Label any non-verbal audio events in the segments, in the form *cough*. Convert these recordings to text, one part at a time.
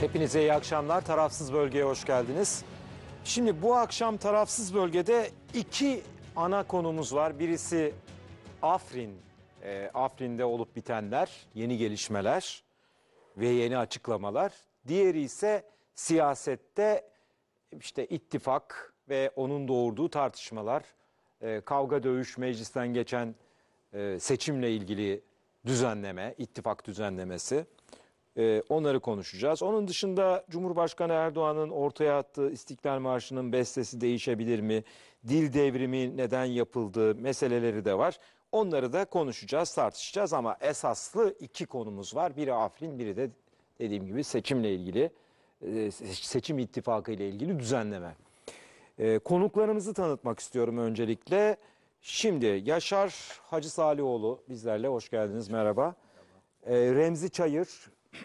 Hepinize iyi akşamlar. Tarafsız Bölge'ye hoş geldiniz. Şimdi bu akşam Tarafsız Bölge'de iki ana konumuz var. Birisi Afrin, e, Afrin'de olup bitenler, yeni gelişmeler ve yeni açıklamalar. Diğeri ise siyasette işte ittifak ve onun doğurduğu tartışmalar, e, kavga dövüş meclisten geçen e, seçimle ilgili düzenleme, ittifak düzenlemesi. Ee, onları konuşacağız. Onun dışında Cumhurbaşkanı Erdoğan'ın ortaya attığı İstiklal Marşı'nın bestesi değişebilir mi? Dil devrimi neden yapıldı? Meseleleri de var. Onları da konuşacağız, tartışacağız ama esaslı iki konumuz var. Biri Afrin, biri de dediğim gibi seçimle ilgili, e, seçim ittifakı ile ilgili düzenleme. Ee, konuklarımızı tanıtmak istiyorum öncelikle. Şimdi Yaşar Hacı Salihoğlu bizlerle, hoş geldiniz, merhaba. Ee, Remzi Çayır,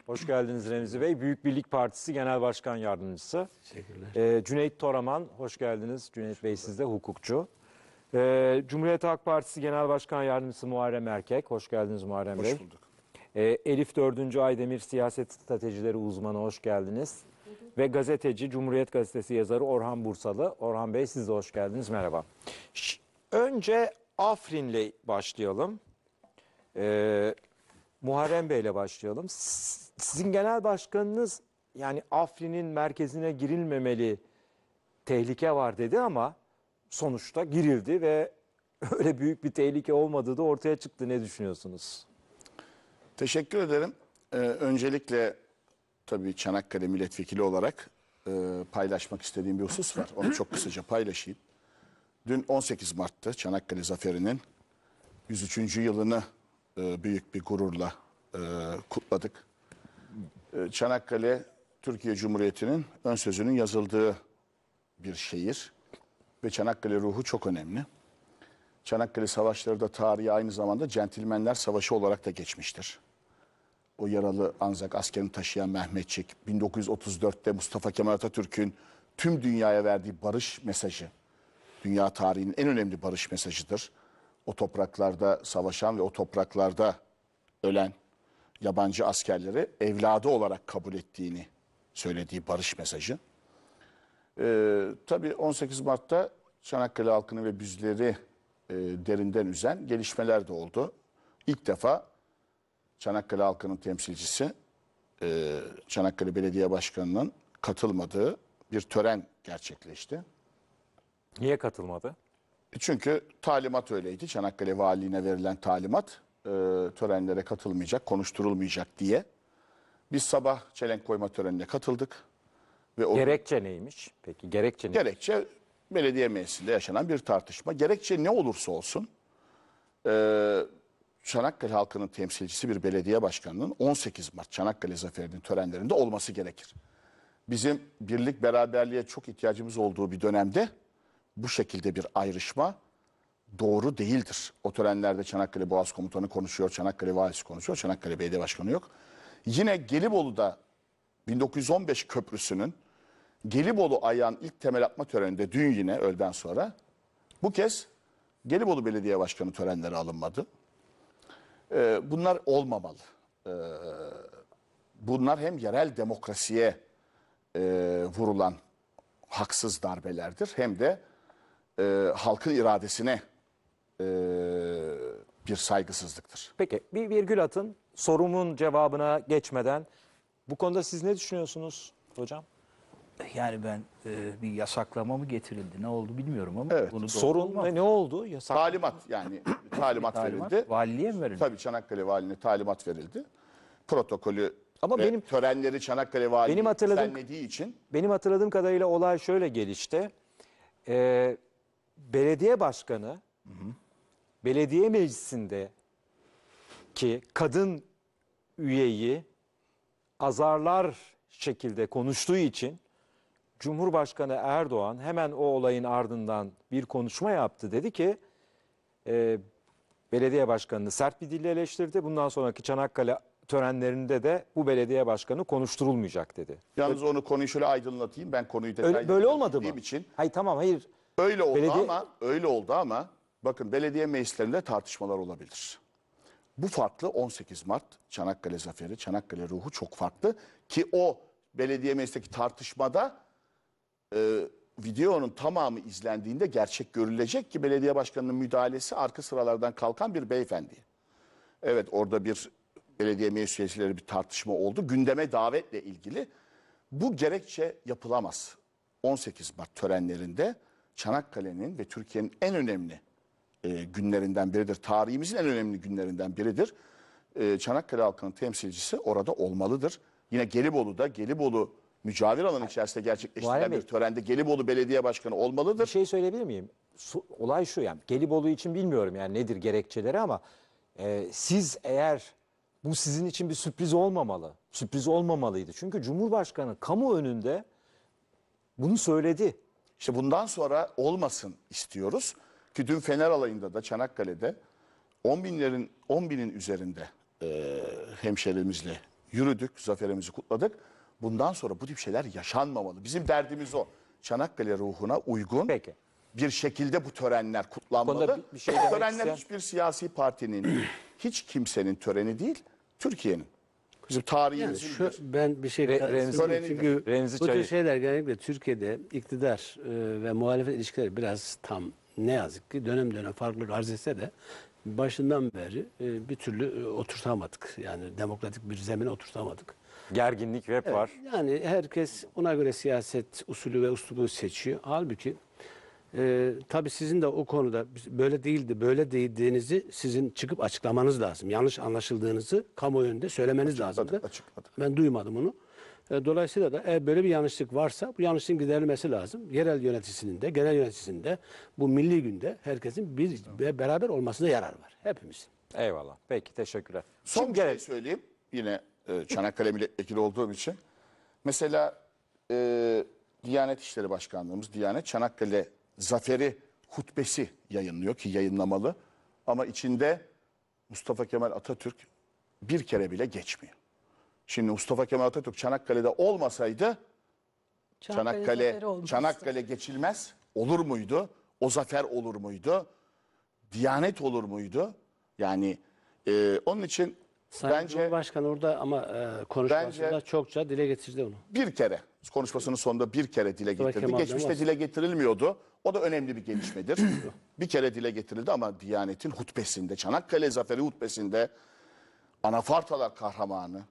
Hoş geldiniz Remzi Bey. Büyük Birlik Partisi Genel Başkan Yardımcısı. Teşekkürler. Ee, Cüneyt Toraman, hoş geldiniz. Cüneyt Bey siz de hukukçu. Ee, Cumhuriyet Halk Partisi Genel Başkan Yardımcısı Muharrem Erkek. Hoş geldiniz Muharrem Bey. Hoş bulduk. Ee, Elif Dördüncü Aydemir Siyaset Stratejileri Uzmanı hoş geldiniz. Ve gazeteci Cumhuriyet Gazetesi yazarı Orhan Bursalı. Orhan Bey siz de hoş geldiniz. Merhaba. Ş Önce Afrin'le başlayalım. Ee, Muharrem Bey ile başlayalım. Sizin genel başkanınız yani Afrin'in merkezine girilmemeli tehlike var dedi ama sonuçta girildi ve *laughs* öyle büyük bir tehlike olmadığı da ortaya çıktı. Ne düşünüyorsunuz? Teşekkür ederim. Ee, öncelikle tabii Çanakkale milletvekili olarak e, paylaşmak istediğim bir husus var. Onu çok kısaca paylaşayım. Dün 18 Mart'ta Çanakkale Zaferi'nin 103. yılını e, büyük bir gururla e, kutladık. E, Çanakkale Türkiye Cumhuriyeti'nin ön sözünün yazıldığı bir şehir ve Çanakkale ruhu çok önemli. Çanakkale Savaşları da tarihi aynı zamanda Centilmenler Savaşı olarak da geçmiştir. O yaralı Anzak askerini taşıyan Mehmetçik, 1934'te Mustafa Kemal Atatürk'ün tüm dünyaya verdiği barış mesajı, dünya tarihinin en önemli barış mesajıdır o topraklarda savaşan ve o topraklarda ölen yabancı askerleri evladı olarak kabul ettiğini söylediği barış mesajı. Ee, tabii 18 Mart'ta Çanakkale halkını ve büzleri e, derinden üzen gelişmeler de oldu. İlk defa Çanakkale halkının temsilcisi e, Çanakkale Belediye Başkanı'nın katılmadığı bir tören gerçekleşti. Niye katılmadı? Çünkü talimat öyleydi. Çanakkale Valiliğine verilen talimat e, törenlere katılmayacak, konuşturulmayacak diye. Biz sabah çelenk koyma törenine katıldık. ve o, Gerekçe neymiş? Peki gerekçe neymiş? Gerekçe belediye meclisinde yaşanan bir tartışma. Gerekçe ne olursa olsun e, Çanakkale halkının temsilcisi bir belediye başkanının 18 Mart Çanakkale Zaferi'nin törenlerinde olması gerekir. Bizim birlik beraberliğe çok ihtiyacımız olduğu bir dönemde bu şekilde bir ayrışma doğru değildir. O törenlerde Çanakkale Boğaz Komutanı konuşuyor, Çanakkale Valisi konuşuyor, Çanakkale Belediye Başkanı yok. Yine Gelibolu'da 1915 köprüsünün Gelibolu ayağın ilk temel atma töreninde dün yine öğleden sonra bu kez Gelibolu Belediye Başkanı törenlere alınmadı. Ee, bunlar olmamalı. Ee, bunlar hem yerel demokrasiye e, vurulan haksız darbelerdir hem de e, halkın iradesine e, bir saygısızlıktır. Peki bir virgül atın sorumun cevabına geçmeden bu konuda siz ne düşünüyorsunuz hocam? Yani ben e, bir yasaklama mı getirildi ne oldu bilmiyorum ama Evet. bunu Sorun ne, ne oldu? Yasak... Talimat yani talimat, talimat verildi. valiliğe mi verildi? Tabii Çanakkale valine talimat verildi. Protokolü Ama benim- törenleri Çanakkale valiliği Benim hatırladığım- için Benim hatırladığım kadarıyla olay şöyle gelişti. Ee, belediye başkanı hı hı. belediye meclisinde ki kadın üyeyi azarlar şekilde konuştuğu için Cumhurbaşkanı Erdoğan hemen o olayın ardından bir konuşma yaptı. Dedi ki e, belediye başkanını sert bir dille eleştirdi. Bundan sonraki Çanakkale törenlerinde de bu belediye başkanı konuşturulmayacak dedi. Yalnız onu konuyu şöyle aydınlatayım. Ben konuyu detaylı Öyle, böyle olmadı mı? için. Hayır tamam hayır. Öyle oldu belediye... ama öyle oldu ama bakın belediye meclislerinde tartışmalar olabilir. Bu farklı 18 Mart Çanakkale zaferi, Çanakkale ruhu çok farklı ki o belediye meclisteki tartışmada e, videonun tamamı izlendiğinde gerçek görülecek ki belediye başkanının müdahalesi arka sıralardan kalkan bir beyefendi. Evet orada bir belediye meclis üyesileri bir tartışma oldu. Gündeme davetle ilgili bu gerekçe yapılamaz. 18 Mart törenlerinde Çanakkale'nin ve Türkiye'nin en önemli e, günlerinden biridir. Tarihimizin en önemli günlerinden biridir. E, Çanakkale halkının temsilcisi orada olmalıdır. Yine Gelibolu'da, Gelibolu mücavir alanı içerisinde gerçekleştirilen bir törende Gelibolu Belediye Başkanı olmalıdır. Bir şey söyleyebilir miyim? Olay şu yani Gelibolu için bilmiyorum yani nedir gerekçeleri ama e, siz eğer bu sizin için bir sürpriz olmamalı. Sürpriz olmamalıydı. Çünkü Cumhurbaşkanı kamu önünde bunu söyledi. İşte bundan sonra olmasın istiyoruz. Ki dün Fener alayında da Çanakkale'de 10 binlerin 10 binin üzerinde e, hemşerimizle yürüdük, zaferimizi kutladık. Bundan sonra bu tip şeyler yaşanmamalı. Bizim derdimiz o. Çanakkale ruhuna uygun Peki. bir şekilde bu törenler kutlanmalı. Bir, şey törenler hiçbir siyasi partinin, hiç kimsenin töreni değil, Türkiye'nin. Bizim tarihimiz. Yani şu, ben bir şey... Re, Remzi, Çünkü, çünkü Remzi bu tür şeyler genellikle Türkiye'de iktidar e, ve muhalefet ilişkileri biraz tam ne yazık ki dönem dönem farklılık arz etse de başından beri e, bir türlü e, oturtamadık. Yani demokratik bir zemine oturtamadık. Gerginlik hep evet, var. Yani herkes ona göre siyaset usulü ve uslubu seçiyor. Halbuki ee, tabii sizin de o konuda böyle değildi, böyle değildiğinizi sizin çıkıp açıklamanız lazım. Yanlış anlaşıldığınızı kamuoyunda söylemeniz açıkladık, lazımdı. Açıkladık. Ben duymadım onu. Ee, dolayısıyla da eğer böyle bir yanlışlık varsa bu yanlışlığın giderilmesi lazım. Yerel yöneticisinin de, genel yöneticisinin de bu milli günde herkesin bir ve beraber olmasına yarar var. Hepimizin. Eyvallah. Peki teşekkürler. Son Şimdi bir şey söyleyeyim. Yine e, Çanakkale milletvekili olduğum için. Mesela e, Diyanet İşleri Başkanlığımız, Diyanet Çanakkale zaferi hutbesi yayınlıyor ki yayınlamalı. Ama içinde Mustafa Kemal Atatürk bir kere bile geçmiyor. Şimdi Mustafa Kemal Atatürk Çanakkale'de olmasaydı Çanakkale Çanakkale, Çanakkale geçilmez olur muydu? O zafer olur muydu? Diyanet olur muydu? Yani e, onun için Sayın bence Cumhurbaşkanı orada ama e, konuşmasında Bence- çokça dile getirdi onu. bir kere konuşmasının sonunda bir kere dile getirdi. Geçmişte dile getirilmiyordu. O da önemli bir gelişmedir. *clears throat* bir kere dile getirildi ama Diyanet'in hutbesinde, Çanakkale Zaferi hutbesinde Anafartalar kahramanı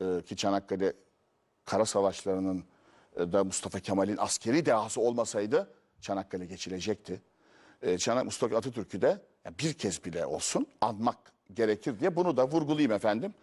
e, ki Çanakkale Kara Savaşları'nın e, da Mustafa Kemal'in askeri dehası olmasaydı Çanakkale geçilecekti. E, Çanak Mustafa Atatürk'ü de yani bir kez bile olsun anmak gerekir diye bunu da vurgulayayım efendim.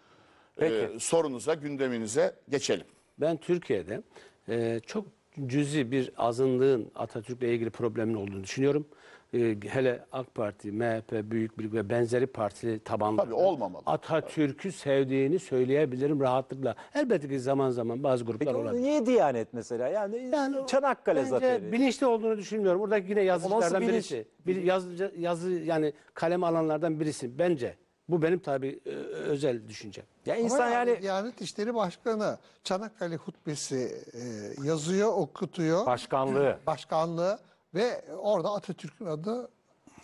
E, Peki. E, sorunuza, gündeminize geçelim. Ben Türkiye'de e, çok cüzi bir azınlığın Atatürk'le ilgili problemin olduğunu düşünüyorum. Ee, hele AK Parti, MHP, Büyük Birlik ve benzeri partili tabanlı. Tabii olmamalı. Atatürk'ü sevdiğini söyleyebilirim rahatlıkla. Elbette ki zaman zaman bazı gruplar Peki, olabilir. Niye Diyanet mesela? Yani, yani Çanakkale bence zaferi. bilinçli olduğunu düşünmüyorum. Buradaki yine yazıcılardan bilinç? birisi. Bir, yazıcı, yazı, yani kalem alanlardan birisi bence. Bu benim tabi e, özel düşüncem. Ya Ama insan yani, yani Diyanet İşleri Başkanı Çanakkale hutbesi e, yazıyor, okutuyor. başkanlığı. başkanlığı ve orada Atatürk'ün adı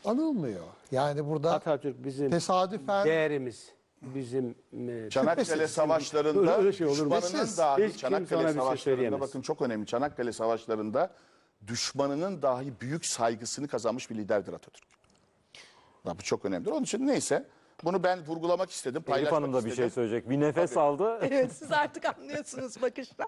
anılmıyor. Yani burada Atatürk bizim tesadüfen değerimiz, bizim e, Çanakkale savaşlarında öyle şey olur düşmanının dahi Hiç şey Çanakkale savaşlarında söyleyemez. bakın çok önemli. Çanakkale savaşlarında düşmanının dahi büyük saygısını kazanmış bir liderdir Atatürk. Bu çok önemlidir. Onun için neyse bunu ben vurgulamak istedim. Elif Hanım da bir şey istedim. şey söyleyecek. Bir nefes Tabii. aldı. *laughs* Evet siz artık anlıyorsunuz bakıştan.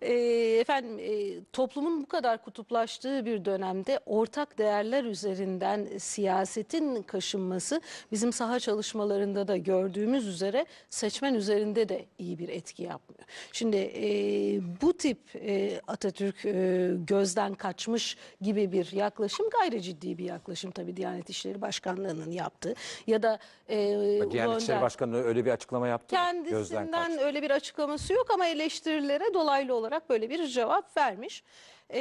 E, efendim e, toplumun bu kadar kutuplaştığı bir dönemde ortak değerler üzerinden siyasetin kaşınması bizim saha çalışmalarında da gördüğümüz üzere seçmen üzerinde de iyi bir etki yapmıyor. Şimdi e, bu tip e, Atatürk e, gözden kaçmış gibi bir yaklaşım gayri ciddi bir yaklaşım tabii Diyanet İşleri Başkanlığı'nın yaptığı ya da e, Diyanet İşleri Başkanı öyle bir açıklama yaptı Gözden Kendisinden kaçtı. öyle bir açıklaması yok ama eleştirilere dolaylı olarak böyle bir cevap vermiş. E,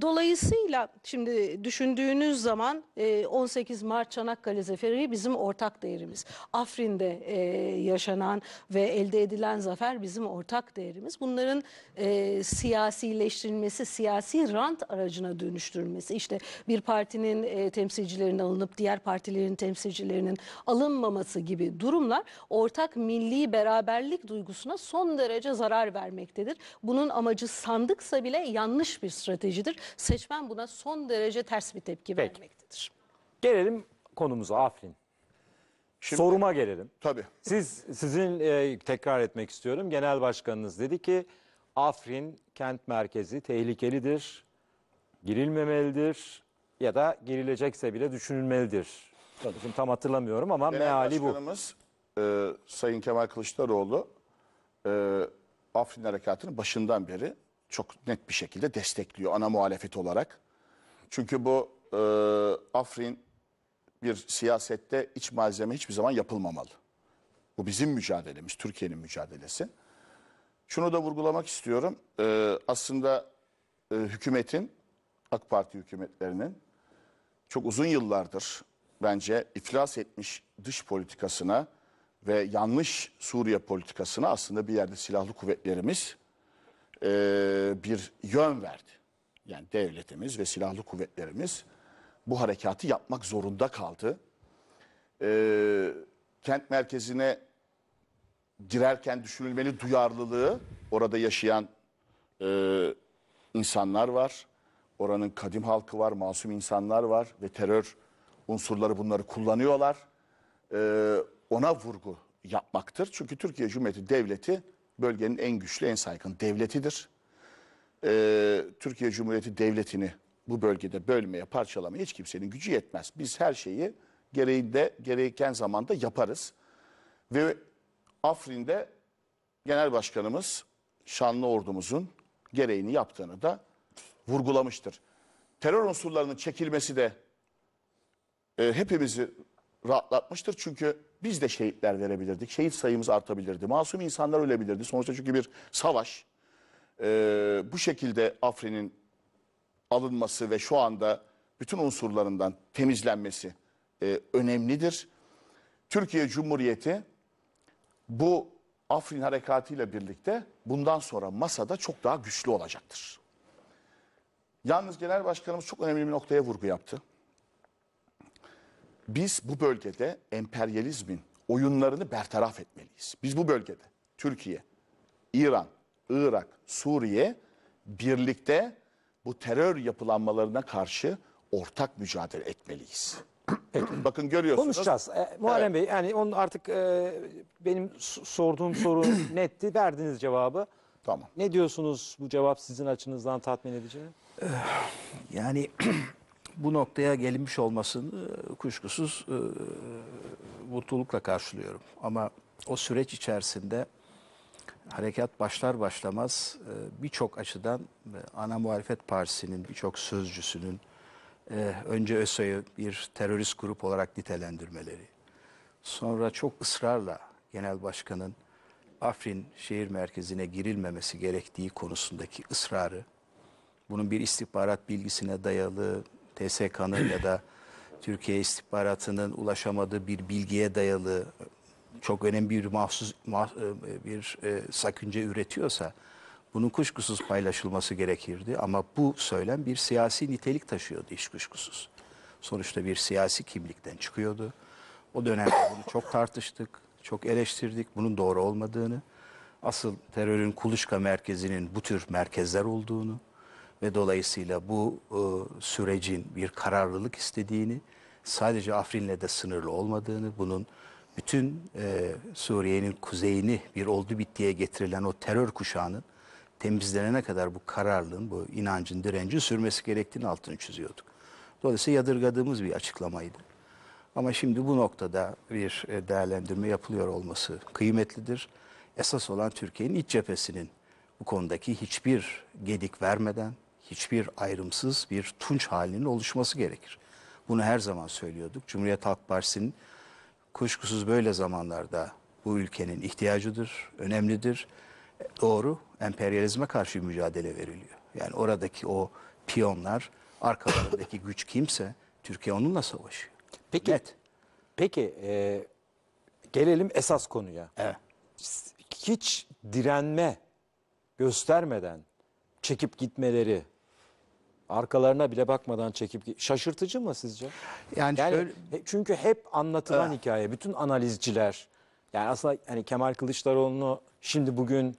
dolayısıyla şimdi düşündüğünüz zaman e, 18 Mart Çanakkale Zaferi bizim ortak değerimiz. Afrin'de e, yaşanan ve elde edilen zafer bizim ortak değerimiz. Bunların e, siyasileştirilmesi, siyasi rant aracına dönüştürülmesi. işte bir partinin e, temsilcilerinin alınıp diğer partilerin temsilcilerinin alınmaması gibi durumlar ortak milli beraberlik duygusuna son derece zarar vermektedir. Bunun amacı sandıksa bile yanlış bir stratejidir. Seçmen buna son derece ters bir tepki Peki. vermektedir. Gelelim konumuza Afrin. Şimdi, Soruma gelelim. Tabii. Siz sizin e, tekrar etmek istiyorum. Genel başkanınız dedi ki Afrin kent merkezi tehlikelidir, girilmemelidir ya da girilecekse bile düşünülmelidir. Tabii. Şimdi tam hatırlamıyorum ama Genel meali bu. Başkanımız e, Sayın Kemal Kılıçdaroğlu e, Afrin Harekatı'nın başından beri çok net bir şekilde destekliyor ana muhalefet olarak. Çünkü bu e, Afrin bir siyasette iç malzeme hiçbir zaman yapılmamalı. Bu bizim mücadelemiz, Türkiye'nin mücadelesi. Şunu da vurgulamak istiyorum. E, aslında e, hükümetin, AK Parti hükümetlerinin çok uzun yıllardır bence iflas etmiş dış politikasına ve yanlış Suriye politikasına aslında bir yerde silahlı kuvvetlerimiz e, bir yön verdi. Yani devletimiz ve silahlı kuvvetlerimiz bu harekatı yapmak zorunda kaldı. E, kent merkezine girerken düşünülmeli duyarlılığı orada yaşayan e, insanlar var. Oranın kadim halkı var, masum insanlar var ve terör unsurları bunları kullanıyorlar. E, ona vurgu yapmaktır. Çünkü Türkiye Cumhuriyeti Devleti bölgenin en güçlü, en saygın devletidir. Ee, Türkiye Cumhuriyeti Devleti'ni bu bölgede bölmeye, parçalamaya hiç kimsenin gücü yetmez. Biz her şeyi gereğinde, gereken zamanda yaparız. Ve Afrin'de Genel Başkanımız şanlı ordumuzun gereğini yaptığını da vurgulamıştır. Terör unsurlarının çekilmesi de e, hepimizi rahatlatmıştır. Çünkü biz de şehitler verebilirdik. Şehit sayımız artabilirdi. Masum insanlar ölebilirdi. Sonuçta çünkü bir savaş. Ee, bu şekilde Afrin'in alınması ve şu anda bütün unsurlarından temizlenmesi e, önemlidir. Türkiye Cumhuriyeti bu Afrin ile birlikte bundan sonra masada çok daha güçlü olacaktır. Yalnız Genel Başkanımız çok önemli bir noktaya vurgu yaptı biz bu bölgede emperyalizmin oyunlarını bertaraf etmeliyiz. Biz bu bölgede Türkiye, İran, Irak, Suriye birlikte bu terör yapılanmalarına karşı ortak mücadele etmeliyiz. Peki. *clears throat* Bakın görüyorsunuz. Konuşacağız. E, Muharrem evet. Bey yani onun artık e, benim sorduğum soru *clears throat* netti. Verdiniz cevabı. Tamam. Ne diyorsunuz bu cevap sizin açınızdan tatmin edici mi? Eh, yani *clears throat* bu noktaya gelinmiş olmasını e, kuşkusuz e, e, mutlulukla karşılıyorum. Ama o süreç içerisinde harekat başlar başlamaz e, birçok açıdan e, ana muhalefet partisinin birçok sözcüsünün e, önce ÖSO'yu bir terörist grup olarak nitelendirmeleri, sonra çok ısrarla genel başkanın Afrin şehir merkezine girilmemesi gerektiği konusundaki ısrarı, bunun bir istihbarat bilgisine dayalı, TSK'nın ya da Türkiye istihbaratının ulaşamadığı bir bilgiye dayalı çok önemli bir mahsus e, bir e, sakınca üretiyorsa bunun kuşkusuz paylaşılması gerekirdi ama bu söylem bir siyasi nitelik taşıyordu hiç kuşkusuz. Sonuçta bir siyasi kimlikten çıkıyordu. O dönemde bunu çok tartıştık, çok eleştirdik bunun doğru olmadığını, asıl terörün kuluçka merkezinin bu tür merkezler olduğunu, ve dolayısıyla bu e, sürecin bir kararlılık istediğini, sadece Afrin'le de sınırlı olmadığını, bunun bütün e, Suriye'nin kuzeyini bir oldu bittiye getirilen o terör kuşağının temizlenene kadar bu kararlılığın, bu inancın, direncin sürmesi gerektiğini altını çiziyorduk. Dolayısıyla yadırgadığımız bir açıklamaydı. Ama şimdi bu noktada bir e, değerlendirme yapılıyor olması kıymetlidir. Esas olan Türkiye'nin iç cephesinin bu konudaki hiçbir gedik vermeden, hiçbir ayrımsız bir tunç halinin oluşması gerekir. Bunu her zaman söylüyorduk. Cumhuriyet Halk Partisi'nin kuşkusuz böyle zamanlarda bu ülkenin ihtiyacıdır, önemlidir. Doğru, emperyalizme karşı bir mücadele veriliyor. Yani oradaki o piyonlar, arkalarındaki güç kimse Türkiye onunla savaşıyor. Peki, Net. Peki e, gelelim esas konuya. Evet. Hiç direnme göstermeden çekip gitmeleri, arkalarına bile bakmadan çekip şaşırtıcı mı sizce? Yani, yani şöyle... çünkü hep anlatılan evet. Ah. hikaye bütün analizciler yani aslında hani Kemal Kılıçdaroğlu'nu şimdi bugün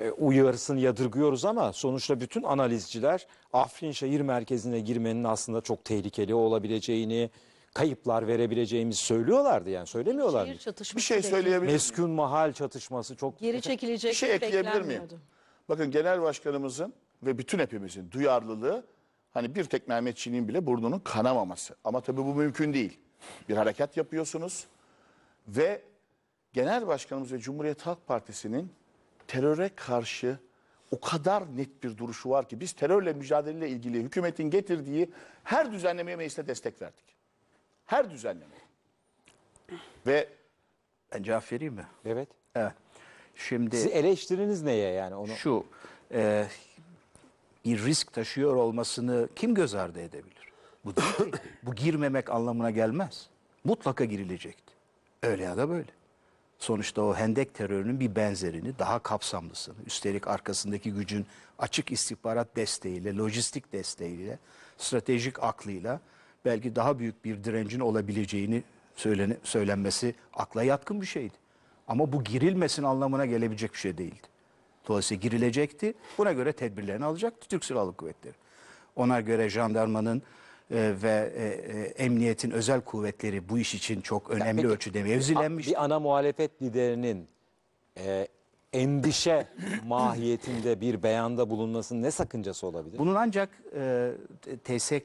e, uyarısını yadırgıyoruz ama sonuçta bütün analizciler Afrin şehir merkezine girmenin aslında çok tehlikeli olabileceğini kayıplar verebileceğimizi söylüyorlardı yani söylemiyorlar. Şehir çatışması bir şey söyleyebilir Meskun mahal çatışması çok geri çekilecek bir şey ekleyebilir miyim? Bakın genel başkanımızın ve bütün hepimizin duyarlılığı Hani bir tek Mehmetçiğinin bile burnunun kanamaması. Ama tabii bu mümkün değil. Bir hareket yapıyorsunuz ve Genel Başkanımız ve Cumhuriyet Halk Partisi'nin teröre karşı o kadar net bir duruşu var ki biz terörle mücadeleyle ilgili hükümetin getirdiği her düzenlemeye mecliste destek verdik. Her düzenleme. Ve ben cevap vereyim mi? Evet. Evet. Şimdi Siz eleştiriniz neye yani onu? şu e, bir risk taşıyor olmasını kim göz ardı edebilir? Bu değil *coughs* Bu girmemek anlamına gelmez. Mutlaka girilecekti. Öyle ya da böyle. Sonuçta o hendek terörünün bir benzerini, daha kapsamlısını, üstelik arkasındaki gücün açık istihbarat desteğiyle, lojistik desteğiyle, stratejik aklıyla belki daha büyük bir direncin olabileceğini söylenmesi akla yatkın bir şeydi. Ama bu girilmesin anlamına gelebilecek bir şey değildi. Dolayısıyla girilecekti. Buna göre tedbirlerini alacaktı Türk Silahlı Kuvvetleri. Ona göre jandarmanın e, ve e, e emniyetin özel kuvvetleri bu iş için çok önemli peki, ölçüde mevzilenmiş. Bir ana muhalefet liderinin e, endişe *coughs* mahiyetinde bir beyanda bulunmasının ne sakıncası olabilir? Bunun ancak e, TSK e,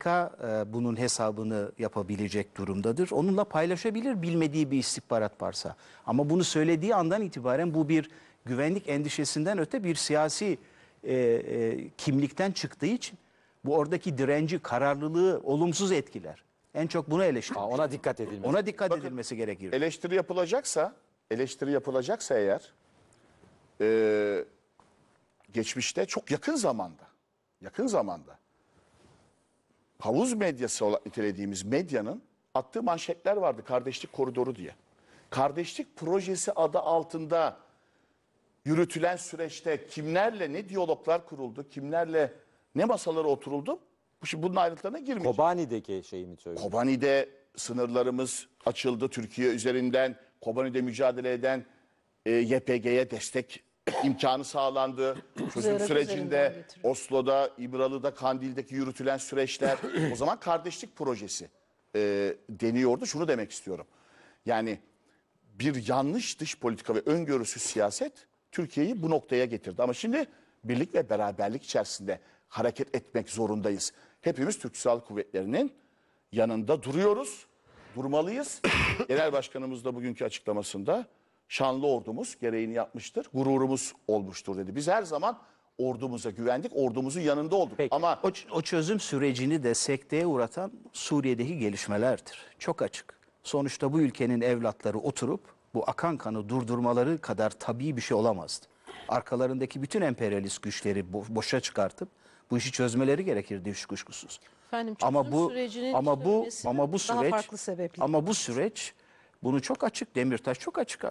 bunun hesabını yapabilecek durumdadır. Onunla paylaşabilir bilmediği bir istihbarat varsa. Ama bunu söylediği andan itibaren bu bir güvenlik endişesinden öte bir siyasi e, e, kimlikten çıktığı için bu oradaki direnci, kararlılığı olumsuz etkiler. En çok bunu eleştirir. Ona dikkat edilmesi. Ona dikkat Bakın, edilmesi gerekir. Eleştiri yapılacaksa, eleştiri yapılacaksa eğer e, geçmişte çok yakın zamanda, yakın zamanda havuz medyası olarak nitelediğimiz medyanın attığı manşetler vardı kardeşlik koridoru diye. Kardeşlik projesi adı altında yürütülen süreçte kimlerle ne diyaloglar kuruldu, kimlerle ne masalara oturuldu? Şimdi bunun ayrıntılarına girmeyeceğim. Kobani'deki mi söylüyorsun? Kobani'de sınırlarımız açıldı Türkiye üzerinden. Kobani'de mücadele eden e, YPG'ye destek *coughs* imkanı sağlandı. Çözüm sürecinde Oslo'da, İbralı'da, Kandil'deki yürütülen süreçler o zaman kardeşlik projesi e, deniyordu. Şunu demek istiyorum. Yani bir yanlış dış politika ve öngörüsü siyaset Türkiye'yi bu noktaya getirdi. Ama şimdi birlik ve beraberlik içerisinde hareket etmek zorundayız. Hepimiz Türk Silahlı Kuvvetleri'nin yanında duruyoruz, durmalıyız. *coughs* Genel Başkanımız da bugünkü açıklamasında şanlı ordumuz gereğini yapmıştır, gururumuz olmuştur dedi. Biz her zaman ordumuza güvendik, ordumuzun yanında olduk. Peki, Ama o, o çözüm sürecini de sekteye uğratan Suriye'deki gelişmelerdir. Çok açık. Sonuçta bu ülkenin evlatları oturup bu akan kanı durdurmaları kadar tabii bir şey olamazdı. Arkalarındaki bütün emperyalist güçleri bo boşa çıkartıp bu işi çözmeleri gerekirdi hiç kuşkusuz. Efendim, ama bu ama bu ama bu süreç ama bu süreç bunu çok açık Demirtaş çok açık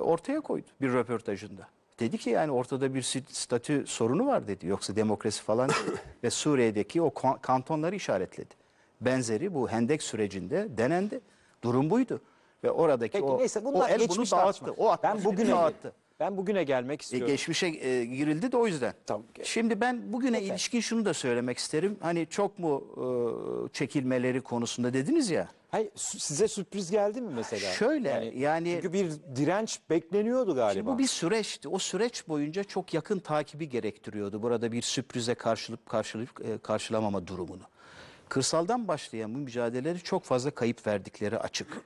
ortaya koydu bir röportajında. Dedi ki yani ortada bir statü sorunu var dedi. Yoksa demokrasi falan *coughs* ve Suriye'deki o kantonları işaretledi. Benzeri bu Hendek sürecinde denendi. Durum buydu. Ve oradaki Peki, o, neyse, o el bunu dağıttı. O ben bugüne, dağıttı. Ben bugüne gelmek e, istiyorum. E, geçmişe e, girildi de o yüzden. Tamam. Şimdi ben bugüne Efendim. ilişkin şunu da söylemek isterim. Hani çok mu e, çekilmeleri konusunda dediniz ya. Hayır, size sürpriz geldi mi mesela? Şöyle yani, yani çünkü bir direnç bekleniyordu galiba. Bu bir süreçti. O süreç boyunca çok yakın takibi gerektiriyordu. Burada bir sürprize karşılık karşılık e, karşılamama durumunu. Kırsaldan başlayan bu mücadeleleri çok fazla kayıp verdikleri açık.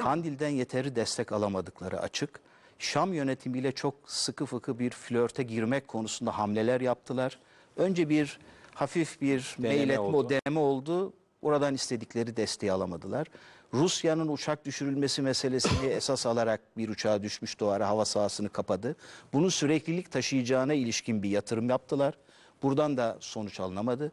Kandil'den yeteri destek alamadıkları açık. Şam yönetimiyle çok sıkı fıkı bir flörte girmek konusunda hamleler yaptılar. Önce bir hafif bir deneme mail etme oldu. deneme oldu. Oradan istedikleri desteği alamadılar. Rusya'nın uçak düşürülmesi meselesini *coughs* esas alarak bir uçağa düşmüş doğara hava sahasını kapadı. Bunu süreklilik taşıyacağına ilişkin bir yatırım yaptılar. Buradan da sonuç alınamadı.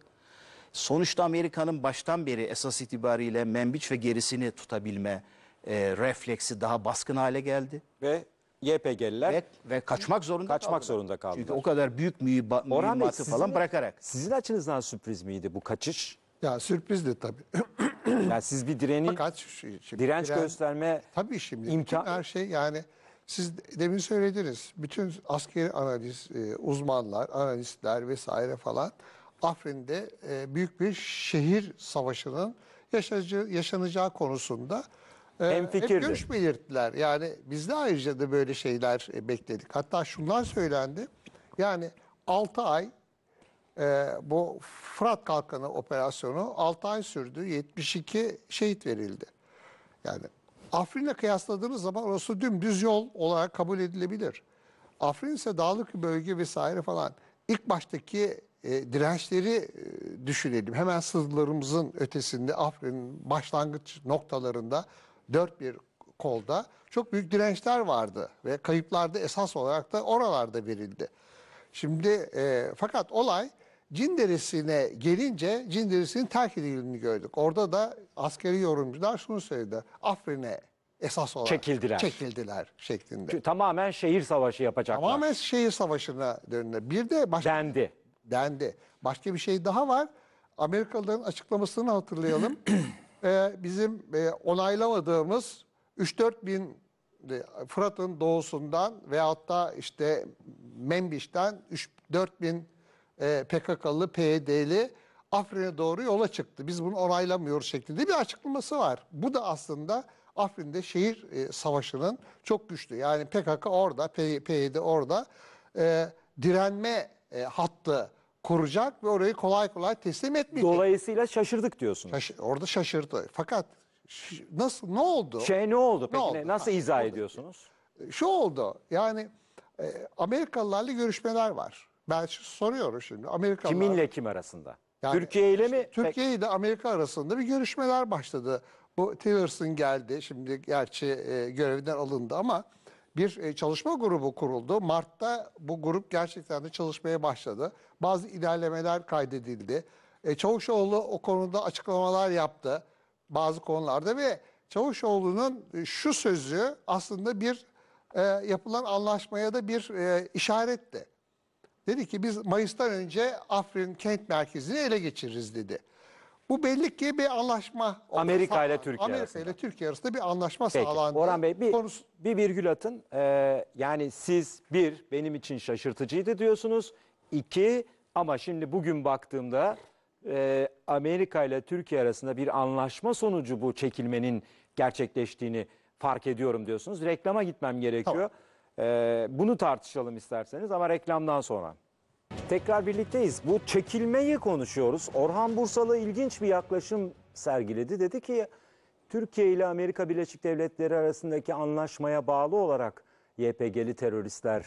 Sonuçta Amerika'nın baştan beri esas itibariyle menbiç ve gerisini tutabilme e, refleksi daha baskın hale geldi. Ve YPG'liler Ve, ve kaçmak zorunda kaçmak kaldılar. zorunda kaldılar. Çünkü o kadar büyük mühimma- Orhan Bey, sizin- falan bırakarak. Sizin açınızdan sürpriz miydi bu kaçış? Ya sürprizdi tabii. *clears throat* Yani siz bir direni, Fakat şu- şimdi direnç diren- gösterme Tabii şimdi imkan- bütün her şey yani siz demin söylediniz. Bütün askeri analiz e, uzmanlar, analistler vesaire falan Afrin'de e, büyük bir şehir savaşının yaşayacağı, yaşanacağı konusunda Hemfikirdi. Ee, hep görüş belirttiler. Yani biz de ayrıca da böyle şeyler e, bekledik. Hatta şunlar söylendi. Yani 6 ay e, bu Fırat Kalkanı operasyonu 6 ay sürdü. 72 şehit verildi. Yani Afrin'le kıyasladığınız zaman orası dümdüz yol olarak kabul edilebilir. Afrin ise dağlık bir bölge vesaire falan. İlk baştaki e, dirençleri e, düşünelim. Hemen sızlarımızın ötesinde Afrin'in başlangıç noktalarında dört bir kolda çok büyük dirençler vardı ve kayıplarda esas olarak da oralarda verildi. Şimdi e, fakat olay Cinderisine gelince Cin terk edildiğini gördük. Orada da askeri yorumcular şunu söyledi. Afrin'e esas olarak çekildiler. çekildiler şeklinde. Çünkü tamamen şehir savaşı yapacaklar. Tamamen şehir savaşına döndü. Bir de başka, dendi. Dendi. Başka bir şey daha var. Amerikalıların açıklamasını hatırlayalım. *clears throat* e, bizim e, onaylamadığımız 3-4 bin e, Fırat'ın doğusundan veyahut hatta işte Membiş'ten 3-4 bin e, PKK'lı, PYD'li Afrin'e doğru yola çıktı. Biz bunu onaylamıyoruz şeklinde bir açıklaması var. Bu da aslında Afrin'de şehir e, savaşının çok güçlü. Yani PKK orada, PYD orada e, direnme e, hattı kuracak ve orayı kolay kolay teslim etmeyecek. Dolayısıyla şaşırdık diyorsunuz. Şaş- orada şaşırdı. Fakat nasıl ne oldu? Şey ne oldu peki? Ne oldu? Nasıl izah oldu. ediyorsunuz? E, şu oldu. Yani e, Amerikalılarla görüşmeler var. Ben şimdi soruyorum şimdi. Amerikalılar Kiminle kim arasında? Yani Türkiye ile mi? Türkiye ile Amerika arasında bir görüşmeler başladı. Bu Tillerson geldi. Şimdi gerçi e, görevden alındı ama bir e, çalışma grubu kuruldu. Mart'ta bu grup gerçekten de çalışmaya başladı. Bazı ilerlemeler kaydedildi. E, Çavuşoğlu o konuda açıklamalar yaptı bazı konularda ve Çavuşoğlu'nun e, şu sözü aslında bir yapılan anlaşmaya da bir işaretti. Dedi ki biz Mayıs'tan önce Afrin kent merkezini ele geçiririz dedi. Bu belli ki bir anlaşma. Amerika ile Türkiye Amerika arasında. ile Türkiye arasında bir anlaşma Peki, sağlandı. Orhan Bey bir, Konusu... bir virgül atın. Ee, yani siz bir benim için şaşırtıcıydı diyorsunuz. İki ama şimdi bugün baktığımda e, Amerika ile Türkiye arasında bir anlaşma sonucu bu çekilmenin gerçekleştiğini fark ediyorum diyorsunuz. Reklama gitmem gerekiyor. Tamam. Ee, bunu tartışalım isterseniz ama reklamdan sonra. Tekrar birlikteyiz. Bu çekilmeyi konuşuyoruz. Orhan Bursalı ilginç bir yaklaşım sergiledi. Dedi ki Türkiye ile Amerika Birleşik Devletleri arasındaki anlaşmaya bağlı olarak YPG'li teröristler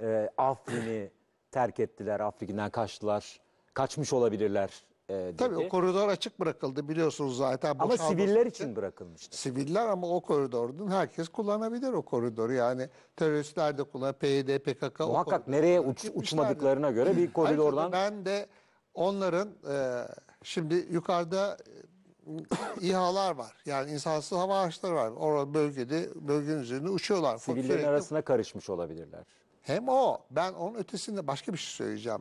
e, Afrin'i terk ettiler, Afrin'den kaçtılar, kaçmış olabilirler dedi. Tabii o koridor açık bırakıldı biliyorsunuz zaten. Ama siviller için, için bırakılmıştı. Siviller ama o koridordun herkes kullanabilir o koridoru. Yani teröristler de kullan, PYD, PKK. Muhakkak nereye uç, uçmadıklarına göre bir koridordan. ben de onların e, şimdi yukarıda e, İHA'lar var. Yani insansız hava araçları var. Orada bölgede bölgenin üzerinde uçuyorlar. Sivillerin arasına karışmış olabilirler. Hem o. Ben onun ötesinde başka bir şey söyleyeceğim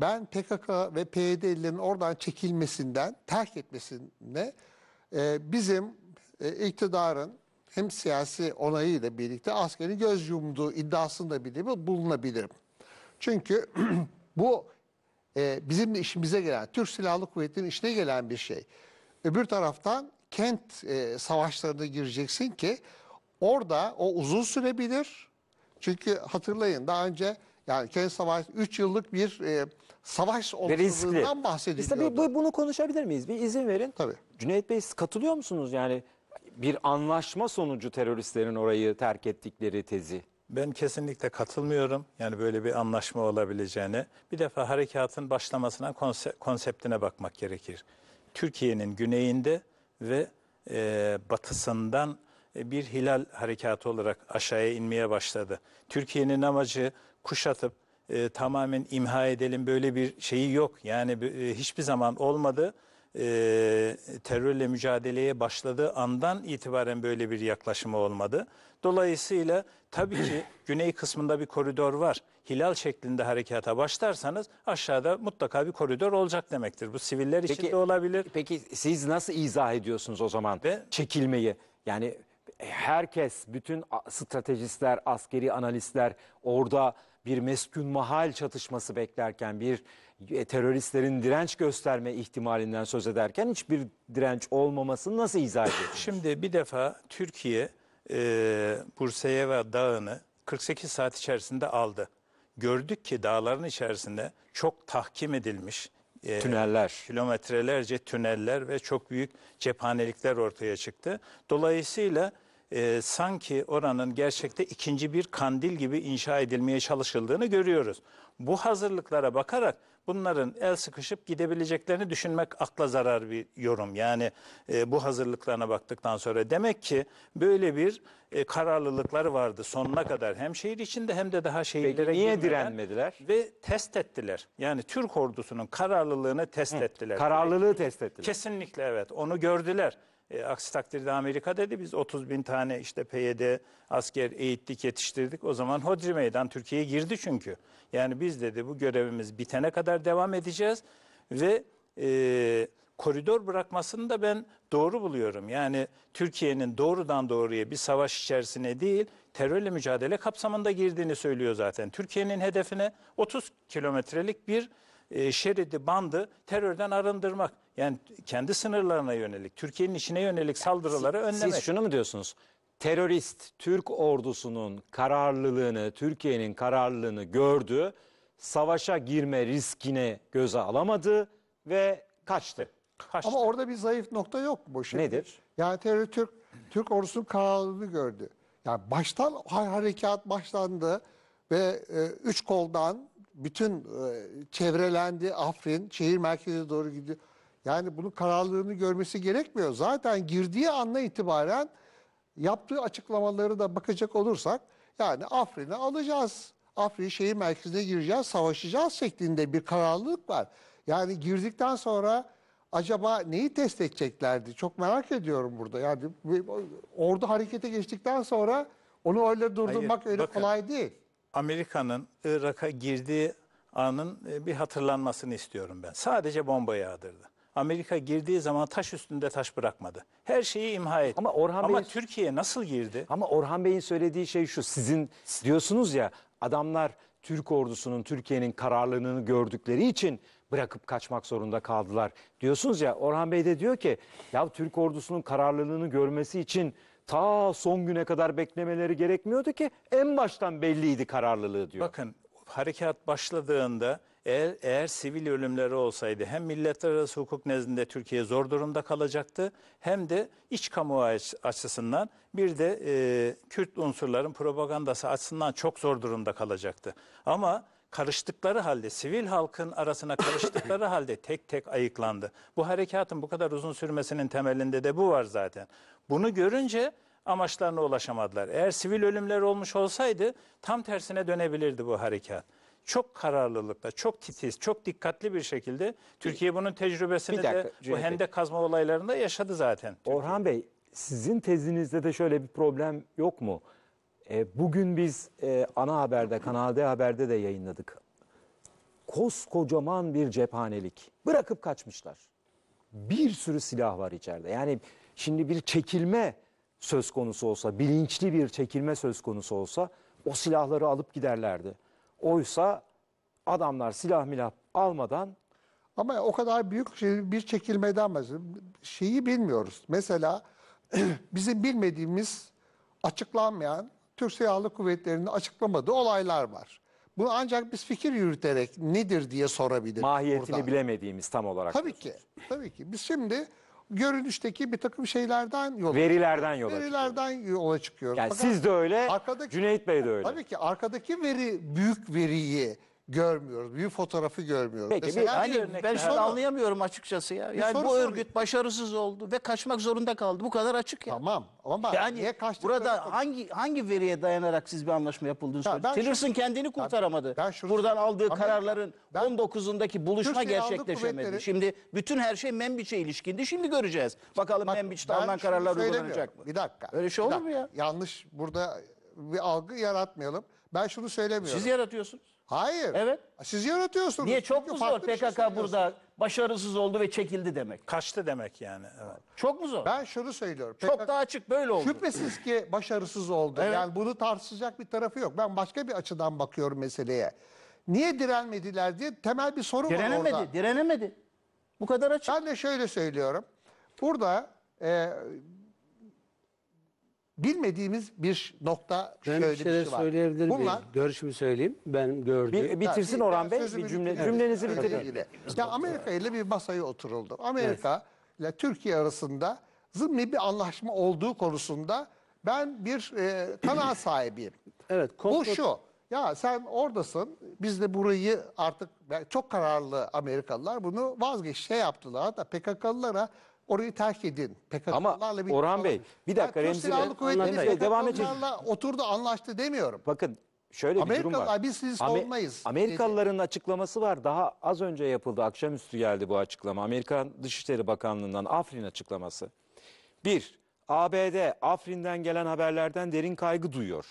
ben PKK ve PYD'lerin oradan çekilmesinden, terk etmesine e, bizim e, iktidarın hem siyasi onayıyla birlikte askerin göz yumduğu iddiasında bile bulunabilirim. Çünkü *clears throat* bu e, bizim işimize gelen, Türk Silahlı Kuvvetleri'nin işine gelen bir şey. Öbür taraftan kent e, savaşlarına gireceksin ki orada o uzun sürebilir. Çünkü hatırlayın daha önce yani kendi savaş 3 yıllık bir e, savaş oluşturduğundan bahsediliyordu. Biz tabii bu, bunu konuşabilir miyiz? Bir izin verin. Tabii. Cüneyt Bey siz katılıyor musunuz? Yani bir anlaşma sonucu teröristlerin orayı terk ettikleri tezi. Ben kesinlikle katılmıyorum. Yani böyle bir anlaşma olabileceğine. Bir defa harekatın başlamasına, konse konseptine bakmak gerekir. Türkiye'nin güneyinde ve e, batısından e, bir hilal harekatı olarak aşağıya inmeye başladı. Türkiye'nin amacı kuşatıp e, tamamen imha edelim böyle bir şeyi yok. Yani e, hiçbir zaman olmadı. E, terörle mücadeleye başladığı andan itibaren böyle bir yaklaşımı olmadı. Dolayısıyla tabii ki *clears throat* güney kısmında bir koridor var. Hilal şeklinde harekata başlarsanız aşağıda mutlaka bir koridor olacak demektir. Bu siviller için de olabilir. Peki siz nasıl izah ediyorsunuz o zaman Ve- çekilmeyi? Yani herkes, bütün stratejistler, askeri analistler orada bir meskun mahal çatışması beklerken bir e, teröristlerin direnç gösterme ihtimalinden söz ederken hiçbir direnç olmamasını nasıl izah ediyorsunuz? Şimdi bir defa Türkiye e, Bursa'ya Dağı'nı 48 saat içerisinde aldı. Gördük ki dağların içerisinde çok tahkim edilmiş e, tüneller, kilometrelerce tüneller ve çok büyük cephanelikler ortaya çıktı. Dolayısıyla e, sanki oranın gerçekte ikinci bir kandil gibi inşa edilmeye çalışıldığını görüyoruz. Bu hazırlıklara bakarak bunların el sıkışıp gidebileceklerini düşünmek akla zarar bir yorum. Yani e, bu hazırlıklarına baktıktan sonra demek ki böyle bir e, kararlılıkları vardı sonuna kadar hem şehir içinde hem de daha şehirlere Peki, niye direnmediler? Ve test ettiler. Yani Türk ordusunun kararlılığını test Hı, ettiler. Kararlılığı test ettiler. Kesinlikle evet. Onu gördüler. E, aksi takdirde Amerika dedi biz 30 bin tane işte PYD asker eğittik yetiştirdik. O zaman Hodri Meydan Türkiye'ye girdi çünkü. Yani biz dedi bu görevimiz bitene kadar devam edeceğiz ve e, koridor bırakmasını da ben doğru buluyorum. Yani Türkiye'nin doğrudan doğruya bir savaş içerisine değil terörle mücadele kapsamında girdiğini söylüyor zaten. Türkiye'nin hedefine 30 kilometrelik bir e, şeridi, bandı terörden arındırmak. Yani kendi sınırlarına yönelik, Türkiye'nin içine yönelik saldırıları önlemek. Siz şunu mu diyorsunuz? Terörist Türk ordusunun kararlılığını, Türkiye'nin kararlılığını gördü, savaşa girme riskini göze alamadı ve kaçtı. kaçtı. Ama orada bir zayıf nokta yok mu? Şimdi? Nedir? Yani terör Türk, Türk ordusunun kararlılığını gördü. Yani baştan harekat başlandı ve e, üç koldan bütün e, çevrelendi Afrin, şehir merkezine doğru gidiyor. Yani bunun kararlılığını görmesi gerekmiyor. Zaten girdiği anla itibaren yaptığı açıklamaları da bakacak olursak yani Afrin'i alacağız. Afrin şehir merkezine gireceğiz, savaşacağız şeklinde bir kararlılık var. Yani girdikten sonra acaba neyi test edeceklerdi? Çok merak ediyorum burada. Yani ordu harekete geçtikten sonra onu öyle durdurmak Hayır, öyle bakın, kolay değil. Amerika'nın Irak'a girdiği anın e, bir hatırlanmasını istiyorum ben. Sadece bomba yağdırdı. Amerika girdiği zaman taş üstünde taş bırakmadı. Her şeyi imha etti. Ama Orhan Ama Türkiye nasıl girdi? Ama Orhan Bey'in söylediği şey şu. Sizin diyorsunuz ya adamlar Türk ordusunun Türkiye'nin kararlılığını gördükleri için bırakıp kaçmak zorunda kaldılar. Diyorsunuz ya Orhan Bey de diyor ki ya Türk ordusunun kararlılığını görmesi için ta son güne kadar beklemeleri gerekmiyordu ki en baştan belliydi kararlılığı diyor. Bakın harekat başladığında eğer, eğer sivil ölümleri olsaydı hem milletler arası hukuk nezdinde Türkiye zor durumda kalacaktı hem de iç kamu açısından bir de e, Kürt unsurların propagandası açısından çok zor durumda kalacaktı. Ama karıştıkları halde sivil halkın arasına karıştıkları *coughs* halde tek tek ayıklandı. Bu harekatın bu kadar uzun sürmesinin temelinde de bu var zaten. Bunu görünce amaçlarına ulaşamadılar. Eğer sivil ölümler olmuş olsaydı tam tersine dönebilirdi bu harekat. Çok kararlılıkla, çok titiz, çok dikkatli bir şekilde Türkiye bunun tecrübesini dakika, de bu Cüneyt hendek kazma olaylarında yaşadı zaten. Orhan Bey sizin tezinizde de şöyle bir problem yok mu? E, bugün biz e, ana haberde, Kanal D Haber'de de yayınladık. Koskocaman bir cephanelik. Bırakıp kaçmışlar. Bir sürü silah var içeride. Yani Şimdi bir çekilme söz konusu olsa, bilinçli bir çekilme söz konusu olsa o silahları alıp giderlerdi. Oysa adamlar silah milah almadan ama o kadar büyük şey, bir çekilmeden bahsediyorum. Şeyi bilmiyoruz. Mesela *clears throat* bizim bilmediğimiz açıklanmayan Türk Silahlı Kuvvetleri'nin açıklamadığı olaylar var. Bunu ancak biz fikir yürüterek nedir diye sorabiliriz. Mahiyetini buradan. bilemediğimiz tam olarak. Tabii diyorsunuz. ki. Tabii ki. Biz şimdi görünüşteki bir takım şeylerden yola Verilerden yola Verilerden yola çıkıyoruz. Yani Fakat siz de öyle, arkadaki, Cüneyt Bey de öyle. Tabii ki arkadaki veri büyük veriyi görmüyoruz. Bir fotoğrafı görmüyoruz. Peki bir, hani ben şunu anlayamıyorum açıkçası ya. Yani bu örgüt sorayım. başarısız oldu ve kaçmak zorunda kaldı. Bu kadar açık ya. Tamam ama yani niye kaçtı? Burada hangi hangi veriye dayanarak siz bir anlaşma yapıldığını ya söylüyorsunuz. Tillerson kendini kurtaramadı. Ben şunu, Buradan aldığı kararların ben, 19'undaki buluşma Türkiye gerçekleşemedi. Şimdi bütün her şey Membiç'e ilişkindi. Şimdi göreceğiz. Bakalım Bak, Membiç'te alınan kararlar uygulanacak mı? Bir dakika. Öyle şey olur mu ya? Yanlış burada bir algı yaratmayalım. Ben şunu söylemiyorum. Siz yaratıyorsunuz. Hayır. Evet. Siz yaratıyorsunuz. Niye çok mu zor farklı şey PKK burada başarısız oldu ve çekildi demek. Kaçtı demek yani. Evet. Çok mu zor? Ben şunu söylüyorum. PKK çok daha açık böyle oldu. Şüphesiz ki başarısız oldu. Evet. Yani bunu tartışacak bir tarafı yok. Ben başka bir açıdan bakıyorum meseleye. Niye direnmediler diye temel bir soru var orada. direnemedi, direnemedi. Bu kadar açık. Ben de şöyle söylüyorum. Burada e, bilmediğimiz bir nokta Ben şöyle bir şey var. söyleyebilir miyim? Bunlar Görüşümü söyleyeyim. Ben gördüm. Bir- bitirsin Orhan Bey. Bir cümle, cümlenizi bitirin. Ya Amerika ile bir masaya oturuldu. Amerika ile Türkiye arasında zımni bir anlaşma olduğu konusunda ben bir e, kanaat *clears throat* sahibiyim. Evet. Bu şu. Ya sen oradasın. Biz de burayı artık çok kararlı Amerikalılar bunu vazgeç şey yaptılar. Da PKK'lılara Orayı terk edin. PKK'larla bir Orhan Bey, bir dakika Remzi Bey, anlatayım. Devam PKK'larla oturdu anlaştı demiyorum. Bakın şöyle bir durum var. biz sizi Ame- savunmayız. Amerikalıların açıklaması var. Daha az önce yapıldı. Akşamüstü geldi bu açıklama. Amerikan Dışişleri Bakanlığı'ndan Afrin açıklaması. Bir, ABD Afrin'den gelen haberlerden derin kaygı duyuyor.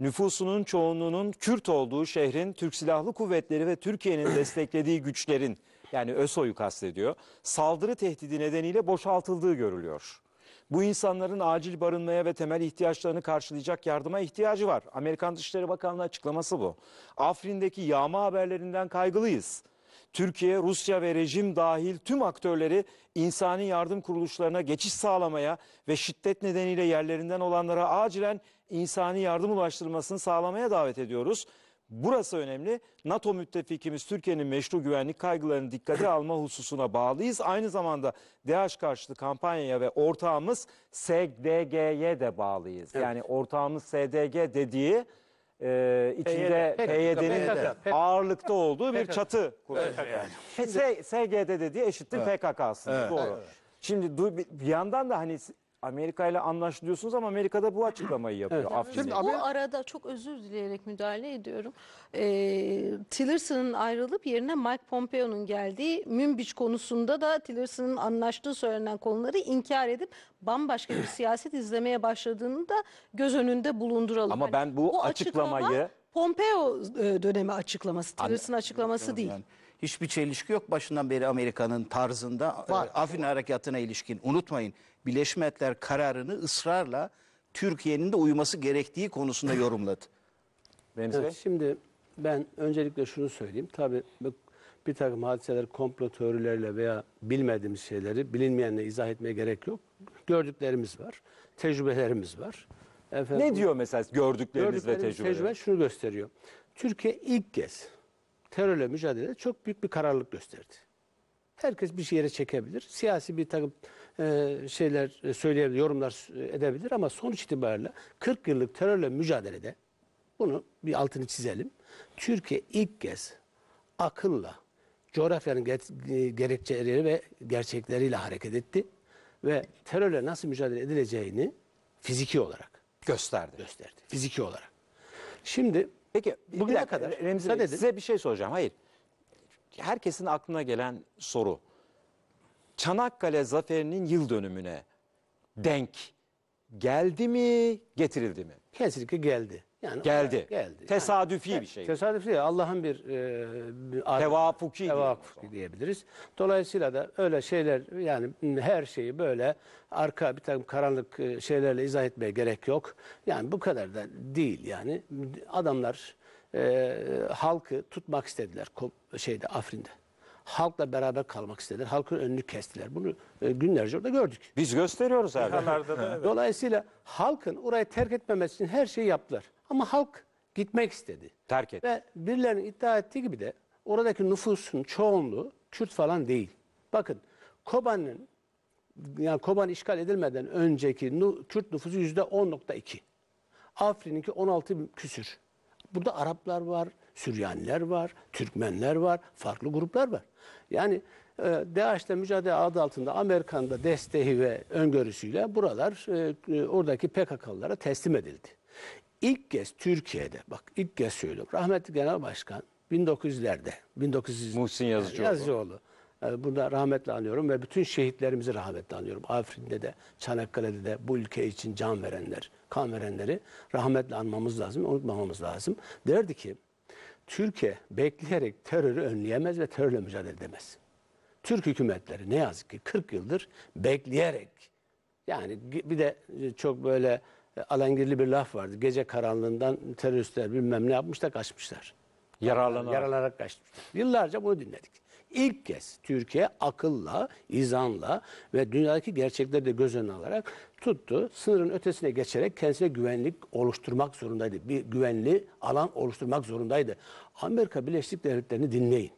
Nüfusunun çoğunluğunun Kürt olduğu şehrin Türk Silahlı Kuvvetleri ve Türkiye'nin *clears throat* desteklediği güçlerin yani ÖSO'yu kastediyor, saldırı tehdidi nedeniyle boşaltıldığı görülüyor. Bu insanların acil barınmaya ve temel ihtiyaçlarını karşılayacak yardıma ihtiyacı var. Amerikan Dışişleri Bakanlığı açıklaması bu. Afrin'deki yağma haberlerinden kaygılıyız. Türkiye, Rusya ve rejim dahil tüm aktörleri insani yardım kuruluşlarına geçiş sağlamaya ve şiddet nedeniyle yerlerinden olanlara acilen insani yardım ulaştırmasını sağlamaya davet ediyoruz. Burası önemli. NATO müttefikimiz Türkiye'nin meşru güvenlik kaygılarını dikkate alma *clears throat* hususuna bağlıyız. Aynı zamanda DH karşıtı kampanyaya ve ortağımız SDG'ye de bağlıyız. Evet. Yani ortağımız SDG dediği e, içinde PYD'nin ağırlıkta olduğu bir çatı kurulmuş. Yani. SGD dediği eşittir PKK aslında. Doğru. Şimdi bir yandan da hani Amerika ile anlaşılıyorsunuz ama Amerika'da bu açıklamayı yapıyor. Evet. Şimdi bu arada çok özür dileyerek müdahale ediyorum. Ee, Tillerson'ın ayrılıp yerine Mike Pompeo'nun geldiği Münbiç konusunda da Tillerson'ın anlaştığı söylenen konuları inkar edip bambaşka bir siyaset izlemeye başladığını da göz önünde bulunduralım. Ama hani ben bu, bu açıklamayı açıklama Pompeo e, dönemi açıklaması, Tillerson açıklaması yani. değil. hiçbir çelişki yok başından beri Amerika'nın tarzında Var. E, Afrin harekatına ilişkin. Unutmayın Birleşmiş Milletler kararını ısrarla Türkiye'nin de uyması gerektiği konusunda yorumladı. Deniz Evet, şimdi ben öncelikle şunu söyleyeyim. Tabii bir takım hadiseler komplo teorileriyle veya bilmediğimiz şeyleri bilinmeyenle izah etmeye gerek yok. Gördüklerimiz var, tecrübelerimiz var. Efendim, Ne diyor mesela Gördüklerimiz ve tecrübeler. tecrübeleriniz? tecrübe şunu gösteriyor. Türkiye ilk kez terörle mücadelede çok büyük bir kararlılık gösterdi. Herkes bir şey yere çekebilir. Siyasi bir takım e, şeyler e, söyleyebilir, yorumlar edebilir ama sonuç itibariyle 40 yıllık terörle mücadelede bunu bir altını çizelim. Türkiye ilk kez akılla coğrafyanın e, gerekçeleri ve gerçekleriyle hareket etti ve terörle nasıl mücadele edileceğini fiziki olarak gösterdi. Gösterdi. Fiziki olarak. Şimdi peki bugüne kadar Remzi Bey, size bir şey soracağım. Hayır. Herkesin aklına gelen soru. Çanakkale zaferinin yıl dönümüne denk geldi mi, getirildi mi? Kesinlikle geldi. Yani geldi. geldi. Tesadüfi yani, bir şey. Tesadüfi değil. Allah'ın bir, e, bir tevafuki, tevafuki diyebiliriz. Dolayısıyla da öyle şeyler yani her şeyi böyle arka bir takım karanlık e, şeylerle izah etmeye gerek yok. Yani bu kadar da değil yani. Adamlar e, halkı tutmak istediler şeyde Afrin'de halkla beraber kalmak istediler. Halkın önünü kestiler. Bunu e, günlerce orada gördük. Biz gösteriyoruz abi. Kalarda da, Dolayısıyla halkın orayı terk etmemesi için her şeyi yaptılar. Ama halk gitmek istedi. Terk etti. Ve birilerinin iddia ettiği gibi de oradaki nüfusun çoğunluğu Kürt falan değil. Bakın Koban'ın yani Koban işgal edilmeden önceki nu, Kürt nüfusu yüzde 10.2. Afrin'inki 16 küsür. Burada Araplar var, Süryaniler var, Türkmenler var, farklı gruplar var. Yani e, DAEŞ'le mücadele adı altında Amerika'nın da desteği ve öngörüsüyle buralar e, e oradaki PKK'lılara teslim edildi. İlk kez Türkiye'de, bak ilk kez söylüyorum, rahmetli Genel Başkan 1900'lerde, 1900 Muhsin Yazıcıoğlu. Yazıcıoğlu. E, burada rahmetle anıyorum ve bütün şehitlerimizi rahmetle anıyorum. Afrin'de de, Çanakkale'de de bu ülke için can verenler, kan verenleri rahmetle anmamız lazım, unutmamamız lazım. Derdi ki Türkiye bekleyerek terörü önleyemez ve terörle mücadele edemez. Türk hükümetleri ne yazık ki 40 yıldır bekleyerek yani bir de çok böyle e, alengirli bir laf vardı. Gece karanlığından teröristler bilmem ne yapmış da kaçmışlar. Yararlanarak. Yararlanarak kaçmışlar. Yıllarca bunu dinledik ilk kez Türkiye akılla, izanla ve dünyadaki gerçekleri de göz önüne alarak tuttu. Sınırın ötesine geçerek kendisine güvenlik oluşturmak zorundaydı. Bir güvenli alan oluşturmak zorundaydı. Amerika Birleşik Devletleri'ni dinleyin.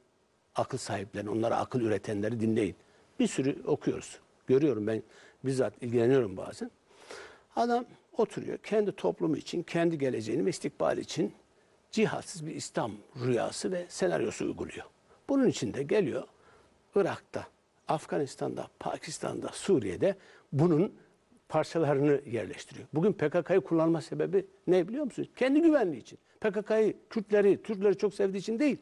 Akıl sahiplerini, onlara akıl üretenleri dinleyin. Bir sürü okuyoruz. Görüyorum ben bizzat ilgileniyorum bazen. Adam oturuyor kendi toplumu için, kendi geleceğini ve istikbal için cihatsız bir İslam rüyası ve senaryosu uyguluyor. Bunun için de geliyor Irak'ta, Afganistan'da, Pakistan'da, Suriye'de bunun parçalarını yerleştiriyor. Bugün PKK'yı kullanma sebebi ne biliyor musunuz? Kendi güvenliği için. PKK'yı, Kürtleri, Türkleri çok sevdiği için değil.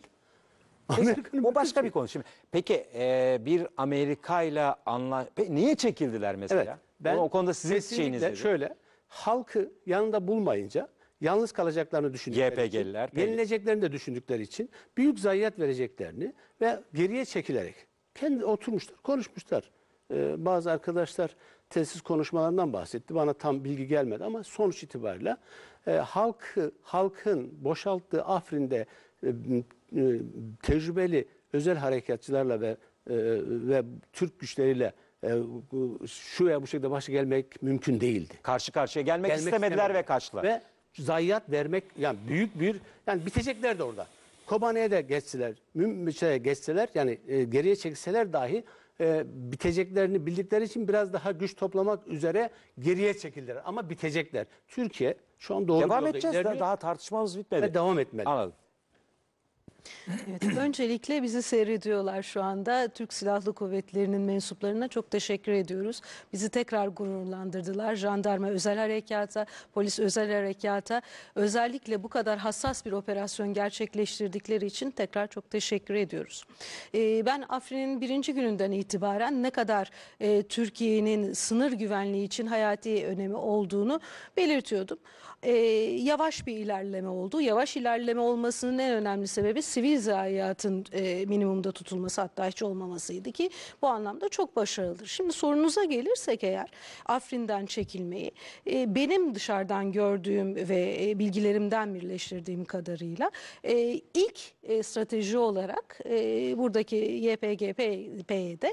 Bu başka bir konu. Şimdi peki e, bir Amerika ile anla niye çekildiler mesela? Evet, ben o, o konuda sizin şeyiniz şöyle halkı yanında bulmayınca yalnız kalacaklarını düşündükleri YPG'liler, için, yenileceklerini de düşündükleri için büyük zayiat vereceklerini ve geriye çekilerek kendi oturmuşlar, konuşmuşlar. Ee, bazı arkadaşlar telsiz konuşmalarından bahsetti. Bana tam bilgi gelmedi ama sonuç itibariyle e, halkı, halkın boşalttığı Afrin'de e, e, tecrübeli özel harekatçılarla ve e, ve Türk güçleriyle e, şu ya bu şekilde başa gelmek mümkün değildi. Karşı karşıya gelmek, gelmek istemediler ve kaçtılar. Ve zayiat vermek yani büyük bir yani bitecekler de orada. Kobane'ye de geçseler, Mümçe'ye geçseler yani e, geriye çekseler dahi e, biteceklerini bildikleri için biraz daha güç toplamak üzere geriye çekildiler. Ama bitecekler. Türkiye şu an doğru Devam edeceğiz. Daha, daha tartışmamız bitmedi. ve devam etmeli. Anladım. Evet, öncelikle bizi seyrediyorlar şu anda. Türk Silahlı Kuvvetleri'nin mensuplarına çok teşekkür ediyoruz. Bizi tekrar gururlandırdılar. Jandarma özel harekata, polis özel harekata özellikle bu kadar hassas bir operasyon gerçekleştirdikleri için tekrar çok teşekkür ediyoruz. Ee, ben Afrin'in birinci gününden itibaren ne kadar e, Türkiye'nin sınır güvenliği için hayati önemi olduğunu belirtiyordum e, yavaş bir ilerleme oldu. Yavaş ilerleme olmasının en önemli sebebi sivil zayiatın e, minimumda tutulması hatta hiç olmamasıydı ki bu anlamda çok başarılıdır. Şimdi sorunuza gelirsek eğer Afrin'den çekilmeyi e, benim dışarıdan gördüğüm ve e, bilgilerimden birleştirdiğim kadarıyla e, ilk e, strateji olarak e, buradaki YPGP'de. PYD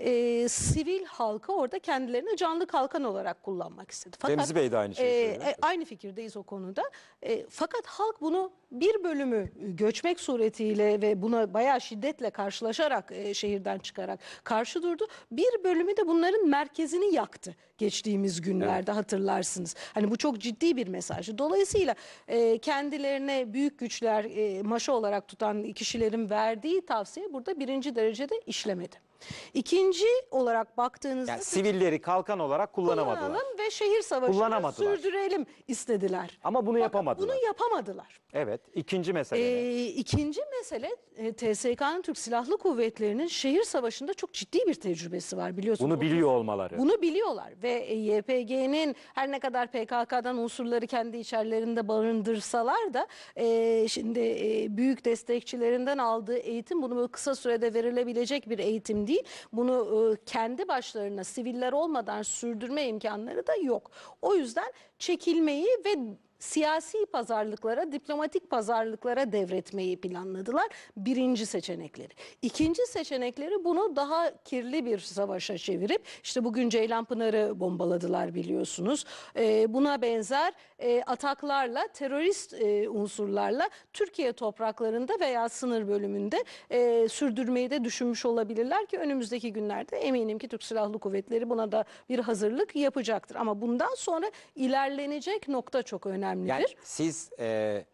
e, sivil halkı orada kendilerini canlı kalkan olarak kullanmak istedi. Fakat, Remzi Bey de aynı şeyi e, e, Aynı fikirdeyiz o konuda. E, fakat halk bunu bir bölümü göçmek suretiyle ve buna bayağı şiddetle karşılaşarak e, şehirden çıkarak karşı durdu. Bir bölümü de bunların merkezini yaktı geçtiğimiz günlerde hatırlarsınız. Hani bu çok ciddi bir mesajdı. Dolayısıyla e, kendilerine büyük güçler e, maşa olarak tutan kişilerin verdiği tavsiye burada birinci derecede işlemedi. İkinci olarak baktığınızda Yani sivilleri kalkan olarak kullanamadılar. kullanalım ve şehir savaşını sürdürelim istediler. Ama bunu yapamadılar. Bunu yapamadılar. Evet, ikinci mesele. ne? Ee, ikinci mesele e, TSK'nın Türk Silahlı Kuvvetleri'nin şehir savaşında çok ciddi bir tecrübesi var biliyorsunuz. bunu biliyor olmaları. Bunu biliyorlar ve e, YPG'nin her ne kadar PKK'dan unsurları kendi içerilerinde barındırsalar da e, şimdi e, büyük destekçilerinden aldığı eğitim bunu kısa sürede verilebilecek bir eğitim değil. Bunu e, kendi başlarına siviller olmadan sürdürme imkanları da yok. O yüzden çekilmeyi ve siyasi pazarlıklara, diplomatik pazarlıklara devretmeyi planladılar. Birinci seçenekleri. İkinci seçenekleri bunu daha kirli bir savaşa çevirip işte bugün Ceylan Pınar'ı bombaladılar biliyorsunuz. Ee, buna benzer e, ataklarla, terörist e, unsurlarla Türkiye topraklarında veya sınır bölümünde e, sürdürmeyi de düşünmüş olabilirler ki önümüzdeki günlerde eminim ki Türk Silahlı Kuvvetleri buna da bir hazırlık yapacaktır. Ama bundan sonra ilerlenecek nokta çok önemli önemlidir. Yani siz e,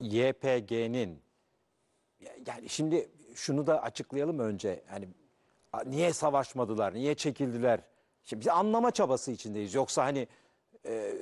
YPG'nin yani şimdi şunu da açıklayalım önce. hani niye savaşmadılar? Niye çekildiler? Şimdi biz anlama çabası içindeyiz. Yoksa hani e,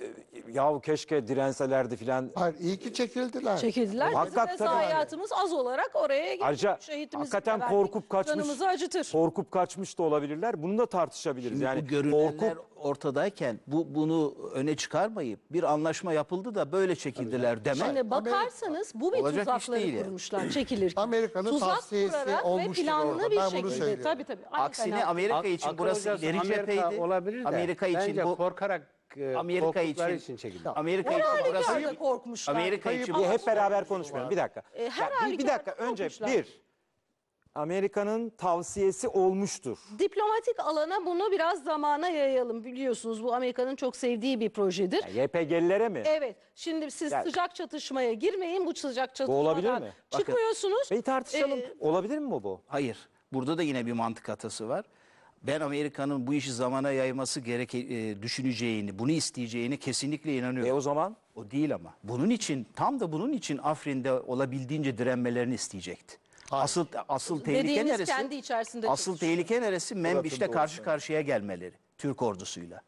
yahu keşke direnselerdi filan. Hayır iyi ki çekildiler. Çekildiler. Bizim Hakikaten hayatımız az olarak oraya gitti. Ayrıca hakikaten verdik. korkup kaçmış. Canımızı acıtır. Korkup kaçmış da olabilirler. Bunu da tartışabiliriz. Şimdi yani bu görünenler korkup ortadayken bu bunu öne çıkarmayıp bir anlaşma yapıldı da böyle çekildiler demek. Şimdi bakarsanız bu bir Olacak tuzakları değil yani. kurmuşlar çekilirken. Amerika'nın Tuzak tavsiyesi kurarak ve planlı bir Ben şekilde. Tabii tabii. aynı Aksine Amerika için Ak- burası akıl hocası Amerika olabilir de. Amerika için bence bu korkarak e, Amerika için, için çekildi. Amerika için Her korkmuşlar. Amerika için bu hep beraber konuşmayalım. Bir dakika. E, her Ya bir, bir dakika önce korkmuşlar. bir Amerika'nın tavsiyesi olmuştur. Diplomatik alana bunu biraz zamana yayalım biliyorsunuz bu Amerika'nın çok sevdiği bir projedir. Yani YPG'lilere mi? Evet şimdi siz Yani- sıcak çatışmaya girmeyin bu sıcak çatışmadan olabilir mi? Bakın- çıkmıyorsunuz. Bir tartışalım. Ee, Olabilir mi bu? Hayır. Burada da yine bir mantık hatası var ben Amerika'nın bu işi zamana yayması gereke e, düşüneceğini, bunu isteyeceğini kesinlikle inanıyorum. E o zaman? O değil ama. Bunun için tam da bunun için Afrin'de olabildiğince direnmelerini isteyecekti. Hayır. Asıl asıl tehlike neresi? Kendi içerisinde asıl çalışıyor. tehlike neresi? Membiş'te karşı karşıya gelmeleri Türk ordusuyla.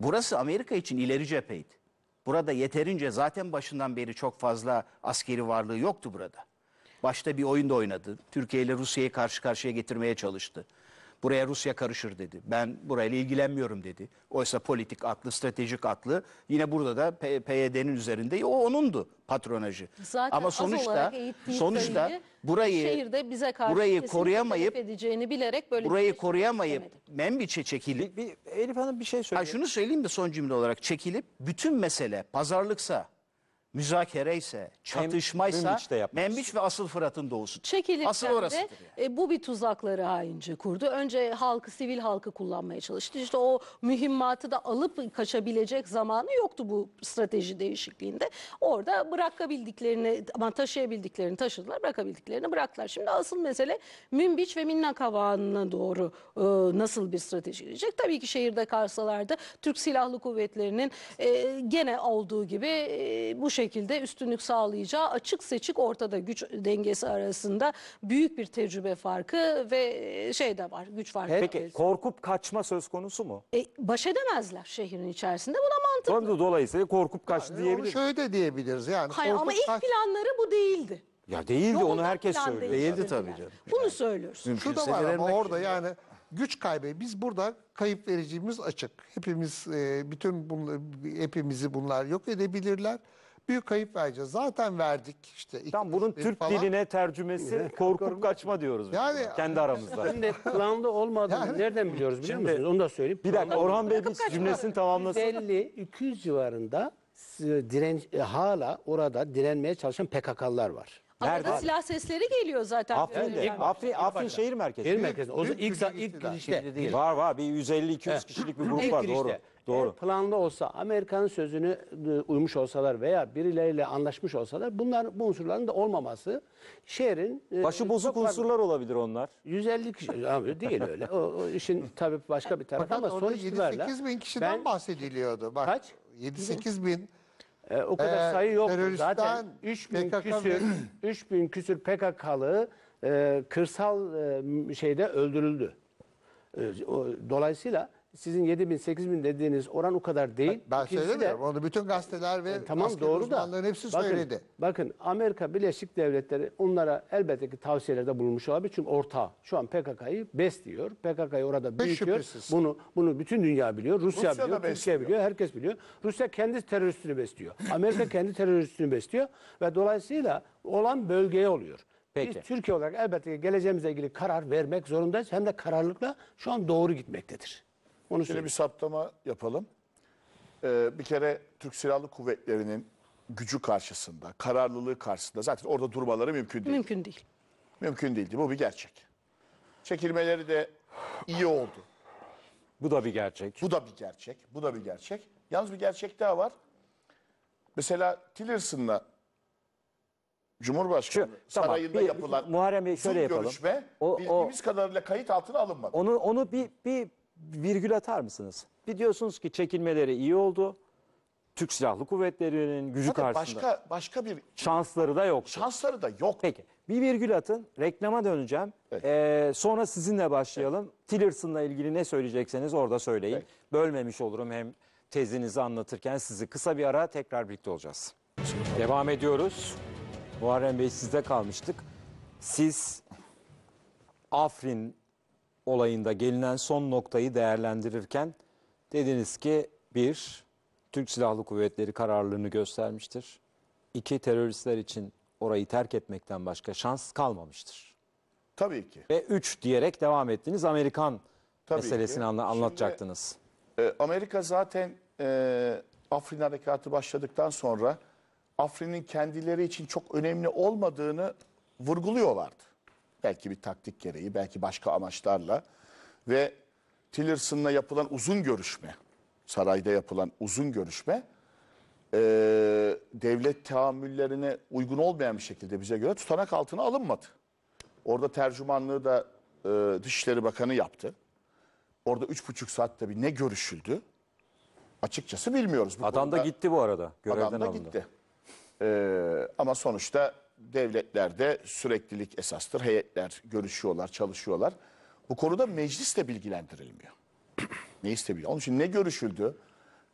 Burası Amerika için ileri cepheydi. Burada yeterince zaten başından beri çok fazla askeri varlığı yoktu burada. Başta bir oyunda oynadı. Türkiye ile Rusya'yı karşı karşıya getirmeye çalıştı. Buraya Rusya karışır dedi. Ben burayla ilgilenmiyorum dedi. Oysa politik aklı, stratejik aklı yine burada da PYD'nin üzerinde o onundu patronajı. Zaten Ama sonuçta sonuçta burayı şehirde bize karşı burayı koruyamayıp edeceğini bilerek böyle burayı şey koruyamayıp Membiç'e çekilip bir, Elif Hanım bir şey söyleyeyim. Ha, şunu söyleyeyim de son cümle olarak çekilip bütün mesele pazarlıksa müzakere ise, çatışmaysa Membiç ve asıl Fırat'ın doğusu. Çekilirken Asıl orasıdır yani. e, bu bir tuzakları haince kurdu. Önce halkı, sivil halkı kullanmaya çalıştı. İşte o mühimmatı da alıp kaçabilecek zamanı yoktu bu strateji değişikliğinde. Orada bırakabildiklerini, ama taşıyabildiklerini taşıdılar, bırakabildiklerini bıraktılar. Şimdi asıl mesele Münbiç ve Minnak Havanı'na doğru e, nasıl bir strateji gelecek? Tabii ki şehirde karsalarda Türk Silahlı Kuvvetleri'nin e, gene olduğu gibi e, bu şekilde şekilde üstünlük sağlayacağı açık seçik ortada güç dengesi arasında büyük bir tecrübe farkı ve e, şey de var güç farkı. Peki var. korkup kaçma söz konusu mu? E, baş edemezler şehrin içerisinde. Bu da mantıklı. dolayısıyla korkup kaç yani e, diyebiliriz. Şöyle de diyebiliriz yani. Hayır ama ilk kaç... planları bu değildi. Ya değildi Yolunda onu herkes söylüyor. Değildi, tabii canım. Bunu yani. söylüyoruz. Mümkünse Şu da var ama orada şimdi. yani güç kaybı. Biz burada kayıp vereceğimiz açık. Hepimiz e, bütün bunlar, hepimizi bunlar yok edebilirler büyük kayıp vereceğiz. Zaten verdik işte. Tam bunun Türk falan. diline tercümesi korkup kaçma diyoruz. Yani, yani kendi aramızda. Şimdi planlı olmadığını yani, nereden biliyoruz biliyor musunuz? Onu da söyleyeyim. Bir dakika Orhan Bey bir cümlesini tamamlasın. 50-200 civarında diren e, hala orada direnmeye çalışan PKK'lılar var. Nerede? Arada silah sesleri geliyor zaten. Afrin, yani. Afrin, Afrin, şehir merkezi. Şehir merkezi. O büyük, ilk, ilk, ilk girişte. Değil. Var var bir 150-200 kişilik bir grup var doğru. Doğru. planlı olsa, Amerika'nın sözünü e, uymuş olsalar veya birileriyle anlaşmış olsalar bunlar bu unsurların da olmaması şehrin... E, Başı bozuk unsurlar olabilir onlar. 150 kişi abi *laughs* değil öyle. O, o işin tabii başka bir tarafı ama sonuç 8 bin kişiden ben, bahsediliyordu. Bak, kaç? 7-8 bin. E, o kadar ee, sayı yok. Zaten 3 bin, PKK küsür, 3 *clears throat* bin küsür PKK'lı e, kırsal e, şeyde öldürüldü. E, o, dolayısıyla sizin 7 bin, 8 bin dediğiniz oran o kadar değil. Ben İkincisi söylemiyorum. De, onu bütün gazeteler ve yani e, tamam, doğru da, hepsi bakın, söyledi. Bakın Amerika Birleşik Devletleri onlara elbette ki tavsiyelerde bulunmuş olabilir. Çünkü ortağı. Şu an PKK'yı besliyor. PKK'yı orada büyütüyor. Şüphesiz. Bunu bunu bütün dünya biliyor. Rusya, Rusya biliyor, Türkiye biliyor, herkes biliyor. Rusya kendi teröristini besliyor. Amerika kendi teröristini besliyor ve dolayısıyla olan bölgeye oluyor. Peki. Biz Türkiye olarak elbette ki geleceğimizle ilgili karar vermek zorundayız. Hem de kararlılıkla şu an doğru gitmektedir. Onu Şimdi bir saptama yapalım. Ee, bir kere Türk Silahlı Kuvvetleri'nin gücü karşısında, kararlılığı karşısında zaten orada durmaları mümkün değil. Mümkün değil. Mümkün değildi. Bu bir gerçek. Çekilmeleri de iyi oldu. Bu da bir gerçek. Bu da bir gerçek. Bu da bir gerçek. Yalnız bir gerçek daha var. Mesela Tillerson'la Cumhurbaşkanı Şu, tamam, sarayında bir- yapılan Muharrem Bey şöyle tüm yapalım. görüşme O- o- kadarıyla kayıt altına alınmadı. Onu onu bir bir virgül atar mısınız? Bir diyorsunuz ki çekilmeleri iyi oldu. Türk Silahlı Kuvvetleri'nin gücü Zaten karşısında. Başka, başka bir şansları da yok. şansları da yok. Peki bir virgül atın. Reklama döneceğim. Evet. Ee, sonra sizinle başlayalım. Tillerson'la ilgili ne söyleyecekseniz orada söyleyin. Evet. Bölmemiş olurum hem tezinizi anlatırken sizi. Kısa bir ara tekrar birlikte olacağız. Devam ediyoruz. Muharrem Bey sizde kalmıştık. Siz Afrin olayında gelinen son noktayı değerlendirirken dediniz ki bir, Türk Silahlı Kuvvetleri kararlılığını göstermiştir. İki, teröristler için orayı terk etmekten başka şans kalmamıştır. Tabii ki. Ve üç diyerek devam ettiniz. Amerikan Tabii meselesini ki. anlatacaktınız. Şimdi, e, Amerika zaten e, Afrin Harekatı başladıktan sonra Afrin'in kendileri için çok önemli olmadığını vurguluyorlardı. Belki bir taktik gereği, belki başka amaçlarla ve Tillerson'la yapılan uzun görüşme, sarayda yapılan uzun görüşme e, devlet tahammüllerine uygun olmayan bir şekilde bize göre tutanak altına alınmadı. Orada tercümanlığı da e, Dışişleri Bakanı yaptı. Orada üç buçuk saatte bir ne görüşüldü? Açıkçası bilmiyoruz. Bu adam konuda, da gitti bu arada. Görevden adam da alındı. gitti. E, ama sonuçta devletlerde süreklilik esastır. Heyetler görüşüyorlar, çalışıyorlar. Bu konuda meclis de bilgilendirilmiyor. meclis *clears throat* de bilgilendirilmiyor. Onun için ne görüşüldü,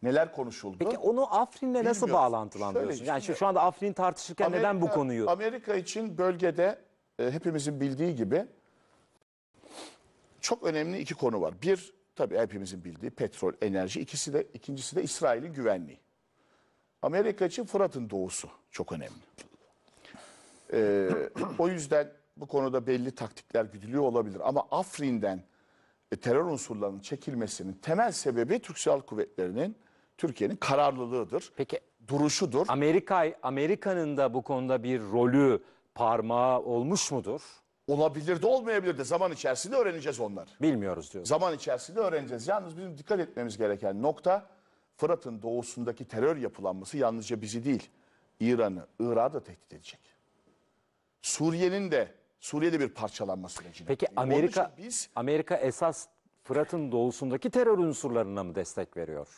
neler konuşuldu? Peki onu Afrin'le bilmiyoruz. nasıl bağlantılandırıyorsun? Şöyle, yani şimdi, şu anda Afrin tartışırken Amerika, neden bu konuyu? Amerika için bölgede e, hepimizin bildiği gibi çok önemli iki konu var. Bir tabii hepimizin bildiği petrol, enerji. İkisi de ikincisi de İsrail'in güvenliği. Amerika için Fırat'ın doğusu çok önemli. Ee, *clears throat* o yüzden bu konuda belli taktikler güdülüyor olabilir. Ama Afrin'den e, terör unsurlarının çekilmesinin temel sebebi Türk Silahlı Kuvvetleri'nin Türkiye'nin kararlılığıdır, Peki duruşudur. Amerika Amerika'nın da bu konuda bir rolü parmağı olmuş mudur? Olabilir de olmayabilir de zaman içerisinde öğreneceğiz onlar. Bilmiyoruz diyoruz. Zaman içerisinde öğreneceğiz. Yalnız bizim dikkat etmemiz gereken nokta Fırat'ın doğusundaki terör yapılanması yalnızca bizi değil İran'ı, Irak'ı da tehdit edecek. Suriye'nin de Suriye'de bir parçalanma sürecine. Peki Amerika biz Amerika esas Fırat'ın doğusundaki terör unsurlarına mı destek veriyor?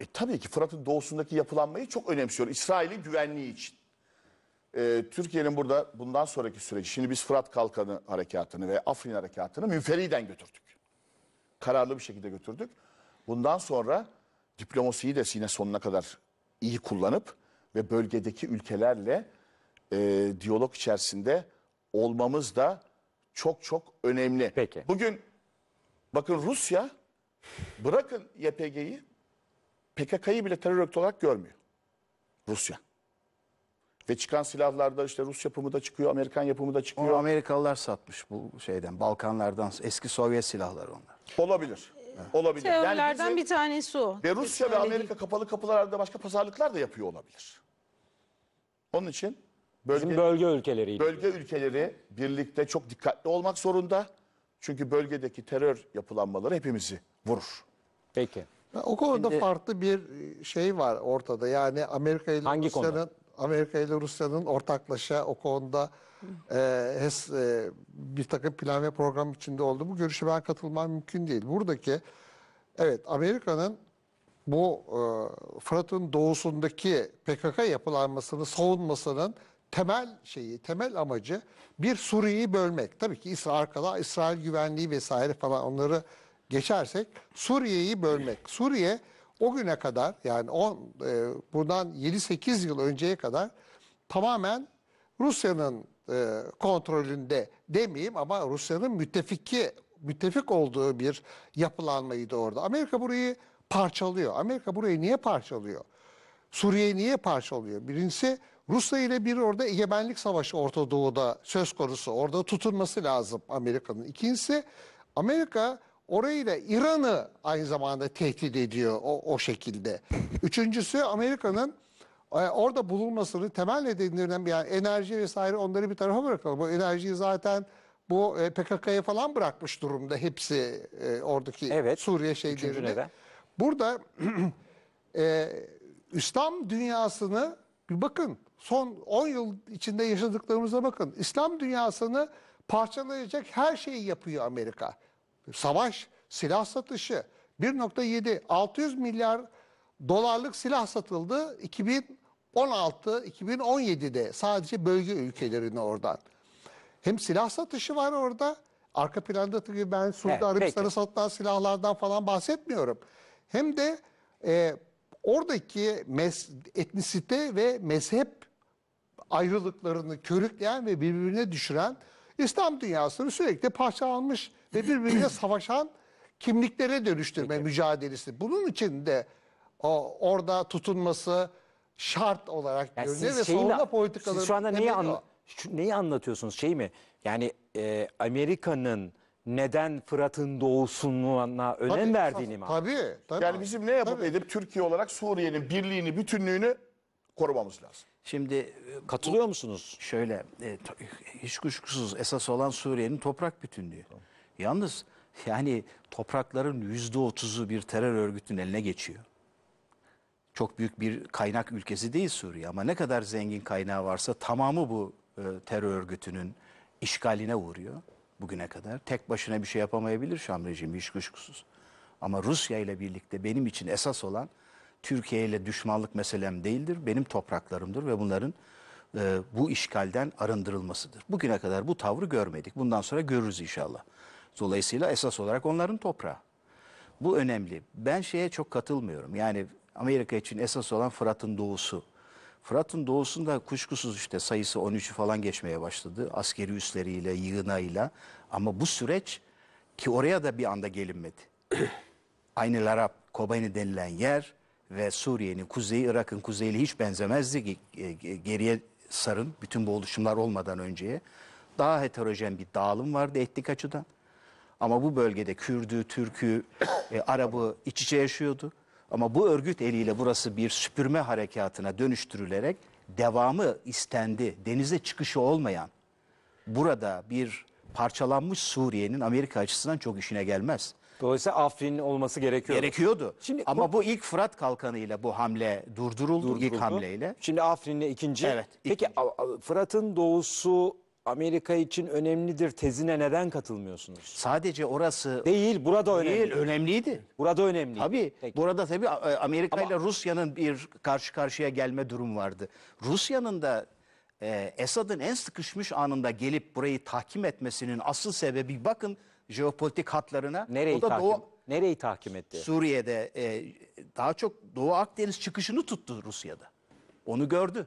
E, tabii ki Fırat'ın doğusundaki yapılanmayı çok önemsiyor. İsrail'in güvenliği için. E, Türkiye'nin burada bundan sonraki süreci, şimdi biz Fırat Kalkanı Harekatı'nı ve Afrin Harekatı'nı münferiden götürdük. Kararlı bir şekilde götürdük. Bundan sonra diplomasiyi de yine sonuna kadar iyi kullanıp ve bölgedeki ülkelerle e, diyalog içerisinde olmamız da çok çok önemli. Peki. Bugün bakın Rusya bırakın YPG'yi PKK'yı bile terör örgütü olarak görmüyor. Rusya. Ve çıkan silahlarda işte Rus yapımı da çıkıyor, Amerikan yapımı da çıkıyor. Onu Amerikalılar satmış bu şeyden, Balkanlardan, eski Sovyet silahları onlar. Olabilir. Evet. Olabilir. Teorilerden yani bir tanesi o. Ve Rusya ve Amerika değil. kapalı kapılarda başka pazarlıklar da yapıyor olabilir. Onun için Bölge, Bizim bölge ülkeleri. Bölge ülkeleri birlikte çok dikkatli olmak zorunda. Çünkü bölgedeki terör yapılanmaları hepimizi vurur. Peki. O konuda Şimdi, farklı bir e, şey var ortada. Yani Amerika ile Rusya'nın Amerika ile Rusya'nın ortaklaşa o konuda e, HES, e, bir takım plan ve program içinde oldu. Bu görüşe ben katılmam mümkün değil. Buradaki evet Amerika'nın bu e, Fırat'ın doğusundaki PKK yapılanmasını savunmasının temel şeyi, temel amacı bir Suriye'yi bölmek. Tabii ki İsrail arkada İsrail güvenliği vesaire falan onları geçersek Suriye'yi bölmek. Suriye o güne kadar yani on, e, buradan 7-8 yıl önceye kadar tamamen Rusya'nın e, kontrolünde demeyeyim ama Rusya'nın müttefiki müttefik olduğu bir yapılanmaydı orada. Amerika burayı parçalıyor. Amerika burayı niye parçalıyor? Suriye'yi niye parçalıyor? Birincisi Rusya ile bir orada egemenlik savaşı Orta Doğu'da söz konusu. Orada tutulması lazım Amerika'nın. İkincisi Amerika orayla İran'ı aynı zamanda tehdit ediyor o, o şekilde. Üçüncüsü Amerika'nın e, orada bulunmasını temel nedenlerinden bir yani enerji vesaire onları bir tarafa bırakalım. Bu enerjiyi zaten bu e, PKK'ya falan bırakmış durumda hepsi e, oradaki evet, Suriye şeylerinde. Burada *clears throat* e, İslam dünyasını bir bakın son 10 yıl içinde yaşadıklarımıza bakın. İslam dünyasını parçalayacak her şeyi yapıyor Amerika. Savaş, silah satışı 1.7 600 milyar dolarlık silah satıldı 2016-2017'de sadece bölge ülkelerine oradan. Hem silah satışı var orada. Arka planda tabii ben Suudi evet, Arabistan'a satılan silahlardan falan bahsetmiyorum. Hem de e, oradaki mes, etnisite ve mezhep ayrılıklarını körükleyen ve birbirine düşüren İslam dünyasını sürekli parçalanmış ve birbirine *clears throat* savaşan kimliklere dönüştürme Peki. mücadelesi. Bunun için de o, orada tutunması şart olarak yani görünüyor ve politikaları... Siz şu anda neyi, anla, şu, neyi anlatıyorsunuz? Şey mi? Yani e, Amerika'nın neden Fırat'ın doğusuna önem tabii, verdiğini mi? Tabii, tabii. Yani bizim ne yapıp tabii. edip Türkiye olarak Suriye'nin birliğini, bütünlüğünü korumamız lazım. Şimdi e, katılıyor bu, musunuz? Şöyle e, hiç kuşkusuz esas olan Suriye'nin toprak bütünlüğü. Tamam. Yalnız yani toprakların yüzde otuzu bir terör örgütünün eline geçiyor. Çok büyük bir kaynak ülkesi değil Suriye ama ne kadar zengin kaynağı varsa tamamı bu e, terör örgütünün işgaline uğruyor bugüne kadar. Tek başına bir şey yapamayabilir Şam rejimi hiç kuşkusuz. Ama Rusya ile birlikte benim için esas olan Türkiye ile düşmanlık meselem değildir. Benim topraklarımdır ve bunların e, bu işgalden arındırılmasıdır. Bugüne kadar bu tavrı görmedik. Bundan sonra görürüz inşallah. Dolayısıyla esas olarak onların toprağı. Bu önemli. Ben şeye çok katılmıyorum. Yani Amerika için esas olan Fırat'ın doğusu. Fırat'ın doğusunda kuşkusuz işte sayısı 13'ü falan geçmeye başladı. Askeri üsleriyle, yığınayla. Ama bu süreç ki oraya da bir anda gelinmedi. *clears throat* Aynı Larap, Kobani denilen yer ve Suriye'nin kuzeyi Irak'ın kuzeyiyle hiç benzemezdi geriye sarın bütün bu oluşumlar olmadan önceye. Daha heterojen bir dağılım vardı etnik açıdan. Ama bu bölgede Kürdü, Türkü, e, Arabı iç içe yaşıyordu. Ama bu örgüt eliyle burası bir süpürme harekatına dönüştürülerek devamı istendi. Denize çıkışı olmayan burada bir parçalanmış Suriye'nin Amerika açısından çok işine gelmez. Dolayısıyla Afrin'in olması gerekiyordu. Gerekiyordu. Şimdi Ama bu, bu ilk Fırat kalkanıyla bu hamle durduruldu, durduruldu. ilk hamleyle. Şimdi Afrin'le ikinci. Evet. Peki Fırat'ın doğusu Amerika için önemlidir tezine neden katılmıyorsunuz? Sadece orası değil, burada değil, önemliydi. Burada önemli. Tabii. Peki. Burada tabii e, Amerika Ama... ile Rusya'nın bir karşı karşıya gelme durum vardı. Rusya'nın da e, Esad'ın en sıkışmış anında gelip burayı tahkim etmesinin asıl sebebi bakın jeopolitik hatlarına. Nereyi, o da tahkim, Doğu, nereyi takip etti? Suriye'de e, daha çok Doğu Akdeniz çıkışını tuttu Rusya'da. Onu gördü.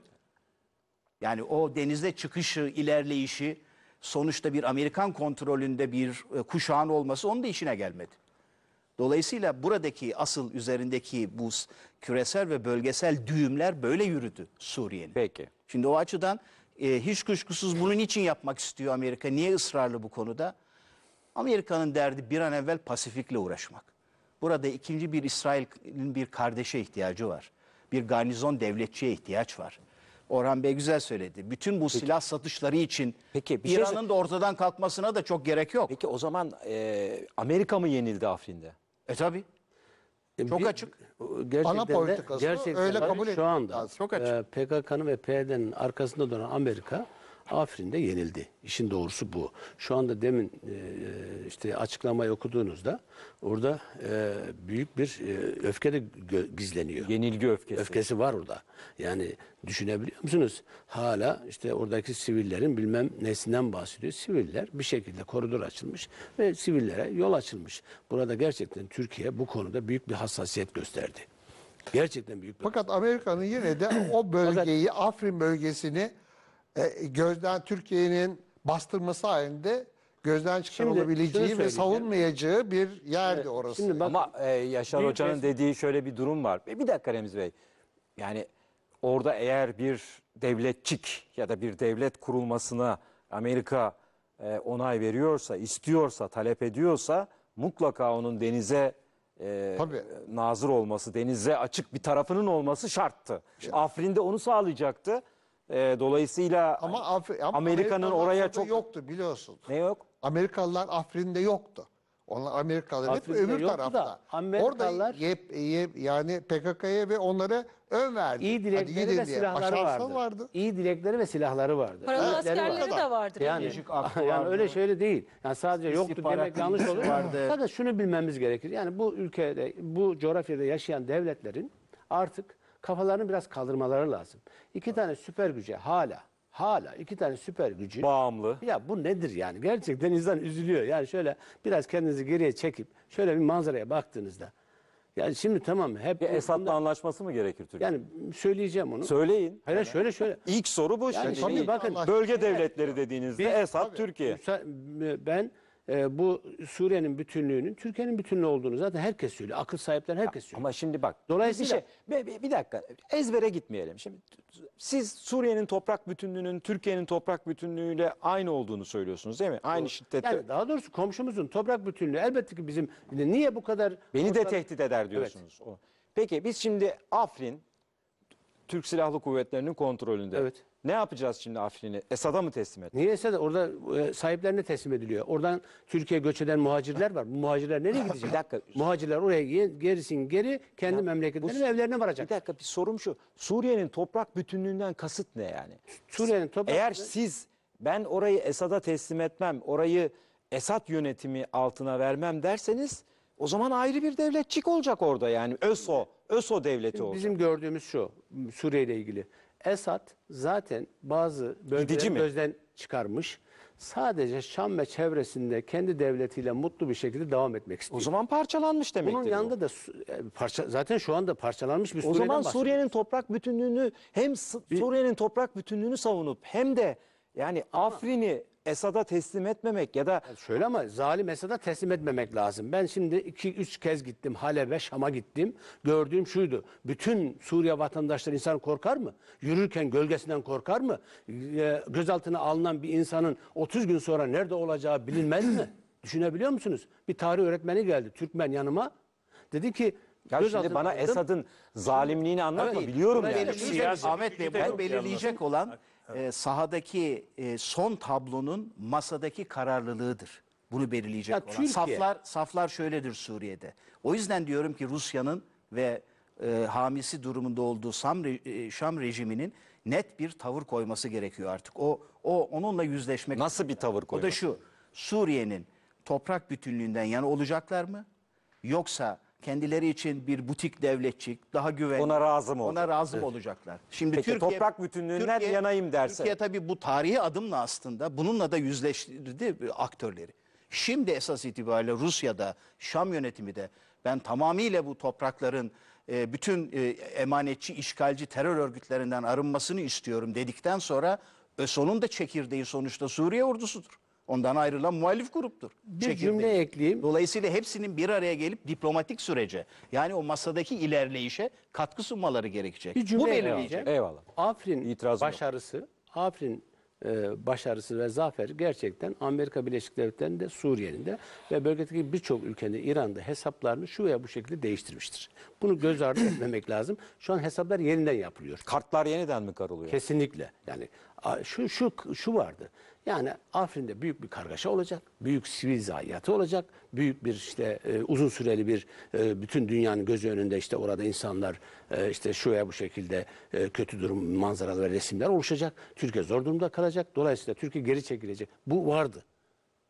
Yani o denizde çıkışı, ilerleyişi sonuçta bir Amerikan kontrolünde bir e, kuşağın olması onun da işine gelmedi. Dolayısıyla buradaki asıl üzerindeki bu küresel ve bölgesel düğümler böyle yürüdü Suriye'nin. Peki. Şimdi o açıdan e, hiç kuşkusuz bunun için yapmak istiyor Amerika. Niye ısrarlı bu konuda? Amerika'nın derdi bir an evvel Pasifik'le uğraşmak. Burada ikinci bir İsrail'in bir kardeşe ihtiyacı var. Bir garnizon devletçiye ihtiyaç var. Orhan Bey güzel söyledi. Bütün bu Peki. silah satışları için Peki, bir şey İran'ın da ortadan kalkmasına da çok gerek yok. Peki o zaman e, Amerika mı yenildi Afrin'de? E tabi. E, çok bir, açık. Gerçekten Ana politikası gerçekten öyle kabul edildi. Şu anda çok E, PKK'nın ve PYD'nin arkasında duran Amerika Afrin'de yenildi. İşin doğrusu bu. Şu anda demin e, e, işte açıklamayı okuduğunuzda orada e, büyük bir e, öfke de gizleniyor. Yenilgi öfkesi. Öfkesi var orada. Yani düşünebiliyor musunuz? Hala işte oradaki sivillerin bilmem nesinden bahsediyor. Siviller bir şekilde koridor açılmış ve sivillere yol açılmış. Burada gerçekten Türkiye bu konuda büyük bir hassasiyet gösterdi. Gerçekten büyük bir Fakat Amerika'nın yine de o *clears throat* bölgeyi, Afrin bölgesini e, gözden Türkiye'nin bastırması halinde gözden çıkan olabileceği ve savunmayacağı bir yerdi Evet, orası. şimdi bak- Ama e, Yaşar Büyük Hoca'nın dediği şöyle bir durum var. E, Bir dakika Remiz Bey. Yani orada eğer bir devletçik ya da bir devlet kurulmasına Amerika e, onay veriyorsa, istiyorsa, talep ediyorsa mutlaka onun denize e, nazır olması, denize açık bir tarafının olması şarttı. Afrin'de onu sağlayacaktı. E, dolayısıyla ama, Afri- ama Amerika'nın oraya çok... yoktu biliyorsun. Ne yok? Amerikalılar Afrin'de yoktu. Onlar Amerikalılar hep öbür yoktu da tarafta. Amerikalılar- Orada yep, yep, yani PKK'ya ve onlara ön verdi. İyi dilekleri gidin ve silahları vardı. vardı. İyi dilekleri ve silahları vardı. Paralı Öyle- askerleri de vardır. Yani, Birleşik yani öyle şöyle değil. Yani sadece yoktu demek yanlış bilgisi olur. vardı. Sadece şunu bilmemiz gerekir. Yani bu ülkede, bu coğrafyada yaşayan devletlerin artık kafalarını biraz kaldırmaları lazım. İki evet. tane süper güce hala hala iki tane süper gücü bağımlı. Ya bu nedir yani? Gerçekten insan üzülüyor. Yani şöyle biraz kendinizi geriye çekip şöyle bir manzaraya baktığınızda yani şimdi tamam hep e, bir Esad'la anlaşması mı gerekir Türkiye? Yani söyleyeceğim onu. Söyleyin. Hayır yani. şöyle şöyle. İlk soru bu. Yani şimdi bakın bölge devletleri dediğinizde Esad Türkiye. Ben e, bu Suriye'nin bütünlüğünün Türkiye'nin bütünlüğü olduğunu zaten herkes söylüyor. Akıl sahipleri herkes söylüyor. Ama şimdi bak. Dolayısıyla bir, şey, bir, bir dakika ezbere gitmeyelim. Şimdi siz Suriye'nin toprak bütünlüğünün Türkiye'nin toprak bütünlüğüyle aynı olduğunu söylüyorsunuz değil mi? Aynı şiddette. Yani daha doğrusu komşumuzun toprak bütünlüğü elbette ki bizim niye bu kadar Beni de tehdit eder diyorsunuz. Evet. O. Peki biz şimdi Afrin Türk Silahlı Kuvvetleri'nin kontrolünde. Evet. Ne yapacağız şimdi Afrin'i? Esad'a mı teslim et? Niye Esad'a? Orada e, sahiplerine teslim ediliyor. Oradan Türkiye göç eden muhacirler var. Bu muhacirler nereye gidecek? bir dakika. Muhacirler oraya gerisin geri kendi Ya bu- memleketlerine ve evlerine varacak. Bir dakika bir sorum şu. Suriye'nin toprak bütünlüğünden kasıt ne yani? Suriye'nin toprak- Eğer siz ben orayı Esad'a teslim etmem, orayı Esad yönetimi altına vermem derseniz o zaman ayrı bir devletçik olacak orada yani ÖSO ÖSO devleti Şimdi oldu. Bizim gördüğümüz şu Suriye ile ilgili. Esad zaten bazı bölgeleri gözden çıkarmış. Sadece Şam ve çevresinde kendi devletiyle mutlu bir şekilde devam etmek istiyor. O zaman parçalanmış demektir. Bunun yanında bu. da e, parça, zaten şu anda parçalanmış bir Suriye'den O zaman Suriye'nin toprak bütünlüğünü hem Suriye'nin toprak bütünlüğünü savunup hem de yani Afrin'i Esad'a teslim etmemek ya da Şöyle ama zalim Esad'a teslim etmemek lazım. Ben şimdi iki üç kez gittim Halep'e, Şam'a gittim. Gördüğüm şuydu. Bütün Suriye vatandaşları insan korkar mı? Yürürken gölgesinden korkar mı? Ee, Gözaltına alınan bir insanın 30 gün sonra nerede olacağı bilinmez mi? *clears throat* Düşünebiliyor musunuz? Bir tarih öğretmeni geldi Türkmen yanıma. Dedi ki ya şimdi bana Esad'ın zalimliğini anlatma Evet, biliyorum buna yani. Şey Ahmet Bey bunu belirleyecek olan ee, e, sahadaki son tablonun masadaki kararlılığıdır. Bunu belirleyecek Ya olan. Türkiye- Saflar, saflar şöyledir Suriye'de. O yüzden diyorum ki Rusya'nın ve e, hamisi durumunda olduğu Sam e, Şam rejiminin net bir tavır koyması gerekiyor artık. O, o onunla yüzleşmek Nasıl bir tavır koymak? O da şu. Suriye'nin toprak bütünlüğünden yana olacaklar mı? Yoksa kendileri için bir butik devletçik, daha güvenli. Ona razı mı Ona olacak? razı mı olacaklar? Şimdi Peki Türkiye toprak bütünlüğünden yanayım derse. Türkiye tabii bu tarihi adımla aslında bununla da yüzleştirdi e, aktörleri. Şimdi esas itibariyle Rusya'da Şam yönetimi de ben tamamıyla bu toprakların e, bütün e, emanetçi, işgalci terör örgütlerinden arınmasını istiyorum dedikten sonra ÖSO'nun da çekirdeği sonuçta Suriye ordusudur. Ondan ayrılan muhalif gruptur. Bir Çekirdeği. cümle ekleyeyim. Dolayısıyla hepsinin bir araya gelip diplomatik sürece yani o masadaki ilerleyişe katkı sunmaları gerekecek. Bir cümle Bu belirleyecek. Eyvallah. Afrin İtirazım başarısı, yok. Afrin e, başarısı ve zafer gerçekten Amerika Birleşik Devletleri'nde, Suriye'nin de ve bölgedeki birçok ülkenin İran'da hesaplarını şu veya bu şekilde değiştirmiştir. Bunu göz ardı etmemek lazım. Şu an hesaplar yeniden yapılıyor. Kartlar yeniden mi karılıyor? Kesinlikle. Yani şu şu şu vardı. Yani Afrin'de büyük bir kargaşa olacak, büyük sivil zayiatı olacak, büyük bir işte e, uzun süreli bir e, bütün dünyanın gözü önünde işte orada insanlar e, işte şuraya bu şekilde e, kötü durum manzaralar, resimler oluşacak. Türkiye zor durumda kalacak. Dolayısıyla Türkiye geri çekilecek. Bu vardı.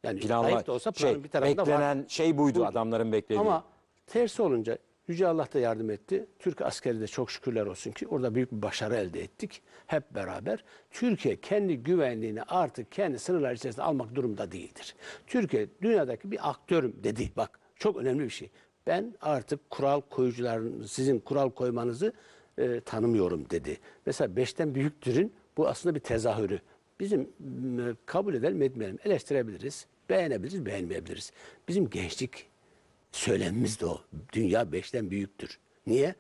Yani Planlar, da olsa şey, planın şey, bir tarafında beklenen var. şey buydu, buydu adamların beklediği. Ama tersi olunca Yüce Allah da yardım etti. Türk askeri de çok şükürler olsun ki orada büyük bir başarı elde ettik hep beraber. Türkiye kendi güvenliğini artık kendi sınırlar içerisinde almak durumda değildir. Türkiye dünyadaki bir aktörüm dedi. Bak çok önemli bir şey. Ben artık kural koyucuların sizin kural koymanızı e, tanımıyorum dedi. Mesela beşten büyüktürün bu aslında bir tezahürü. Bizim e, kabul edelim etmeyelim eleştirebiliriz, beğenebiliriz, beğenmeyebiliriz. Bizim gençlik Söylemimiz de o. Dünya beşten büyüktür. Niye?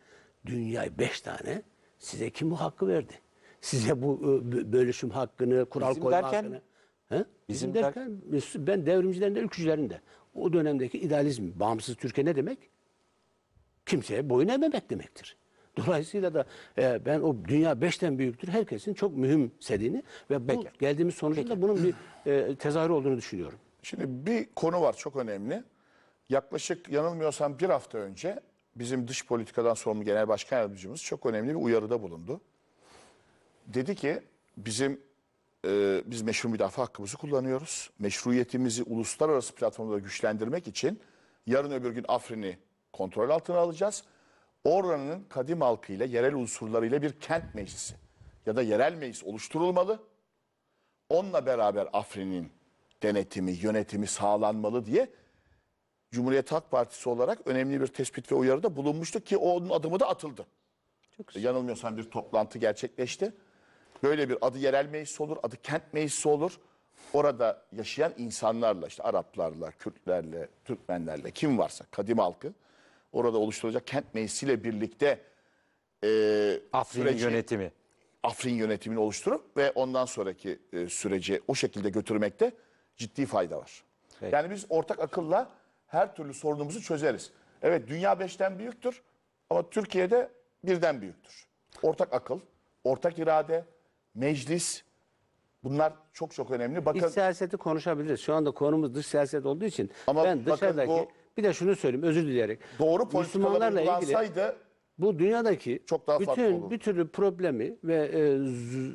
Dünya beş tane size kim bu hakkı verdi? Size bu e, bölüşüm hakkını, kural bizim koyma derken, hakkını. He? Bizim, bizim derken, derken ben devrimcilerin de ülkücülerin de o dönemdeki idealizm, bağımsız Türkiye ne demek? Kimseye boyun eğmemek demektir. *laughs* Dolayısıyla da e, ben o dünya beşten büyüktür herkesin çok mühimsediğini ve bu Peki. geldiğimiz sonucunda Peki. bunun bir e, tezahürü olduğunu düşünüyorum. Şimdi bir konu var çok önemli. Yaklaşık yanılmıyorsam bir hafta önce bizim dış politikadan sorumlu genel başkan yardımcımız çok önemli bir uyarıda bulundu. Dedi ki bizim e, biz meşru müdafaa hakkımızı kullanıyoruz. Meşruiyetimizi uluslararası platformda güçlendirmek için yarın öbür gün Afrin'i kontrol altına alacağız. Oranın kadim halkıyla, yerel unsurlarıyla bir kent meclisi ya da yerel meclis oluşturulmalı. Onunla beraber Afrin'in denetimi, yönetimi sağlanmalı diye Cumhuriyet Halk Partisi olarak önemli bir tespit ve uyarıda bulunmuştu ki onun adımı da atıldı. Çok Yanılmıyorsam bir toplantı gerçekleşti. Böyle bir adı yerel meclis olur, adı kent meclisi olur. Orada yaşayan insanlarla işte Araplarla, Kürtlerle, Türkmenlerle kim varsa kadim halkı orada oluşturulacak kent meclisiyle birlikte e, Afrin süreci, yönetimi. Afrin yönetimini oluşturup ve ondan sonraki e, süreci o şekilde götürmekte ciddi fayda var. Peki. Yani biz ortak akılla her türlü sorunumuzu çözeriz. Evet dünya beşten büyüktür ama Türkiye'de birden büyüktür. Ortak akıl, ortak irade, meclis bunlar çok çok önemli. Bakın, İç siyaseti konuşabiliriz. Şu anda konumuz dış siyaset olduğu için ama ben dışarıdaki... bu, bir de şunu söyleyeyim özür dileyerek. Doğru politikaları uygulansaydı bu dünyadaki çok daha bütün bir türlü problemi ve e,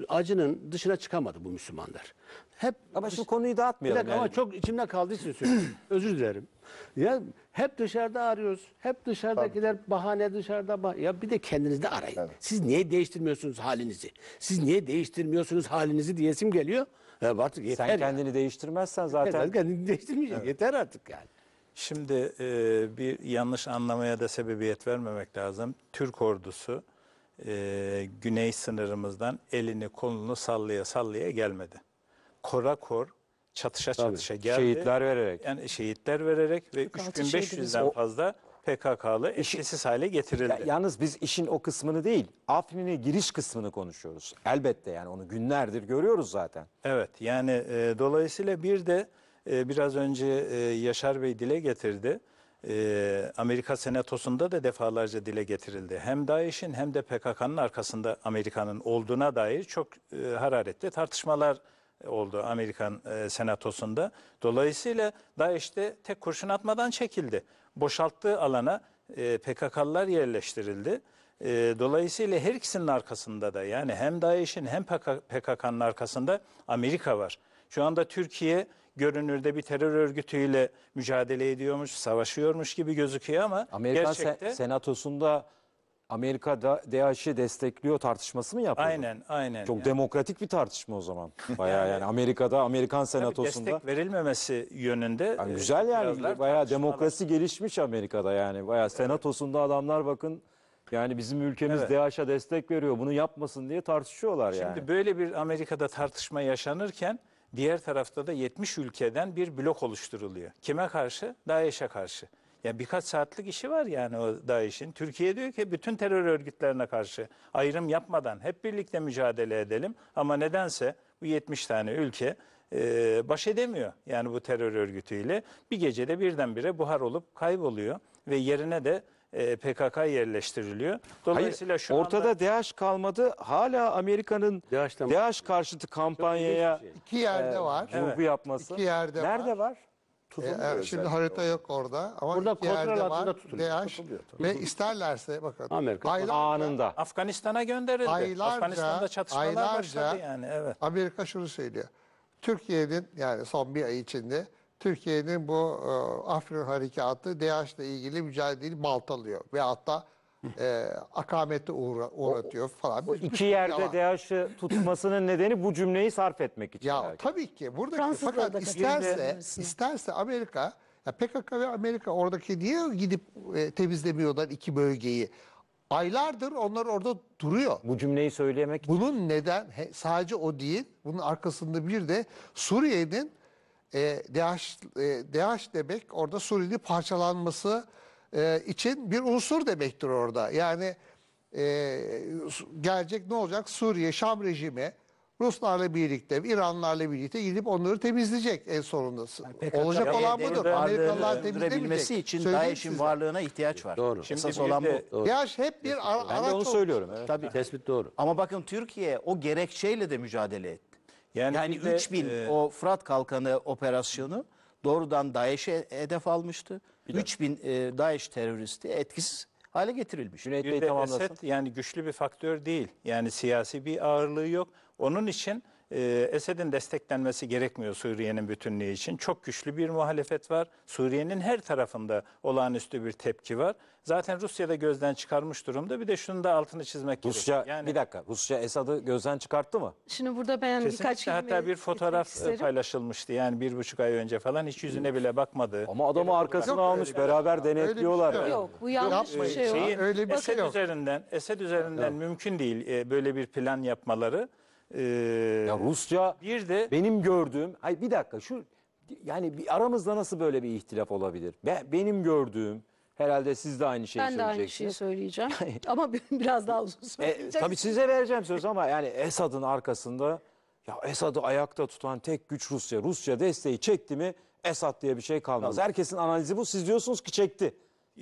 acının dışına çıkamadı bu Müslümanlar. Hep ama şimdi konuyu dağıtmayalım. Bir dakika yani. ama çok içimde kaldığı için söylüyorum. *clears throat* Özür dilerim. Ya hep dışarıda arıyoruz. Hep dışarıdakiler Tabii. bahane dışarıda. Bah ya bir de kendinizde arayın. Evet. Siz niye değiştirmiyorsunuz halinizi? Siz niye değiştirmiyorsunuz halinizi diyesim geliyor. Ya artık yeter. Sen kendini ya. değiştirmezsen zaten. Yeter, kendini değiştirmeyeceksin. Evet. Yeter artık yani. Şimdi e, bir yanlış anlamaya da sebebiyet vermemek lazım. Türk ordusu e, güney sınırımızdan elini kolunu sallaya sallaya gelmedi. Kora kor çatışa Tabii, çatışa geldi. Şehitler vererek. Yani şehitler vererek ve 3500'den fazla PKK'lı eşsiz hale getirildi. Ya, yalnız biz işin o kısmını değil, Afrin'e giriş kısmını konuşuyoruz. Elbette yani onu günlerdir görüyoruz zaten. Evet yani e, dolayısıyla bir de ee, biraz önce e, Yaşar Bey dile getirdi. Ee, Amerika Senatosu'nda da defalarca dile getirildi. Hem DAEŞ'in hem de PKK'nın arkasında Amerika'nın olduğuna dair çok e, hararetli tartışmalar oldu Amerikan e, Senatosu'nda. Dolayısıyla DAEŞ'te tek kurşun atmadan çekildi. Boşalttığı alana e, PKK'lılar yerleştirildi. dolayısıyla her ikisinin arkasında da yani hem DAEŞ'in hem PKK'nın arkasında Amerika var. Şu anda Türkiye görünürde bir terör örgütüyle mücadele ediyormuş, savaşıyormuş gibi gözüküyor ama Amerikan gerçekte... sen, senatosunda Amerika da DAEŞ'i destekliyor tartışması mı yapıyor? Aynen, aynen. Çok yani. demokratik bir tartışma o zaman. *laughs* Bayağı yani Amerika'da, Amerikan senatosunda. destek verilmemesi yönünde. Yani e, güzel yani, bayağı demokrasi gelişmiş Amerika'da yani. Bayağı senatosunda adamlar bakın... Yani bizim ülkemiz evet. DAEŞ'e destek veriyor. Bunu yapmasın diye tartışıyorlar Şimdi yani. Şimdi böyle bir Amerika'da tartışma yaşanırken Diğer tarafta da 70 ülkeden bir blok oluşturuluyor. Kime karşı? DAEŞ'e karşı. Yani birkaç saatlik işi var yani o DAEŞ'in. Türkiye diyor ki bütün terör örgütlerine karşı ayrım yapmadan hep birlikte mücadele edelim. Ama nedense bu 70 tane ülke e, baş edemiyor yani bu terör örgütüyle. Bir gecede birdenbire buhar olup kayboluyor ve yerine de e, PKK yerleştiriliyor. Dolayısıyla Hayır, şu ortada anda... DAEŞ kalmadı. Hala Amerika'nın DAEŞ, DAEŞ karşıtı kampanyaya şey. iki yerde e, var. Vurgu evet. yapması. İki yerde Nerede var? var? E, şimdi harita yok orada ama Burada iki yerde var. Tutuluyor. DAEŞ tutuluyor, ve isterlerse bakın Amerika anında Afganistan'a gönderildi. Aylarca, Afganistan'da çatışmalar aylarca, başladı yani evet. Amerika şunu söylüyor. Türkiye'nin yani son bir ay içinde Türkiye'nin bu e, Afrin harekatı DAEŞ'le ilgili mücadeleyi baltalıyor ve hatta e, akamete uğra, uğratıyor falan. O, o iki yerde DAEŞ'ı tutmasının nedeni bu cümleyi sarf etmek için. Ya belki. tabii ki burada fakat isterse isterse Amerika ya PKK ve Amerika oradaki niye gidip e, temizlemiyorlar iki bölgeyi? Aylardır onlar orada duruyor. Bu cümleyi söylemek için. Bunun neden he, sadece o değil, bunun arkasında bir de Suriye'nin e, DH, e, DH demek orada Suriyeli parçalanması e, için bir unsur demektir orada. Yani e, gelecek ne olacak? Suriye, Şam rejimi Ruslarla birlikte, İranlarla birlikte gidip onları temizleyecek en sonunda. Yani Olacak ya, olan budur. Amerikalılar e, temizlemeyecek. için DAEŞ'in varlığına ihtiyaç var. Doğru. Şimdi Esas olan bu. DAEŞ hep bir ara, araç. Ben de onu söylüyorum. Evet. Tabii. Tespit doğru. Ama bakın Türkiye o gerekçeyle de mücadele etti. Yani, yani 3000 e, o Fırat Kalkanı operasyonu doğrudan DAEŞ'e hedef almıştı. 3000 e, DAEŞ teröristi etkisiz hale getirilmiş. Cüneyt Bey tamamlasın. Esed, yani güçlü bir faktör değil. Yani siyasi bir ağırlığı yok. Onun için e, Esed'in desteklenmesi gerekmiyor Suriye'nin bütünlüğü için. Çok güçlü bir muhalefet var. Suriye'nin her tarafında olağanüstü bir tepki var. Zaten Rusya'da gözden çıkarmış durumda. Bir de şunun da altını çizmek Rusya, gerekiyor. Yani, bir dakika Rusya Esad'ı gözden çıkarttı mı? Şimdi burada ben Kesinlikle birkaç kelime Hatta bir fotoğraf paylaşılmıştı yani bir buçuk ay önce falan hiç yüzüne bile bakmadı. Ama adamı yani, arkasına yok, almış beraber şey denetliyorlar. Şey yok. yok bu yanlış ee, şey yok, bir şey yok. Şeyin, öyle bir Esed yok. üzerinden, Esed üzerinden yok. mümkün değil e, böyle bir plan yapmaları. Ee, ya Rusça bir de benim gördüğüm, ay bir dakika şu yani bir, aramızda nasıl böyle bir ihtilaf olabilir? Ben benim gördüğüm herhalde siz de aynı şeyi söyleyeceksiniz. Ben de aynı şeyi söyleyeceğim *laughs* ama biraz daha uzun e, söyleyeceğim. E, tabii size vereceğim söz ama yani Esad'ın arkasında ya Esad'ı ayakta tutan tek güç Rusya. Rusya desteği çekti mi Esad diye bir şey kalmaz. Herkesin analizi bu. Siz diyorsunuz ki çekti.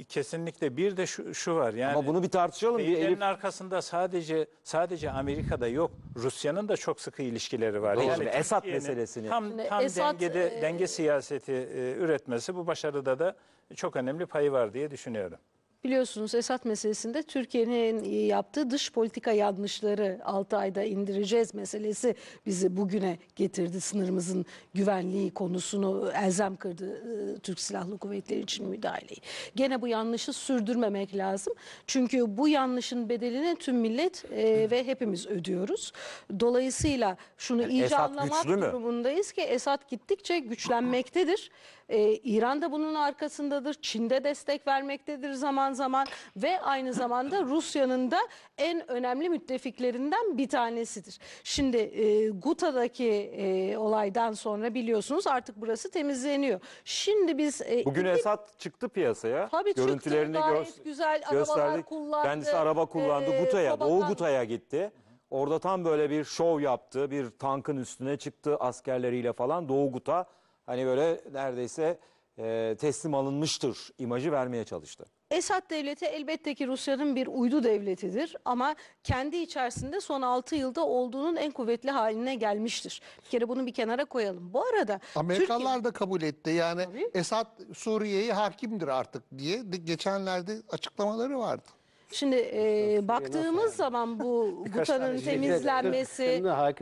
Kesinlikle bir de şu, şu var yani. Ama bunu bir tartışalım. Bir Elif... arkasında sadece sadece Amerika'da yok. Rusya'nın da çok sıkı ilişkileri var. Doğru. Yani Türkiye Esad meselesini. Tam, tam Esad, dengede, e... denge siyaseti e, üretmesi bu başarıda da çok önemli payı var diye düşünüyorum biliyorsunuz Esat meselesinde Türkiye'nin yaptığı dış politika yanlışları 6 ayda indireceğiz meselesi bizi bugüne getirdi. Sınırımızın güvenliği konusunu elzem kırdı e, Türk Silahlı Kuvvetleri için müdahaleyi. Gene bu yanlışı sürdürmemek lazım. Çünkü bu yanlışın bedelini tüm millet e, ve hepimiz ödüyoruz. Dolayısıyla şunu iyice Esad anlamak durumundayız ki Esat gittikçe güçlenmektedir. Ee, İran da bunun arkasındadır. Çin'de destek vermektedir zaman zaman ve aynı zamanda *laughs* Rusya'nın da en önemli müttefiklerinden bir tanesidir. Şimdi e, Guta'daki e, olaydan sonra biliyorsunuz artık burası temizleniyor. Şimdi biz e, Bugün iki... Esad çıktı piyasaya. Tabii Görüntülerini çıktı. Gayet gö güzel gösterdik. kullandı. Kendisi araba kullandı. Ee, Guta'ya, Doğu Guta'ya gitti. Orada tam böyle bir şov yaptı. Bir tankın üstüne çıktı askerleriyle falan. Doğu Guta hani böyle neredeyse e, teslim alınmıştır imajı vermeye çalıştı. Esad Devleti elbette ki Rusya'nın bir uydu devletidir ama kendi içerisinde son 6 yılda olduğunun en kuvvetli haline gelmiştir. Bir kere bunu bir kenara koyalım. Bu arada Amerikalılar Türkiye... da kabul etti. Yani Tabii. Esad Suriye'yi hakimdir artık diye geçenlerde açıklamaları vardı. Şimdi e, baktığımız zaman bu Guta'nın *laughs* şey temizlenmesi, e,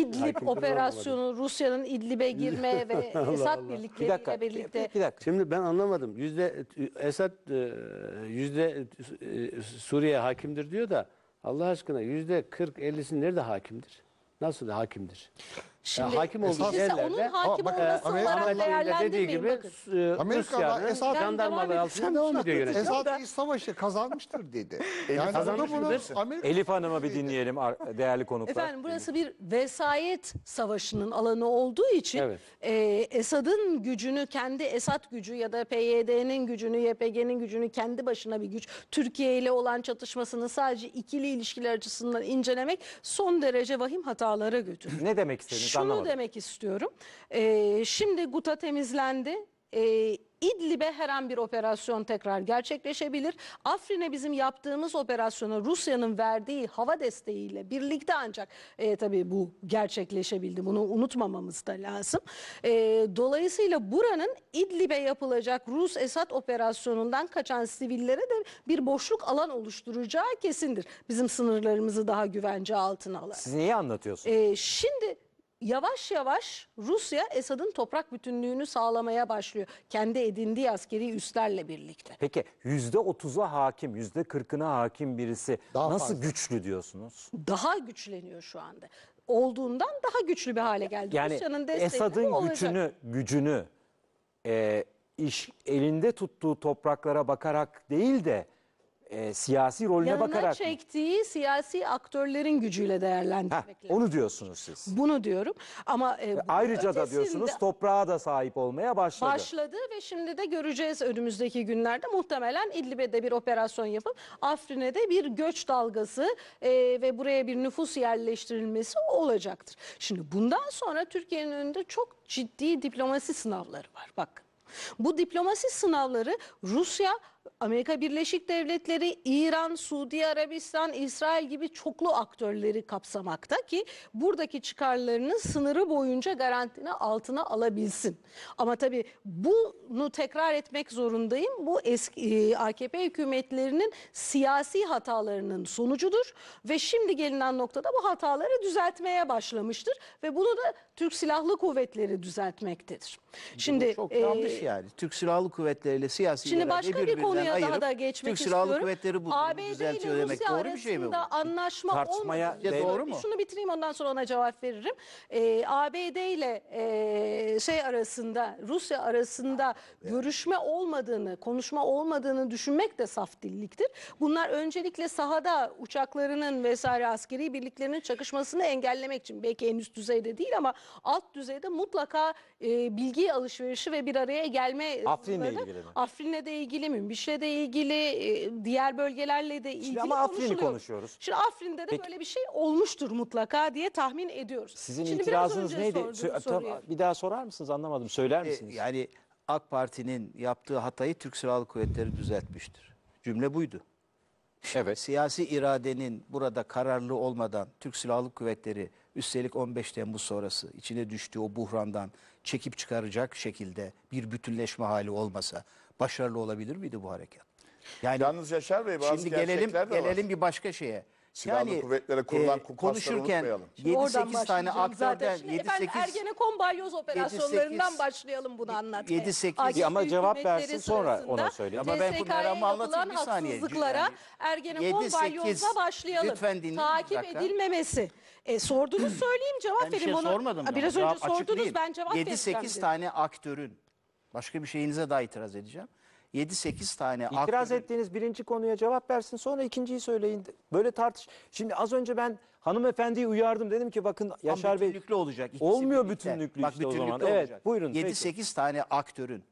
İdlib operasyonu, Rusya'nın İdlib'e girme *laughs* ve Esad birlikleriyle dakika, birlikte. Bir dakika. Şimdi ben anlamadım. Yüzde Esad e, yüzde e, Suriye hakimdir diyor da Allah aşkına yüzde 40-50'si nerede hakimdir? Nasıl da hakimdir? Şimdi, hakim olduğu yerlerde. Onun hakim olması Amerika, olarak Amerika dediği gibi Amerika Esad jandarmaları altında devam ediyor yönetim. Esad İç Savaşı kazanmıştır dedi. yani kazanmıştır. Amerika Elif Hanım'a bir dinleyelim değerli konuklar. Efendim burası bir vesayet savaşının alanı olduğu için evet. e, Esad'ın gücünü kendi Esad gücü ya da PYD'nin gücünü, YPG'nin gücünü kendi başına bir güç. Türkiye ile olan çatışmasını sadece ikili ilişkiler açısından incelemek son derece vahim hatalara götürür. ne demek istediniz? anlatıyorsunuz Şunu anlamadım. demek istiyorum. Ee, şimdi Guta temizlendi. Ee, İdlib'e her an bir operasyon tekrar gerçekleşebilir. Afrin'e bizim yaptığımız operasyona Rusya'nın verdiği hava desteğiyle birlikte ancak e, tabii bu gerçekleşebildi. Bunu unutmamamız da lazım. E, dolayısıyla buranın İdlib'e yapılacak Rus Esad operasyonundan kaçan sivillere de bir boşluk alan oluşturacağı kesindir. Bizim sınırlarımızı daha güvence altına alarak. Siz niye anlatıyorsunuz? E, şimdi yavaş yavaş Rusya Esad'ın toprak bütünlüğünü sağlamaya başlıyor. Kendi edindiği askeri üslerle birlikte. Peki yüzde otuz'a hakim, yüzde kırkına hakim birisi Daha nasıl fazla. güçlü diyorsunuz? Daha güçleniyor şu anda. Olduğundan daha güçlü bir hale geldi. Yani Esad'ın gücünü, gücünü e, iş elinde tuttuğu topraklara bakarak değil de e, siyasi rolüne Yanına bakarak çektiği siyasi aktörlerin gücüyle Heh, lazım. onu diyorsunuz siz. Bunu diyorum ama e, e Ayrıca da diyorsunuz toprağa da sahip olmaya başladı. başladı ve şimdi de göreceğiz önümüzdeki günlerde muhtemelen İdlib'e de bir operasyon yapıp Afrin'e de bir göç dalgası e, ve buraya bir nüfus yerleştirilmesi olacaktır. Şimdi bundan sonra Türkiye'nin önünde çok ciddi diplomasi sınavları var. Bak bu diplomasi sınavları Rusya Amerika Birleşik Devletleri, İran, Suudi Arabistan, İsrail gibi çoklu aktörleri kapsamakta ki buradaki çıkarlarını sınırı boyunca garantine altına alabilsin. Ama tabii bunu tekrar etmek zorundayım. Bu eski e, AKP hükümetlerinin siyasi hatalarının sonucudur ve şimdi gelinen noktada bu hataları düzeltmeye başlamıştır ve bunu da Türk Silahlı Kuvvetleri düzeltmektedir. Şimdi bu çok e, yanlış yani. Türk Silahlı Kuvvetleri ile siyasi Şimdi başka bir konuya ayırıp, daha da geçmek Türk Silahlı istiyorum. Kuvvetleri bu ABD düzeltiyor ile demek Rusya doğru bir şey mi bu? anlaşma Tartışmaya olmadı. doğru mu? Şunu bitireyim ondan sonra ona cevap veririm. E, ABD ile e, şey arasında Rusya arasında ah, görüşme olmadığını, konuşma olmadığını düşünmek de saf dilliktir. Bunlar öncelikle sahada uçaklarının vesaire askeri birliklerinin çakışmasını engellemek için belki en üst düzeyde değil ama alt düzeyde mutlaka e, bilgi bilgi alışverişi ve bir araya gelme e, Afrin'le ilgili mi? Afrin'le de ilgili, mi? Münbiş'le de ilgili, e, diğer bölgelerle de ilgili Şimdi ama Afrin'i konuşuyoruz. Şimdi Afrin'de de Peki. böyle bir şey olmuştur mutlaka diye tahmin ediyoruz. Sizin Şimdi itirazınız neydi? Sö- e, bir daha sorar mısınız? Anlamadım. Söyler misiniz? Yani AK Parti'nin yaptığı hatayı Türk Silahlı Kuvvetleri düzeltmiştir. Cümle buydu. Evet. Siyasi iradenin burada kararlı olmadan Türk Silahlı Kuvvetleri üstelik 15 Temmuz sonrası içine düştüğü o buhrandan çekip çıkaracak şekilde bir bütünleşme hali olmasa başarılı olabilir miydi bu harekat? Yani Yalnız Yaşar Bey bazı şimdi gelelim de var. gelelim bir başka şeye. Silahlı yani, kuvvetlere kurulan e, konuşurken 7-8 tane aktörden 7-8 ben Ergenekon balyoz operasyonlarından 7, başlayalım bunu anlatmaya. 7-8 ama cevap versin sonra ona söyle. Ama ben bunları ama anlatayım bir saniye. haksızlıklara yani, Ergenekon balyozla başlayalım. Lütfen dinleyin. Takip edilmemesi. E, sordunuz söyleyeyim cevap Ben bir verin. şey sormadım. Aa, Biraz önce sordunuz ben cevap vereceğim. 7-8 tane aktörün, başka bir şeyinize daha itiraz edeceğim. 7-8 tane İtiraz aktörün- ettiğiniz birinci konuya cevap versin sonra ikinciyi söyleyin. Böyle tartış. Şimdi az önce ben hanımefendiyi uyardım dedim ki bakın Tam Yaşar Bey bütünlüklü olacak. ikisi Olmuyor bütünlüklü Bak, işte o bütünlüklü zaman. Evet, olacak. buyurun, peki. 7-8 tane aktörün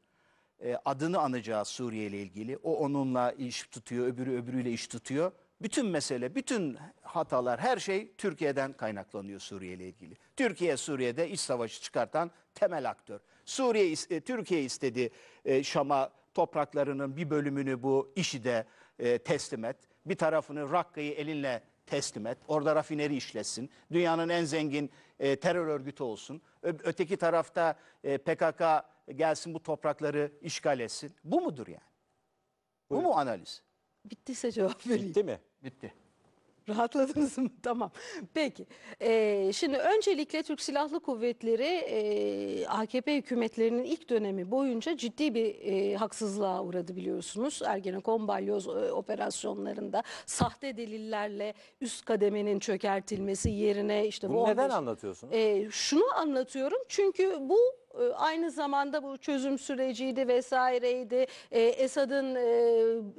e, adını anacağı Suriye ile ilgili. O onunla iş tutuyor, öbürü öbürüyle iş tutuyor. Bütün mesele, bütün hatalar, her şey Türkiye'den kaynaklanıyor Suriye ile ilgili. Türkiye Suriye'de iç savaşı çıkartan temel aktör. Suriye e, Türkiye istedi e, Şam'a topraklarının bir bölümünü bu işi de e, teslim et. Bir tarafını Rakka'yı elinle teslim et. Orada rafineri işletsin. Dünyanın en zengin e, terör örgütü olsun. öteki tarafta e, PKK gelsin bu toprakları işgal etsin. Bu mudur yani? Buyurun. Bu mu analiz? Bittiyse cevap vereyim. Bitti mi? Bitti. Rahatladınız mı? *laughs* Tamam. Peki. Ee, şimdi öncelikle Türk Silahlı Kuvvetleri e, AKP hükümetlerinin ilk dönemi boyunca ciddi bir e, haksızlığa uğradı biliyorsunuz. Ergenekon balyoz e, operasyonlarında sahte delillerle üst kademenin çökertilmesi yerine işte Bunu bu neden anlatıyorsunuz? E, şunu anlatıyorum çünkü bu e, aynı zamanda bu çözüm süreciydi vesaireydi. E, Esad'ın e,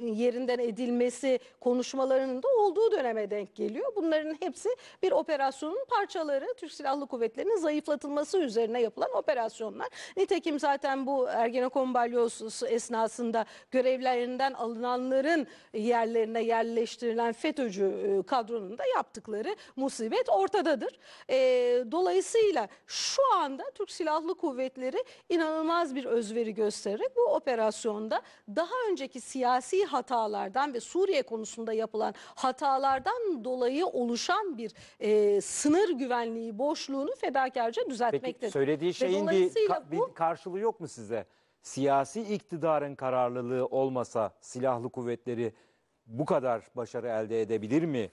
yerinden edilmesi konuşmalarının da olduğu döneme denk geliyor. Bunların hepsi bir operasyonun parçaları. Türk Silahlı Kuvvetleri'nin zayıflatılması üzerine yapılan operasyonlar. Nitekim zaten bu Ergenekon balyoz esnasında görevlerinden alınanların yerlerine yerleştirilen FETÖ'cü e, kadronun da yaptıkları musibet ortadadır. E, dolayısıyla şu anda Türk Silahlı Kuvvetleri Kuvvetleri inanılmaz bir özveri göstererek bu operasyonda daha önceki siyasi hatalardan ve Suriye konusunda yapılan hatalardan dolayı oluşan bir e, sınır güvenliği boşluğunu fedakarca düzeltmektedir. Peki söylediği şeyin bir, ka bir karşılığı yok mu size? Siyasi iktidarın kararlılığı olmasa silahlı kuvvetleri bu kadar başarı elde edebilir mi?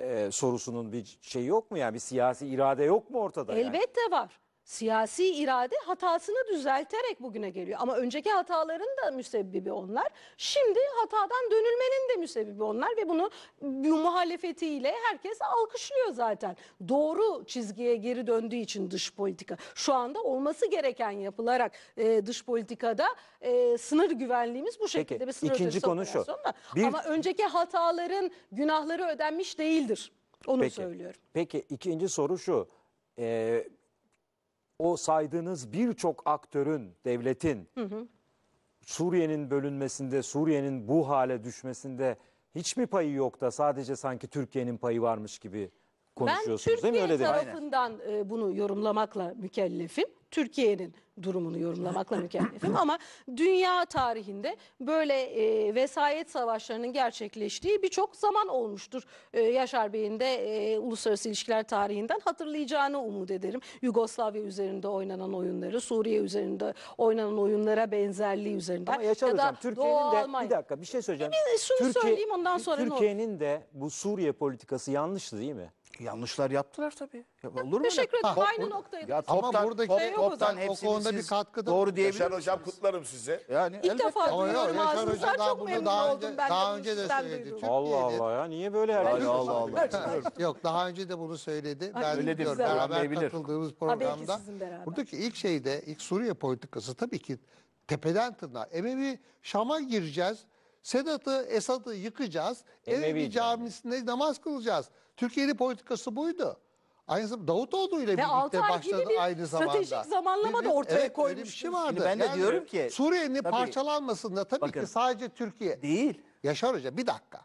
ee, sorusunun bir şey yok mu yani bir siyasi irade yok mu ortada? Elbette yani? var siyasi irade hatasını düzelterek bugüne geliyor. Ama önceki hataların da müsebbibi onlar. Şimdi hatadan dönülmenin de müsebbibi onlar ve bunu bir muhalefetiyle herkes alkışlıyor zaten. Doğru çizgiye geri döndüğü için dış politika. Şu anda olması gereken yapılarak e, dış politikada e, sınır güvenliğimiz bu şekilde Peki, bir sınır ikinci konu şu. Bir... Ama önceki hataların günahları ödenmiş değildir. Onu Peki. söylüyorum. Peki ikinci soru şu. Ee, o saydığınız birçok aktörün, devletin Suriye'nin bölünmesinde, Suriye'nin bu hale düşmesinde hiç mi payı yok da sadece sanki Türkiye'nin payı varmış gibi konuşuyorsunuz ben değil mi? Ben Türkiye tarafından e, bunu yorumlamakla mükellefim. Türkiye'nin durumunu yorumlamakla mükellefim *laughs* ama dünya tarihinde böyle e, vesayet savaşlarının gerçekleştiği birçok zaman olmuştur. E, Yaşar Bey'in de e, uluslararası ilişkiler tarihinden hatırlayacağını umut ederim. Yugoslavya üzerinde oynanan oyunları, Suriye üzerinde oynanan oyunlara benzerliği üzerinde. Ama Yaşar ya Hocam Türkiye'nin de Almanya. bir dakika bir şey söyleyeceğim. Bir, şunu Türkiye, söyleyeyim ondan sonra Türkiye'nin de bu Suriye politikası yanlıştı değil mi? Yanlışlar yaptılar tabii. Ya, olur mu? Teşekkür ederim. Aynı noktaydı. Ya Ama burada buradaki- top, Yok o toptan O konuda bir siz katkıda- doğru diyebilir Yaşar misiniz? Hocam kutlarım sizi. Yani ilk elbette. defa Ama yok, duyuyorum ağzınızdan. Çok memnun daha oldum önce- ben. daha önce de söyledi. Çok- Allah Türkiye'nin- Allah ya niye böyle her Allah Allah Allah. Yok daha önce de bunu söyledi. Ay, Ben öyle de beraber katıldığımız Ha, belki programda. sizin beraber. Buradaki ilk şeyde ilk Suriye politikası tabii ki tepeden tırnağa. Emevi Şam'a gireceğiz. Sedat'ı, Esad'ı yıkacağız. Emevi Emevi camisinde namaz kılacağız. Türkiye'nin politikası buydu. Aynı zamanda Davutoğlu ile birlikte başladı bir aynı zamanda. stratejik zamanlama da ortaya evet, öyle bir şey vardı. Şimdi ben de diyorum ki- Suriye'nin Tabii. parçalanmasında tabii Bakın. ki sadece Türkiye. Değil. Yaşar Hoca bir dakika.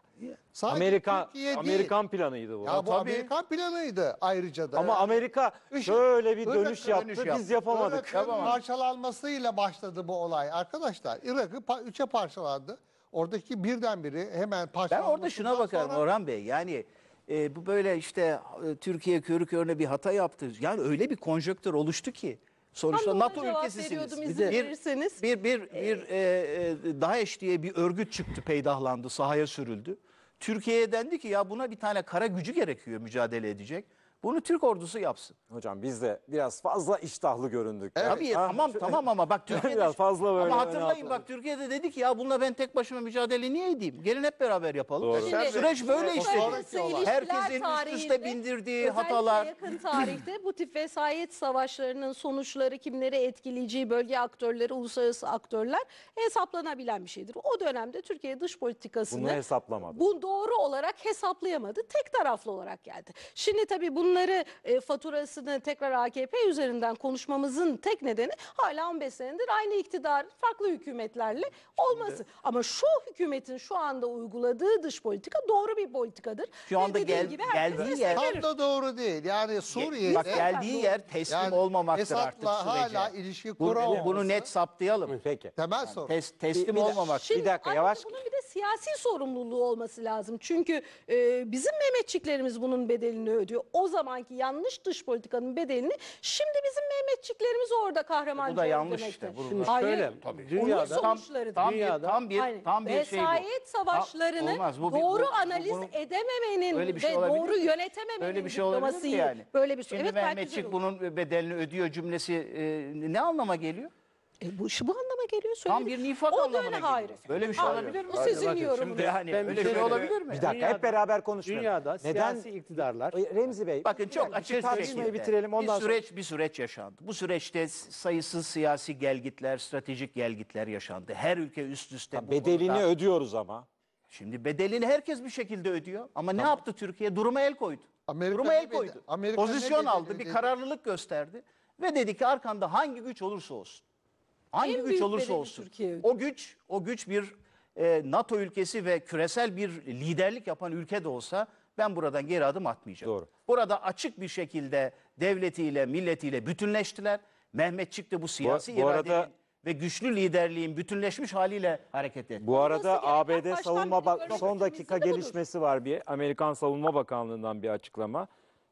Sadece Amerika Türkiye değil. Amerikan planıydı bu. Ya bu tabii. Amerikan planıydı ayrıca da. Ama Amerika şöyle bir dönüş yaptı. Biz yapamadık. Irak'ın parçalanmasıyla başladı bu olay arkadaşlar. Irak'ı pa- üçe parçalandı. Oradaki birdenbire hemen parçalandı. Ben orada şuna bakarım Orhan Bey. Yani e, bu böyle işte e, Türkiye Körük Örneği bir hata yaptı. Yani öyle bir konjonktür oluştu ki. Sonuçta Tam NATO cevap ülkesisiniz. Bir, izin verirseniz. bir bir ee, bir e, e, diye bir örgüt çıktı, peydahlandı, sahaya sürüldü. Türkiye'ye dendi ki ya buna bir tane kara gücü gerekiyor mücadele edecek. Bunu Türk ordusu yapsın. Hocam biz de biraz fazla iştahlı göründük. Evet. Tabii ha, tamam tamam ama bak *laughs* Türkiye'de biraz fazla böyle ama hani hatırlayın yani bak Türkiye'de dedik ya bununla ben tek başıma mücadele niye edeyim? Gelin hep beraber yapalım. Doğru. Şimdi, Süreç böyle işte. Herkesin üst üste bindirdiği hatalar. yakın tarihte bu tip vesayet savaşlarının sonuçları kimleri etkileyeceği bölge aktörleri, uluslararası aktörler hesaplanabilen bir şeydir. O dönemde Türkiye dış politikasını Bunu hesaplamadı. Bu doğru olarak hesaplayamadı. Tek taraflı olarak geldi. Şimdi tabii bunu bunları e, faturasını tekrar AKP üzerinden konuşmamızın tek nedeni hala 15 senedir aynı iktidar farklı hükümetlerle olması. Şimdi, Ama şu hükümetin şu anda uyguladığı dış politika doğru bir politikadır. Şu anda Ve gel, gibi geldiği yer tam da doğru değil. Yani Suriye'de Bak, geldiği yer teslim yani olmamaktır Esad'la artık sürece. hala ilişki kuramaması. Bunu, bunu net saptayalım. Peki. Temel yani sorun. Tes, teslim bir, olmamak. Şimdi, bir dakika yavaş. Bunun bir de siyasi sorumluluğu olması lazım. Çünkü e, bizim Mehmetçiklerimiz bunun bedelini ödüyor. O zaman zamanki yanlış dış politikanın bedelini şimdi bizim Mehmetçiklerimiz orada kahraman Bu da yanlış işte. Şimdi Hayır. şöyle, tabii. dünyada- Onun tam, sonuçları tam bir tam bir tam bir şey bu. Vesayet savaşlarını olmaz. Bu doğru bu- analiz bunun- edememenin Öyle bir şey ve olabilir doğru mi? yönetememenin Öyle bir şey diplomasiyi yani? böyle bir şey- Şimdi evet belki Mehmetçik bunun bedelini ödüyor cümlesi e, ne anlama geliyor? E bu, şu bu anlama geliyor. Tam bir nifak o anlamına geliyor. Hayır. Böyle bir şey Hayır. olabilir mi? Bu Hayır, sizin yorumunuz. yani Ben bir şey, şey olabilir mi? Bir dakika Dünyada- hep beraber konuşmayalım. Dünyada Neden? siyasi iktidarlar Remzi Bey. Bakın çok dakika, açık bir tartışmayı şekilde bitirelim ondan bir sonra. süreç bir süreç yaşandı. Bu süreçte sayısız siyasi gelgitler, stratejik gelgitler yaşandı. Her ülke üst üste bu Bedelini konuda- ödüyoruz ama. Şimdi bedelini herkes bir şekilde ödüyor ama ne yaptı Türkiye? Duruma el koydu. Amerika Duruma el koydu. Amerika ne Pozisyon aldı, bir kararlılık gösterdi ve dedi ki arkanda hangi güç olursa olsun Hangi en güç olursa olsun. O güç, o güç bir e, NATO ülkesi ve küresel bir liderlik yapan ülke de olsa ben buradan geri adım atmayacağım. Doğru. Burada açık bir şekilde devletiyle, milletiyle bütünleştiler. Mehmetçik de bu siyasi bu, bu arada, ve güçlü liderliğin bütünleşmiş haliyle hareket etti. Bu arada ABD Savunma son dakika gelişmesi olur. var bir Amerikan Savunma Bakanlığı'ndan bir açıklama.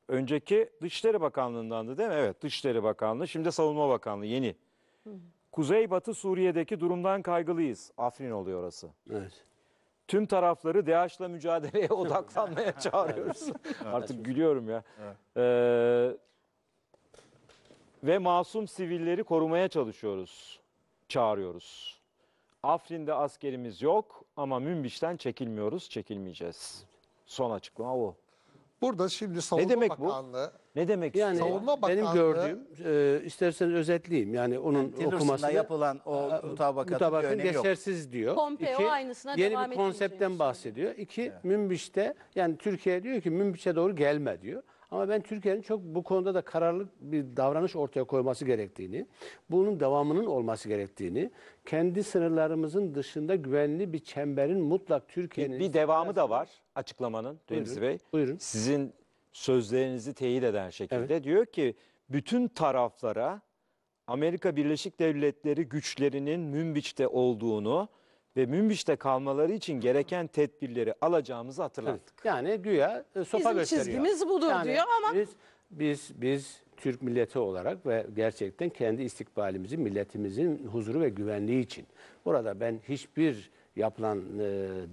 Önceki Dışişleri Bakanlığı'ndandı değil mi? Evet Dışişleri Bakanlığı şimdi Savunma Bakanlığı yeni. Hı. Kuzeybatı Suriye'deki durumdan kaygılıyız. Afrin oluyor orası. Evet. Tüm tarafları DAEŞ'la mücadeleye *laughs* odaklanmaya çağırıyoruz. *laughs* Artık gülüyorum ya. Ee, ve masum sivilleri korumaya çalışıyoruz. Çağırıyoruz. Afrin'de askerimiz yok ama Münbiş'ten çekilmiyoruz, çekilmeyeceğiz. Son açıklama o. Burada şimdi Savunma ne demek Bakanlığı... Bu? Ne demek? Yani Savunma Bakanlığı, benim gördüğüm, e, isterseniz özetleyeyim. Yani onun yani okumasını... yapılan o mutabakatın, mutabakatın geçersiz yok. diyor. Pompeo İki, aynısına yeni devam Yeni bir konseptten bahsediyor. İki, evet. Münbiş'te yani Türkiye diyor ki Münbiş'e doğru gelme diyor. Ama ben Türkiye'nin çok bu konuda da kararlı bir davranış ortaya koyması gerektiğini, bunun devamının olması gerektiğini, kendi sınırlarımızın dışında güvenli bir çemberin mutlak Türkiye'nin... Bir, bir devamı da var açıklamanın Remzi Bey. Buyurun. Sizin sözlerinizi teyit eden şekilde evet. diyor ki bütün taraflara Amerika Birleşik Devletleri güçlerinin Münbiç'te olduğunu ve Münbiş'te kalmaları için gereken tedbirleri alacağımızı hatırlattık. Yani güya e, sopa Bizim gösteriyor. çizgimiz budur Yani diyor ama- Biz, biz, biz Türk milleti olarak ve gerçekten kendi istikbalimizi, milletimizin huzuru ve güvenliği için. Burada ben hiçbir yapılan e,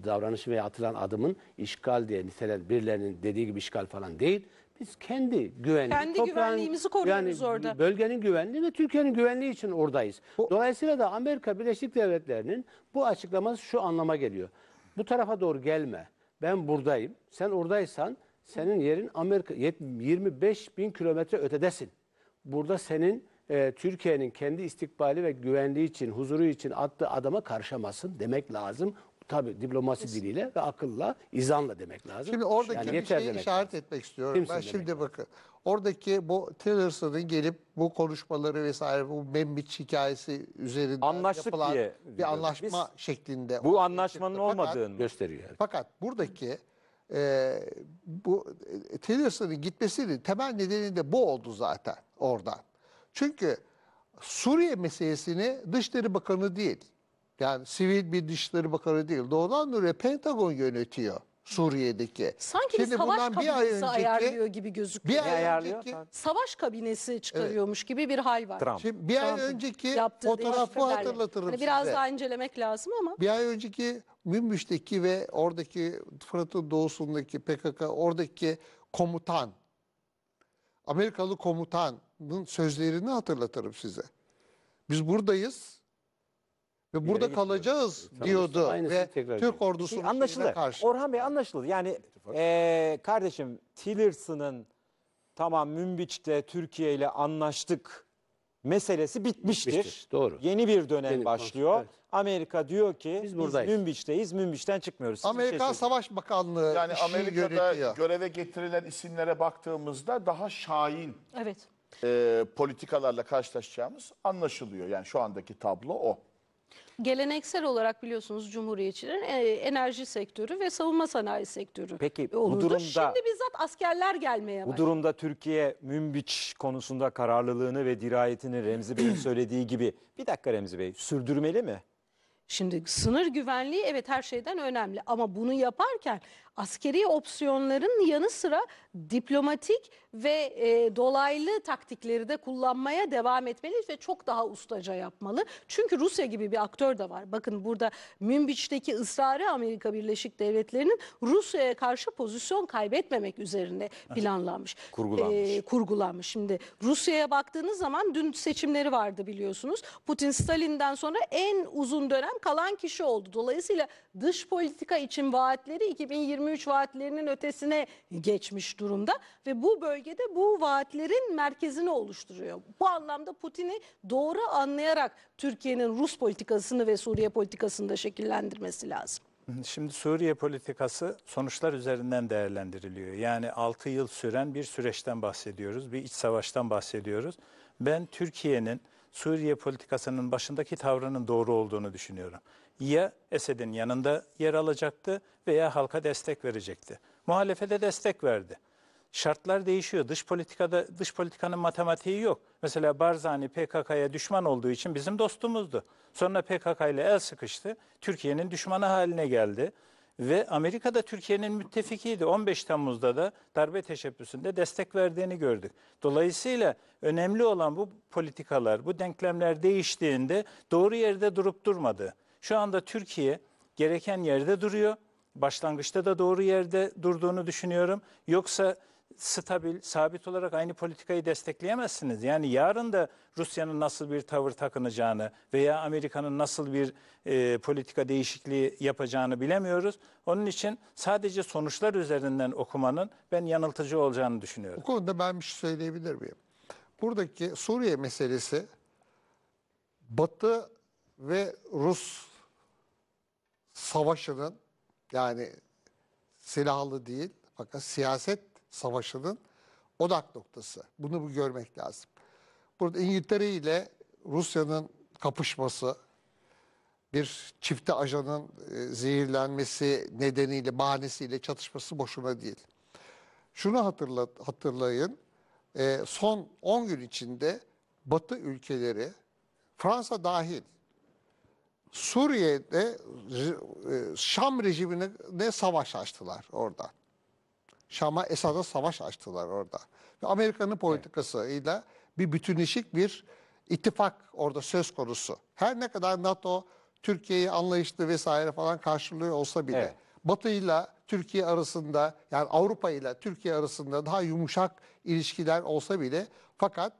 davranış veya atılan adımın işgal diye nitelen birilerinin dediği gibi işgal falan değil. Biz kendi güvenliği, kendi toprağın, güvenliğimizi koruyoruz yani orada. Bölgenin güvenliği ve Türkiye'nin güvenliği için oradayız. Dolayısıyla da Amerika Birleşik Devletleri'nin bu açıklaması şu anlama geliyor. Bu tarafa doğru gelme. Ben buradayım. Sen oradaysan senin yerin Amerika 25 bin kilometre ötedesin. Burada senin e, Türkiye'nin kendi istikbali ve güvenliği için, huzuru için attığı adama karışamazsın demek lazım. Tabi diplomasi Kesinlikle. diliyle ve akılla, izanla demek lazım. Şimdi oradaki yani bir şey işaret lazım. etmek istiyorum. Kimsin ben şimdi lazım. bakın. Oradaki bu Tillerson gelip bu konuşmaları vesaire bu Membiç hikayesi üzerinde Anlaştık yapılan diye bir anlaşma Biz, şeklinde. Bu anlaşmanın çıktı. olmadığını gösteriyor. Yani. Fakat buradaki e, bu e, Tillerson'ın gitmesinin temel nedeni de bu oldu zaten oradan. Çünkü Suriye meselesini Dışişleri Bakanı değil, yani sivil bir Dışişleri Bakanı değil. Doğrudan doğruya Pentagon yönetiyor Suriye'deki. Sanki Şimdi bir savaş kabinesi bir ay önceki, ayarlıyor gibi gözüküyor. Bir ay önceki, savaş kabinesi çıkarıyormuş evet. gibi bir hal var. Trump. Şimdi bir ay önceki fotoğrafı hatırlatırım hani Biraz size. daha incelemek lazım ama. Bir ay önceki Münbiş'teki ve oradaki Fırat'ın doğusundaki PKK oradaki komutan, Amerikalı komutanın sözlerini hatırlatırım size. Biz buradayız ve burada kalacağız Tamam, diyordu aynısını ve tekrar Türk ediyor. ordusunun şey, Anlaşıldı. karşı. Orhan Bey anlaşıldı. Yani eee, kardeşim Tiller'sının tamam Münbiç'te Türkiye ile anlaştık meselesi bitmiştir. Bitmiştir, doğru. Yeni bir dönem Yeni- başlıyor. Evet. Amerika diyor ki biz, buradayız. Münbiç'teyiz. Münbiç'ten çıkmıyoruz. Siz şey Savaş Bakanlığı Yani işi Amerika'da yönetiyor. göreve getirilen isimlere baktığımızda daha şahin Evet. e, politikalarla karşılaşacağımız anlaşılıyor. Yani şu andaki tablo o geleneksel olarak biliyorsunuz Cumhuriyetçilerin e, enerji sektörü ve savunma sanayi sektörü Peki olurdu. bu durumda Şimdi bizzat askerler gelmeye bu başladı. durumda Türkiye Münbiç konusunda kararlılığını ve dirayetini Remzi Bey'in *clears throat* söylediği gibi bir dakika Remzi Bey sürdürmeli mi? Şimdi sınır güvenliği evet her şeyden önemli ama bunu yaparken askeri opsiyonların yanı sıra diplomatik ve e, dolaylı taktikleri de kullanmaya devam etmeli ve çok daha ustaca yapmalı. Çünkü Rusya gibi bir aktör de var. Bakın burada Münbiç'teki ısrarı Amerika Birleşik Devletleri'nin Rusya'ya karşı pozisyon kaybetmemek üzerine planlanmış. kurgulanmış. E, kurgulanmış. Şimdi Rusya'ya baktığınız zaman dün seçimleri vardı biliyorsunuz. Putin Stalin'den sonra en uzun dönem kalan kişi oldu. Dolayısıyla dış politika için vaatleri 2020 2023 vaatlerinin ötesine geçmiş durumda ve bu bölgede bu vaatlerin merkezini oluşturuyor. Bu anlamda Putin'i doğru anlayarak Türkiye'nin Rus politikasını ve Suriye politikasını da şekillendirmesi lazım. Şimdi Suriye politikası sonuçlar üzerinden değerlendiriliyor. Yani 6 yıl süren bir süreçten bahsediyoruz, bir iç savaştan bahsediyoruz. Ben Türkiye'nin Suriye politikasının başındaki tavrının doğru olduğunu düşünüyorum ya Esed'in yanında yer alacaktı veya halka destek verecekti. Muhalefete destek verdi. Şartlar değişiyor. Dış politikada dış politikanın matematiği yok. Mesela Barzani PKK'ya düşman olduğu için bizim dostumuzdu. Sonra PKK ile el sıkıştı. Türkiye'nin düşmanı haline geldi ve Amerika da Türkiye'nin müttefikiydi. 15 Temmuz'da da darbe teşebbüsünde destek verdiğini gördük. Dolayısıyla önemli olan bu politikalar, bu denklemler değiştiğinde doğru yerde durup durmadı. Şu anda Türkiye gereken yerde duruyor. Başlangıçta da doğru yerde durduğunu düşünüyorum. Yoksa stabil, sabit olarak aynı politikayı destekleyemezsiniz. Yani yarın da Rusya'nın nasıl bir tavır takınacağını veya Amerika'nın nasıl bir e, politika değişikliği yapacağını bilemiyoruz. Onun için sadece sonuçlar üzerinden okumanın ben yanıltıcı olacağını düşünüyorum. Bu konuda ben bir şey söyleyebilir miyim? Buradaki Suriye meselesi Batı ve Rus savaşının yani silahlı değil fakat siyaset savaşının odak noktası. Bunu bu görmek lazım. Burada İngiltere ile Rusya'nın kapışması, bir çifte ajanın e, zehirlenmesi nedeniyle, bahanesiyle çatışması boşuna değil. Şunu hatırla, hatırlayın, e, son 10 gün içinde Batı ülkeleri, Fransa dahil Suriye'de e, Şam rejimine ne savaş açtılar orada. Şam'a Esad'a savaş açtılar orada. Ve Amerika'nın politikasıyla bir bütünleşik bir ittifak orada söz konusu. Her ne kadar NATO Türkiye'yi anlayışlı vesaire falan karşılıyor olsa bile evet. Batı ile Türkiye arasında yani Avrupa ile Türkiye arasında daha yumuşak ilişkiler olsa bile fakat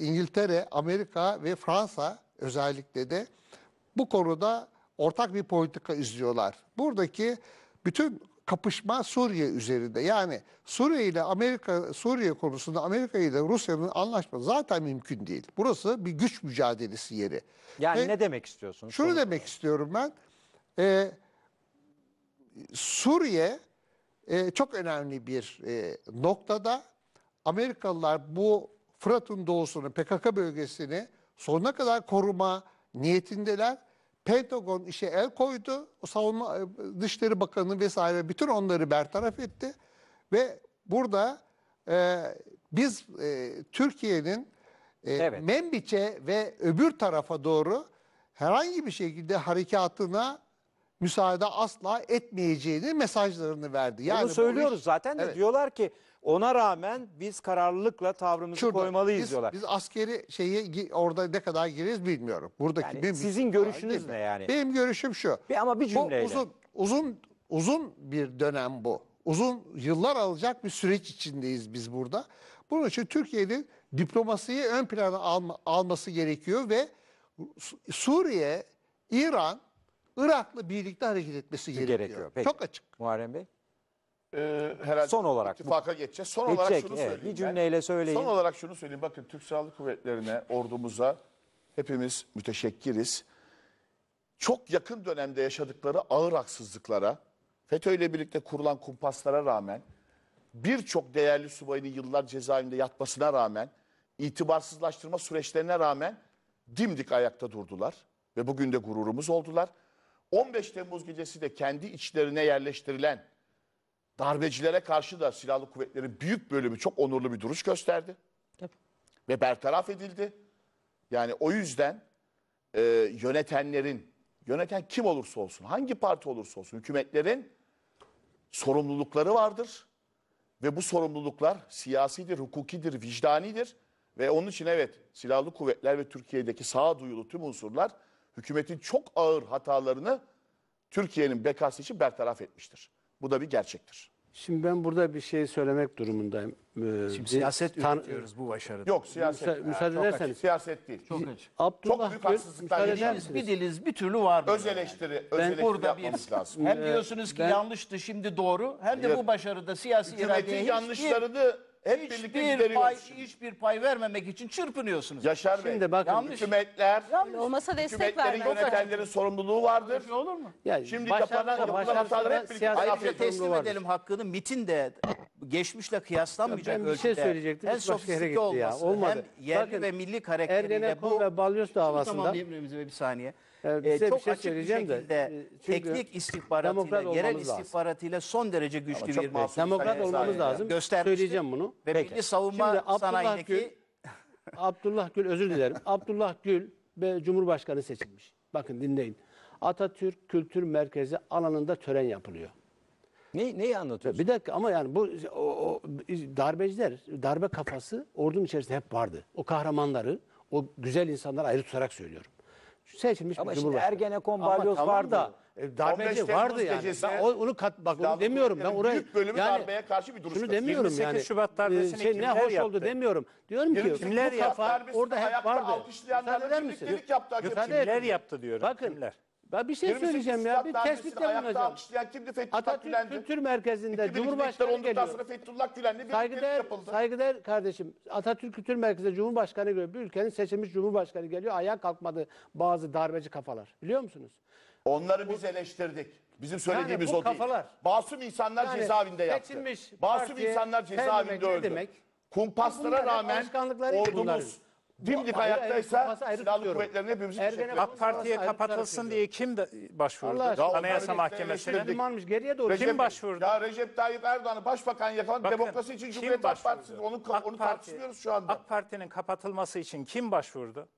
İngiltere, Amerika ve Fransa özellikle de bu konuda ortak bir politika izliyorlar. Buradaki bütün kapışma Suriye üzerinde. Yani Suriye ile Amerika Suriye konusunda Amerika ile Rusya'nın anlaşma zaten mümkün değil. Burası bir güç mücadelesi yeri. Yani Ve ne demek istiyorsunuz? Şunu demek istiyorum ben. Ee, Suriye e, çok önemli bir e, noktada. Amerikalılar bu Fırat'ın doğusunu, PKK bölgesini sonuna kadar koruma niyetindeler. Pentagon işe el koydu. Savunma e, Dışişleri Bakanı vesaire bütün onları bertaraf etti ve burada e, biz e, Türkiye'nin e, evet. Membiç'e ve öbür tarafa doğru herhangi bir şekilde harekatına müsaade asla etmeyeceğini mesajlarını verdi. Yani Bunu söylüyoruz iş, zaten de evet. diyorlar ki ona rağmen biz kararlılıkla tavrımızı Şurada, koymalıyız biz, diyorlar. Biz askeri şeyi orada ne kadar gireriz bilmiyorum. Buradaki yani bir, sizin görüşünüz ne yani? Benim görüşüm şu. Bir, ama bir cümleyle. Bu uzun uzun uzun bir dönem bu. Uzun yıllar alacak bir süreç içindeyiz biz burada. Bunun için Türkiye'nin diplomasiyi ön plana alma, alması gerekiyor ve Suriye, İran, Irak'la birlikte hareket etmesi gerekiyor. gerekiyor. Peki. Çok açık. Muharrem Bey e, herhalde Son olarak ittifaka geçeceğiz. Son olarak Geçecek, şunu evet. söyleyeyim. Bir ben. cümleyle söyleyin. Son olarak şunu söyleyeyim. Bakın Türk Silahlı Kuvvetleri'ne, ordumuza hepimiz müteşekkiriz. Çok yakın dönemde yaşadıkları ağır haksızlıklara, FETÖ ile birlikte kurulan kumpaslara rağmen birçok değerli subayının yıllar cezaevinde yatmasına rağmen, itibarsızlaştırma süreçlerine rağmen dimdik ayakta durdular ve bugün de gururumuz oldular. 15 Temmuz gecesi de kendi içlerine yerleştirilen darbecilere karşı da silahlı kuvvetlerin büyük bölümü çok onurlu bir duruş gösterdi. Ve bertaraf edildi. Yani o yüzden e, yönetenlerin, yöneten kim olursa olsun, hangi parti olursa olsun hükümetlerin sorumlulukları vardır. Ve bu sorumluluklar siyasidir, hukukidir, vicdanidir. Ve onun için evet silahlı kuvvetler ve Türkiye'deki sağduyulu tüm unsurlar hükümetin çok ağır hatalarını Türkiye'nin bekası için bertaraf etmiştir. Bu da bir gerçektir. Şimdi ben burada bir şey söylemek durumundayım. Ee, Şimdi siyaset tan- üretiyoruz bu başarıda. Yok siyaset. Müsa- müsaade çok ederseniz. açık. Siyaset değil. Çok açık. Abdullah Çok büyük Gül, haksızlıklar müsaade misiniz? bir diliz bir türlü var. Öz eleştiri, öz eleştiri burada bir yapmamız lazım. hem ee, diyorsunuz ki yanlıştı şimdi doğru hem de bu başarıda siyasi iradeye Hükümetin hiç- yanlışlarını hep birlikte hiçbir pay, hiçbir pay vermemek için çırpınıyorsunuz. Yaşar Bey, Şimdi bakın. Yanlış. hükümetler, Öyle olmasa destek hükümetlerin yönetenlerin sorumluluğu vardır. Şey olur mu? Yani Şimdi yapılan- yapılan hataları hep birlikte- Ayrıca teslim vardır. edelim hakkını. MIT'in de geçmişle kıyaslanmayacak Ben bir şey söyleyecektim. Hem Hiç başka ya. Olmadı. hem yerli Bakın, ve milli karakteriyle Ergenekon bu... ve Balyoz davasında Tamam, Remzi bir saniye. Yani ee, bize ee, çok bir şey açık söyleyeceğim de, şekilde e, çünkü teknik istihbaratıyla, demokrat yerel olmamız lazım. son derece güçlü Ama çok bir mahsus Demokrat olmamız lazım. göstermiştir. Söyleyeceğim bunu. Ve Peki. Milli Savunma Şimdi Abdullah Gül- *laughs* Abdullah Gül özür dilerim. *laughs* Abdullah Gül ve Cumhurbaşkanı seçilmiş. Bakın dinleyin. Atatürk Kültür Merkezi alanında tören yapılıyor. Ne, neyi anlatıyorsun? Bir dakika ama yani bu o, o, darbeciler, darbe kafası ordunun içerisinde hep vardı. O kahramanları, o güzel insanları ayrı tutarak söylüyorum seçilmiş Ama bir şimdi cumhurbaşkanı. Ergenekon balyoz tamam vardı. da. E, darbeci vardı yani. gecesi- ben onu kat, bak onu demiyorum. Ben oraya. büyük bölümü darbeye karşı bir duruş Şunu demiyorum 28 yani. Şubat ee, darbesini şey, ne kimler hoş oldu demiyorum. Diyorum ki kimler bu yaptı? kafa orada hep vardı. alkışlayanların Müsaade eder yaptı Kimler yaptı diyorum, Bakın kimler? Ben bir şey 28 söyleyeceğim ya. Bir Şubat tespitle bulunacağım. kimdi Atatürk Gülen'di? Kültür Merkezi'nde Cumhurbaşkanı birlikleri olduktan sonra Fethullah Gülen'le bir Saygıdeğer, Saygıdeğer, kardeşim Atatürk Kültür Merkezi'nde Cumhurbaşkanı geliyor. Bir ülkenin seçilmiş Cumhurbaşkanı geliyor. Ayağa kalkmadı bazı darbeci kafalar. Biliyor musunuz? Onları biz eleştirdik. Bizim söylediğimiz bu o değil. kafalar. insanlar Yani cezaevinde yaptı. seçilmiş Masum partiye insanlar cezaevinde öldü. demek? Kumpaslara rağmen alışkanlıklar değil bunların dimdik ayaktaysa silahlı kuvvetlerin hepimizi Ergene AK Parti'ye kapatılsın diye kim de başvurdu? Allah Anayasa Mahkemesi'ne. Müslümanmış geriye doğru. Recep- Kim başvurdu? Ya Recep Tayyip Erdoğan'ı başbakan yakaladı. Bakın, Demokrasi için kim Cumhuriyet Halk Partisi. Onu, AK onu Parti- tartışmıyoruz şu anda. AK Parti'nin kapatılması için kim başvurdu?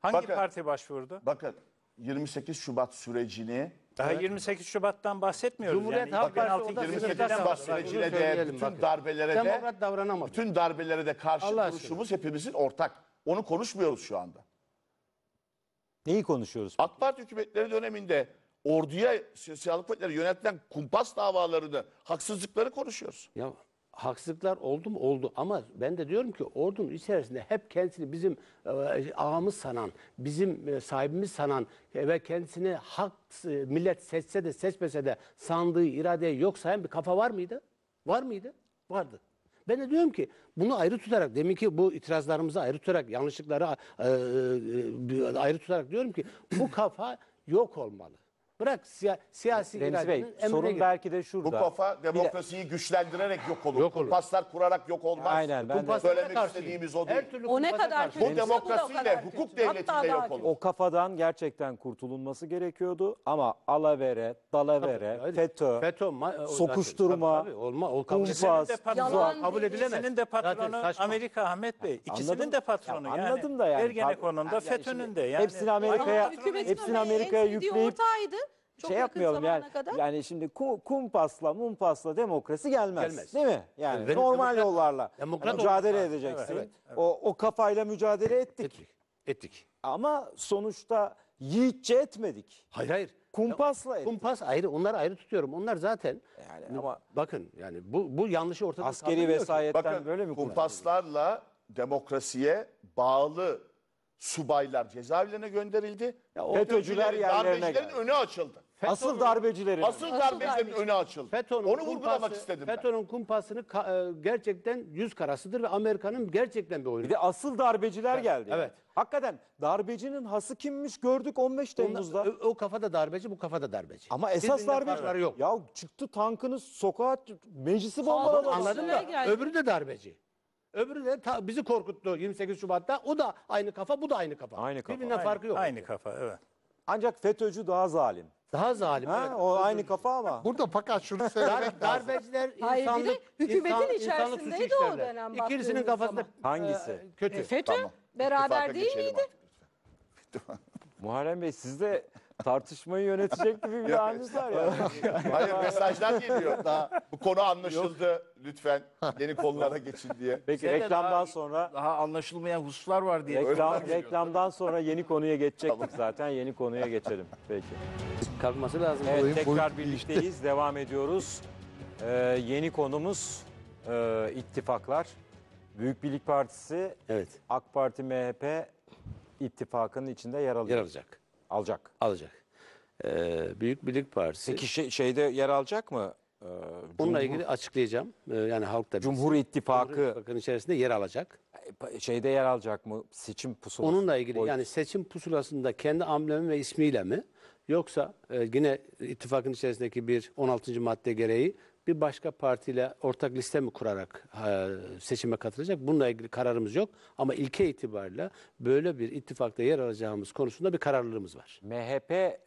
Hangi Bakın. parti başvurdu? Bakın 28 Şubat sürecini Daha 28 Şubat'tan bahsetmiyoruz. Cumhuriyet yani. Halk Partisi 28 sınırda Şubat kaldı. sürecine Bunu de bütün bakın. darbelerine, bütün darbelere de karşı Allah duruşumuz hepimizin ortak. Onu konuşmuyoruz şu anda. Neyi konuşuyoruz? AK Parti hükümetleri döneminde orduya silahlı kuvvetleri yönetilen kumpas davalarını, haksızlıkları konuşuyoruz. Ya haksızlıklar oldu mu? Oldu ama ben de diyorum ki ordunun içerisinde hep kendisini bizim e, ağamız sanan, bizim e, sahibimiz sanan e, ve kendisini hak e, millet seçse de seçmese de sandığı iradeye yok sayan bir kafa var mıydı? Var mıydı? Vardı. Ben de diyorum ki bunu ayrı tutarak demin ki bu itirazlarımızı ayrı tutarak yanlışlıkları e, e, e, ayrı tutarak diyorum ki bu kafa yok olmalı. Bırak siya, siyasi Remzi Bey, sorun emrine gir. belki de şurada. Bu kafa demokrasiyi güçlendirerek yok olur. Yok olur. Kumpaslar kurarak yok olmaz. Aynen, ben de- Söylemek karşıyım. istediğimiz o değil. Her türlü O ne kadar Bu kötü. bu hukuk kötü. yok olur. O kafadan gerçekten kurtulunması gerekiyordu ama alavere, dalavere, Hayır, FETÖ, FETÖ ma- o sokuşturma, zaten- tabii, tabii, kumpas, Yalan kabul edilemez. İkisinin de patronu Zaten Amerika Ahmet Bey. İkisinin Anladım. de patronu. Ya, yani. anladım da yani. Ergenekon'un da, Yani FETÖ'nün de. Yani hepsini Amerika'ya yükleyip çok şey yakın yapmayalım yani. kadar- Yani şimdi kum pasla, kumpasla pasla demokrasi gelmez. Gelmez. Değil mi? Yani Benim normal demokrat- yollarla Demokrat Yani mücadele olmak- edeceksin. Evet, evet. O o kafayla mücadele ettik. Ettik. Ettik. Ama sonuçta yiğitçe etmedik. Hayır hayır. Kumpasla ettik. Kumpas ayrı. Onları ayrı tutuyorum. Onlar zaten Yani ama- bakın yani bu bu yanlışı ortada Askeri vesayetten Bakın böyle mi kullanılıyor? kumpaslarla demokrasiye bağlı subaylar cezaevlerine gönderildi. FETÖ'cüler yerlerine geldi. önü açıldı asıl darbecilerin Asıl önü. darbecilerin önü açıldı. FETÖ'nün Onu vurgulamak kumpası- istedim ben. FETÖ'nün kumpasını ka- e, gerçekten yüz karasıdır ve Amerika'nın gerçekten bir oyunu. Bir de asıl darbeciler geldi. evet. Hakikaten darbecinin hası kimmiş gördük 15 Temmuz'da. Onlar- o, o kafada darbeci, bu kafada darbeci. Ama esas darbeciler yok. Ya çıktı tankınız sokağa meclisi bombaladı. Anladın mı? Öbürü de darbeci. Öbürü de ta- bizi korkuttu 28 Şubat'ta. O da aynı kafa, bu da aynı kafa. Aynı kafa. Birbirinden farkı yok. Aynı kafa evet. Ancak FETÖ'cü daha zalim. Daha zalim. Ha, evet. o aynı kafa ama. Burada fakat şunu söylemek lazım. Darbeciler insanlık, hükümetin insan, içerisindeydi o dönem İkilisinin kafasında Hangisi? e, kötü. E, FETÖ Tamam. beraber İttifaka değil miydi? Muharrem Bey siz de tartışmayı yönetecek gibi bir haliniz var ya. *laughs* Hayır mesajlar geliyor daha. Bu konu anlaşıldı. Lütfen yeni konulara geçin diye. Peki Sen reklamdan daha- sonra Daha anlaşılmayan hususlar var diye. reklam, reklamdan sonra yeni konuya geçecektik zaten. Yeni konuya geçelim. Peki. Kalkması lazım. Evet, tekrar birlikteyiz. Devam ediyoruz. Ee, yeni konumuz e, ittifaklar. Büyük Birlik Partisi, Evet. AK Parti, MHP ittifakının içinde yer alıyor. Yer alacak. Alacak. Alacak. Ee, Büyük Birlik Partisi. Peki şey, şeyde yer alacak mı? Ee, Onunla Cumhur- ilgili açıklayacağım. Ee, Yani halk da bilsin. Cumhur İttifakı Bakın içerisinde yer alacak. şeyde yer alacak mı? Seçim pusulası. Onunla ilgili Oy- yani seçim pusulasında kendi amblemi ve ismiyle mi? Yoksa e, yine ittifakın içerisindeki bir 16. madde gereği bir başka partiyle ortak liste mi kurarak e, seçime katılacak? Bununla ilgili kararımız yok ama ilke itibariyle böyle bir ittifakta yer alacağımız konusunda bir kararlılığımız var. MHP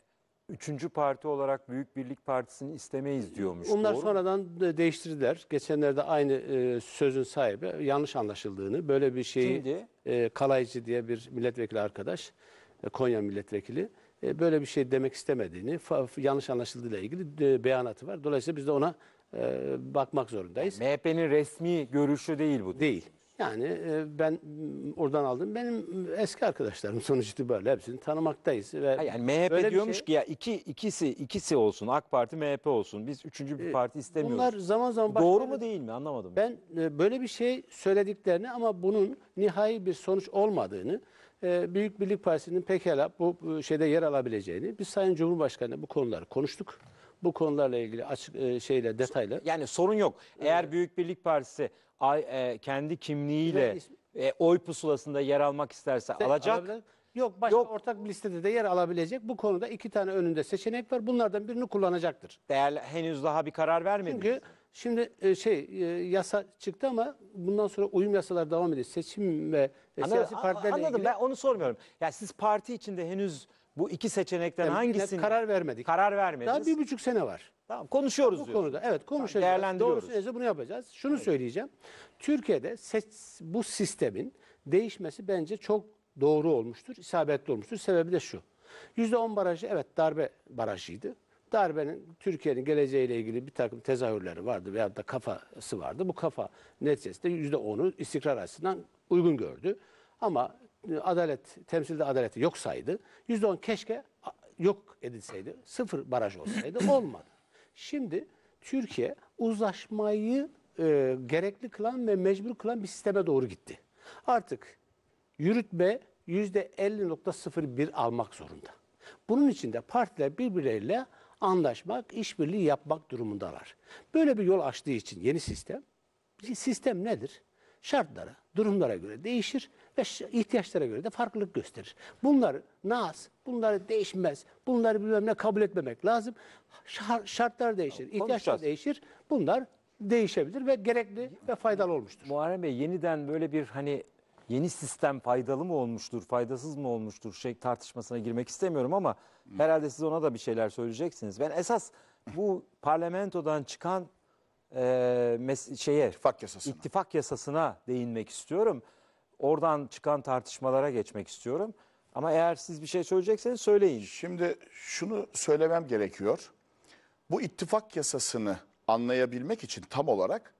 üçüncü parti olarak Büyük Birlik Partisi'ni istemeyiz diyormuş. Onlar doğru. sonradan değiştirdiler. Geçenlerde aynı e, sözün sahibi yanlış anlaşıldığını, böyle bir şeyi Şimdi, e, Kalaycı diye bir milletvekili arkadaş, Konya milletvekili böyle bir şey demek istemediğini, fa, yanlış anlaşıldığıyla ilgili e, beyanatı var. Dolayısıyla biz de ona e, bakmak zorundayız. MHP'nin resmi görüşü değil bu. Değil. Yani e, ben oradan aldım. Benim eski arkadaşlarım sonuç itibariyle hepsini tanımaktayız. Ve Ha, Yani MHP diyormuş şey- ki ya iki ikisi ikisi olsun AK Parti MHP olsun. Biz üçüncü bir e, parti istemiyoruz. Bunlar zaman zaman Doğru mu değil mi anlamadım. Ben e, böyle bir şey söylediklerini ama bunun nihai bir sonuç olmadığını, e, Büyük Birlik Partisi'nin pekala bu e, şeyde yer alabileceğini biz Sayın Cumhurbaşkanı'na bu konuları konuştuk bu konularla ilgili açık e, şeyle detaylı. Yani sorun yok. Eğer Büyük Birlik Partisi ay- e, kendi kimliğiyle e, oy pusulasında yer almak isterse alacak. Alabilir. Yok başka Yok. ortak bir listede de yer alabilecek. Bu konuda iki tane önünde seçenek var. Bunlardan birini kullanacaktır. Değerli henüz daha bir karar vermedi. Çünkü şimdi e, şey e, yasa çıktı ama bundan sonra uyum yasalar devam ediyor. Seçim ve e, Anladım, siyasi partilerle anladım ilgili. ben onu sormuyorum. Ya siz parti içinde henüz bu iki seçenekten Yani hangisini Karar vermedik. karar vermediniz? Daha bir buçuk sene var. Tamam konuşuyoruz Bu diyor. konuda evet konuşacağız. değerlendiriyoruz. Doğrusu neyse bunu yapacağız. Şunu söyleyeceğim. Türkiye'de ses- bu sistemin değişmesi bence çok doğru olmuştur, isabetli olmuştur. Sebebi de şu. %10 barajı evet darbe barajıydı. Darbenin Türkiye'nin geleceğiyle ilgili bir takım tezahürleri vardı veyahut da kafası vardı. Bu kafa neticesinde %10'u istikrar açısından uygun gördü. Ama adalet, temsilde adaleti yok saydı. Yüzde on keşke yok edilseydi. Sıfır baraj olsaydı *clears throat* olmadı. Şimdi Türkiye uzlaşmayı e, gerekli kılan ve mecbur kılan bir sisteme doğru gitti. Artık yürütme yüzde 50.01 almak zorunda. Bunun için de partiler birbirleriyle anlaşmak, işbirliği yapmak durumundalar. Böyle bir yol açtığı için yeni sistem, sistem nedir? Şartlara, durumlara göre değişir ve ihtiyaçlara göre de farklılık gösterir. Bunlar naz, bunlar değişmez. Bunları bilmem ne kabul etmemek lazım. Şartlar değişir, ihtiyaçlar değişir. Bunlar değişebilir ve gerekli ve faydalı olmuştur. Muharrem Bey yeniden böyle bir hani yeni sistem faydalı mı olmuştur, faydasız mı olmuştur şey tartışmasına girmek istemiyorum ama herhalde siz ona da bir şeyler söyleyeceksiniz. Ben esas bu parlamentodan çıkan e, şeye ittifak yasasına. ittifak yasasına değinmek istiyorum. Oradan çıkan tartışmalara geçmek istiyorum. Ama eğer siz bir şey söyleyecekseniz söyleyin. Şimdi şunu söylemem gerekiyor. Bu ittifak yasasını anlayabilmek için tam olarak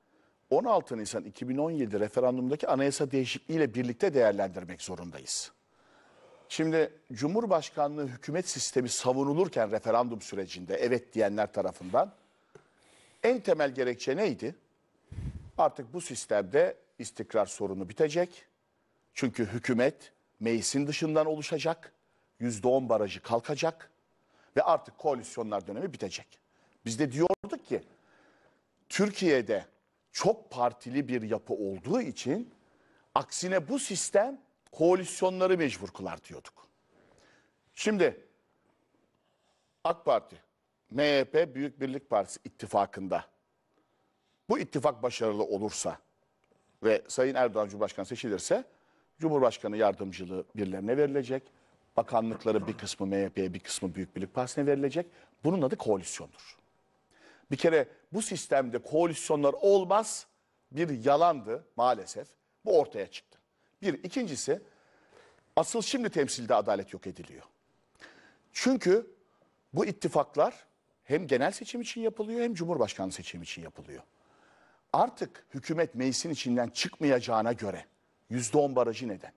16 Nisan 2017 referandumdaki anayasa değişikliğiyle birlikte değerlendirmek zorundayız. Şimdi Cumhurbaşkanlığı hükümet sistemi savunulurken referandum sürecinde evet diyenler tarafından en temel gerekçe neydi? Artık bu sistemde istikrar sorunu bitecek. Çünkü hükümet meclisin dışından oluşacak. yüzde on barajı kalkacak ve artık koalisyonlar dönemi bitecek. Biz de diyorduk ki Türkiye'de çok partili bir yapı olduğu için aksine bu sistem koalisyonları mecbur kılar diyorduk. Şimdi AK Parti, MHP, Büyük Birlik Partisi ittifakında bu ittifak başarılı olursa ve Sayın Erdoğan Cumhurbaşkanı seçilirse Cumhurbaşkanı yardımcılığı birilerine verilecek. Bakanlıkları bir kısmı MHP'ye bir kısmı Büyük Birlik Partisi'ne verilecek. Bunun adı koalisyondur. Bir kere bu sistemde koalisyonlar olmaz bir yalandı maalesef. Bu ortaya çıktı. Bir, ikincisi asıl şimdi temsilde adalet yok ediliyor. Çünkü bu ittifaklar hem genel seçim için yapılıyor hem cumhurbaşkanı seçim için yapılıyor. Artık hükümet meclisin içinden çıkmayacağına göre Yüzde on barajı neden?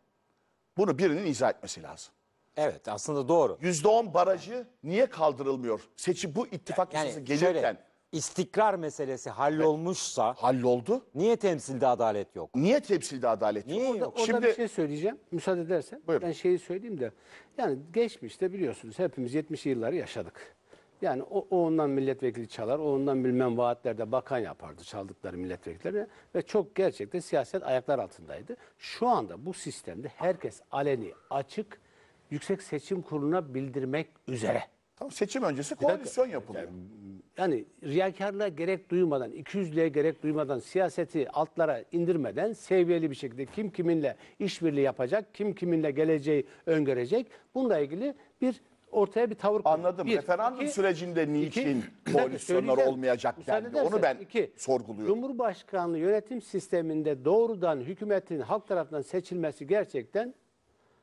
Bunu birinin izah etmesi lazım. Evet aslında doğru. Yüzde on barajı niye kaldırılmıyor? Seçi bu ittifak yani, yani gelirken. Şöyle, istikrar meselesi hallolmuşsa. Evet, halloldu. Niye temsilde adalet yok? Niye temsilde adalet niye yok? Orada, orada Şimdi, bir şey söyleyeceğim. Müsaade edersen. Buyurun. Ben şeyi söyleyeyim de. Yani geçmişte biliyorsunuz hepimiz 70'li yılları yaşadık. Yani o, o ondan milletvekili çalar, o ondan bilmem vaatlerde bakan yapardı çaldıkları milletvekilleri ve çok gerçekten siyaset ayaklar altındaydı. Şu anda bu sistemde herkes aleni, açık, yüksek seçim kuruluna bildirmek üzere. Tam seçim öncesi koalisyon yapılıyor. Yani riyakarlığa gerek duymadan, 200'lüğe gerek duymadan, siyaseti altlara indirmeden seviyeli bir şekilde kim kiminle işbirliği yapacak, kim kiminle geleceği öngörecek bununla ilgili bir ortaya bir tavır koyuyor. Anladım. Bir, Referandum iki, sürecinde niçin iki, koalisyonlar olmayacak dendi? Onu ben iki, sorguluyorum. Cumhurbaşkanlığı yönetim sisteminde doğrudan hükümetin halk tarafından seçilmesi gerçekten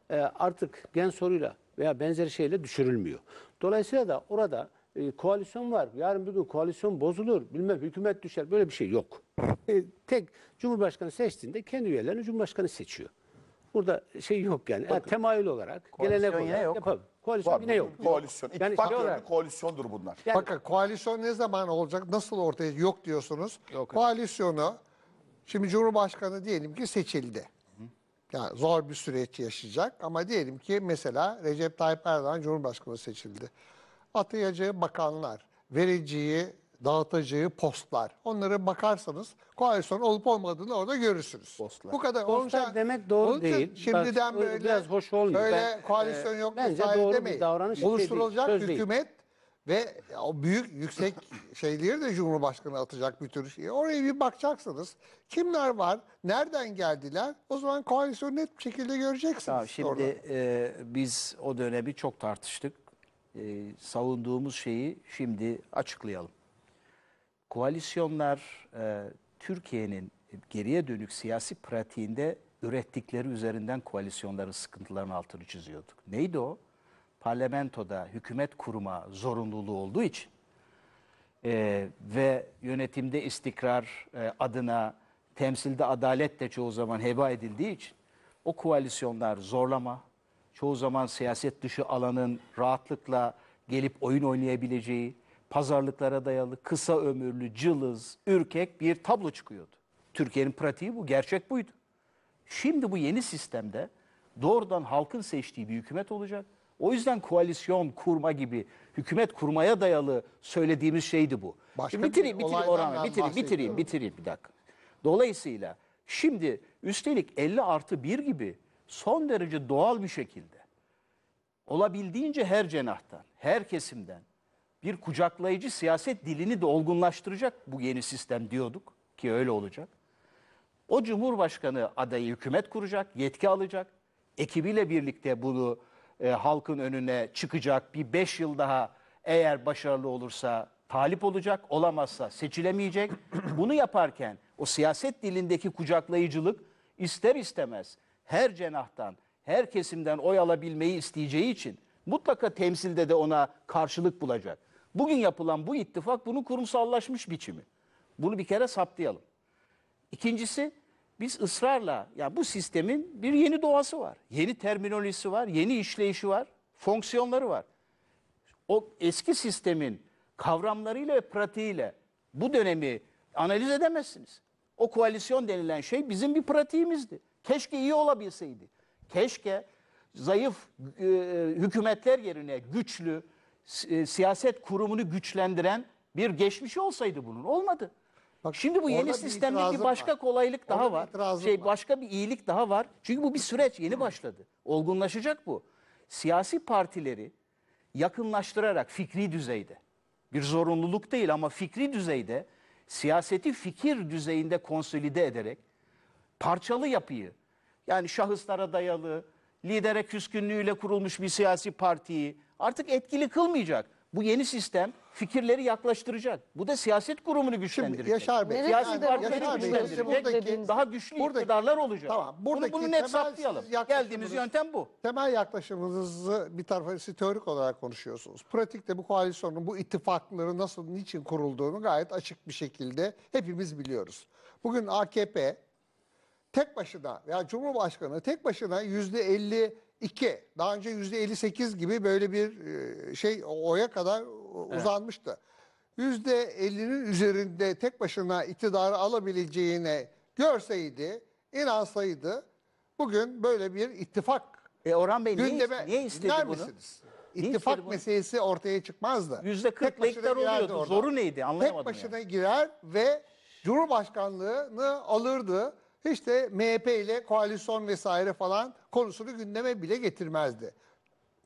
e, artık gen soruyla veya benzer şeyle düşürülmüyor. Dolayısıyla da orada e, koalisyon var. Yarın bir gün koalisyon bozulur. Bilmem hükümet düşer. Böyle bir şey yok. E, tek Cumhurbaşkanı seçtiğinde kendi üyelerini Cumhurbaşkanı seçiyor. Burada şey yok yani. Bakın, yani temayül olarak, gelenek olarak yok. Koalisyon Var yine yok. Koalisyon. Yani İttifak şey olarak- koalisyondur bunlar. Yani- Bakın koalisyon ne zaman olacak? Nasıl ortaya yok diyorsunuz. Yok. Koalisyonu şimdi Cumhurbaşkanı diyelim ki seçildi. Yani zor bir süreç yaşayacak ama diyelim ki mesela Recep Tayyip Erdoğan Cumhurbaşkanı seçildi. Atayacağı bakanlar, vereceği dağıtacağı postlar. Onlara bakarsanız koalisyon olup olmadığını orada görürsünüz. Postlar. Bu kadar. Postlar Onca, demek doğru onun değil. Şimdiden Bak, böyle biraz hoş olmuyor. Böyle ben, e, koalisyon e, yok bence doğru demeyin. bir davranış şey Oluşturulacak değil, hükümet ve o büyük yüksek şeyleri de Cumhurbaşkanı atacak bir tür şey. Oraya bir bakacaksınız. Kimler var? Nereden geldiler? O zaman koalisyonu net bir şekilde göreceksiniz. Tamam, şimdi e, biz o dönemi çok tartıştık. E, savunduğumuz şeyi şimdi açıklayalım koalisyonlar e, Türkiye'nin geriye dönük siyasi pratiğinde ürettikleri üzerinden koalisyonların sıkıntılarının altını çiziyorduk. Neydi o? Parlamentoda hükümet kurma zorunluluğu olduğu için e, ve yönetimde istikrar e, adına temsilde adalet de çoğu zaman heba edildiği için o koalisyonlar zorlama, çoğu zaman siyaset dışı alanın rahatlıkla gelip oyun oynayabileceği, pazarlıklara dayalı, kısa ömürlü, cılız, ürkek bir tablo çıkıyordu. Türkiye'nin pratiği bu, gerçek buydu. Şimdi bu yeni sistemde doğrudan halkın seçtiği bir hükümet olacak. O yüzden koalisyon kurma gibi, hükümet kurmaya dayalı söylediğimiz şeydi bu. Başka şimdi bitireyim, bitireyim Orhan bitireyim, bitireyim, bitireyim bir dakika. Dolayısıyla şimdi üstelik 50 artı 1 gibi son derece doğal bir şekilde olabildiğince her cenahtan, her kesimden, bir kucaklayıcı siyaset dilini de olgunlaştıracak bu yeni sistem diyorduk ki öyle olacak. O Cumhurbaşkanı adayı hükümet kuracak, yetki alacak. Ekibiyle birlikte bunu e, halkın önüne çıkacak. Bir beş yıl daha eğer başarılı olursa talip olacak, olamazsa seçilemeyecek. *clears throat* Bunu yaparken o siyaset dilindeki kucaklayıcılık ister istemez her cenahtan, her kesimden oy alabilmeyi isteyeceği için mutlaka temsilde de ona karşılık bulacak. Bugün yapılan bu ittifak bunun kurumsallaşmış biçimi. Bunu bir kere saptayalım. İkincisi biz ısrarla yani bu sistemin bir yeni doğası var. Yeni terminolojisi var, yeni işleyişi var, fonksiyonları var. O eski sistemin kavramlarıyla ve pratiğiyle bu dönemi analiz edemezsiniz. O koalisyon denilen şey bizim bir pratiğimizdi. Keşke iyi olabilseydi. Keşke zayıf e, e hükümetler yerine güçlü, e, siyaset kurumunu güçlendiren bir geçmişi olsaydı bunun. Olmadı. Bak, Şimdi bu yeni sistemde bir, bir başka var. kolaylık daha orada var. Şey var. başka bir iyilik daha var. Çünkü bu bir süreç yeni başladı. Olgunlaşacak bu. Siyasi partileri yakınlaştırarak fikri düzeyde bir zorunluluk değil ama fikri düzeyde siyaseti fikir düzeyinde konsolide ederek parçalı yapıyı yani şahıslara dayalı lidere küskünlüğüyle kurulmuş bir siyasi partiyi artık etkili kılmayacak. Bu yeni sistem fikirleri yaklaştıracak. Bu da siyaset kurumunu güçlendirecek. Şimdi Yaşar Bey, siyasi yani, Yaşar Bey, güçlendirecek. Buradaki, daha güçlü buradaki, iktidarlar olacak. Tamam, buradaki bunu, bunu net saptayalım. Geldiğimiz yöntem bu. Temel yaklaşımınızı bir tarafa siz teorik olarak konuşuyorsunuz. Pratikte bu koalisyonun bu ittifakları nasıl, niçin kurulduğunu gayet açık bir şekilde hepimiz biliyoruz. Bugün AKP tek başına veya Cumhurbaşkanı tek başına yüzde 50 2. Daha önce %58 gibi böyle bir e, şey oya kadar evet. uzanmıştı. %50'nin üzerinde tek başına iktidarı alabileceğini görseydi, inansaydı bugün böyle bir ittifak e Orhan Bey gündeme, niye, niye istedi bunu? Misiniz? İttifak bunu? meselesi ortaya çıkmazdı. Yüzde 40 bekler oluyordu. Oradan. Zoru neydi anlayamadım. Tek başına yani. girer ve Cumhurbaşkanlığını alırdı hiç de MHP ile koalisyon vesaire falan konusunu gündeme bile getirmezdi.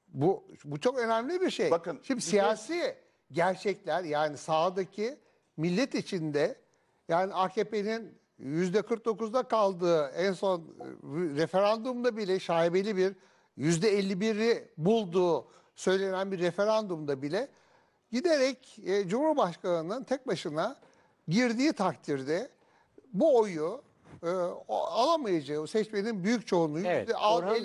Bu bu çok önemli bir şey. Bakın şimdi siyasi şey... gerçekler yani sağdaki millet içinde yani AKP'nin %49'da kaldığı en son e, referandumda bile şaibeli bir %51'i bulduğu söylenen bir referandumda bile giderek e, Cumhurbaşkanı'nın tek başına girdiği takdirde bu oyu e, alamayacağı, seçmenin büyük çoğunluğu evet, %50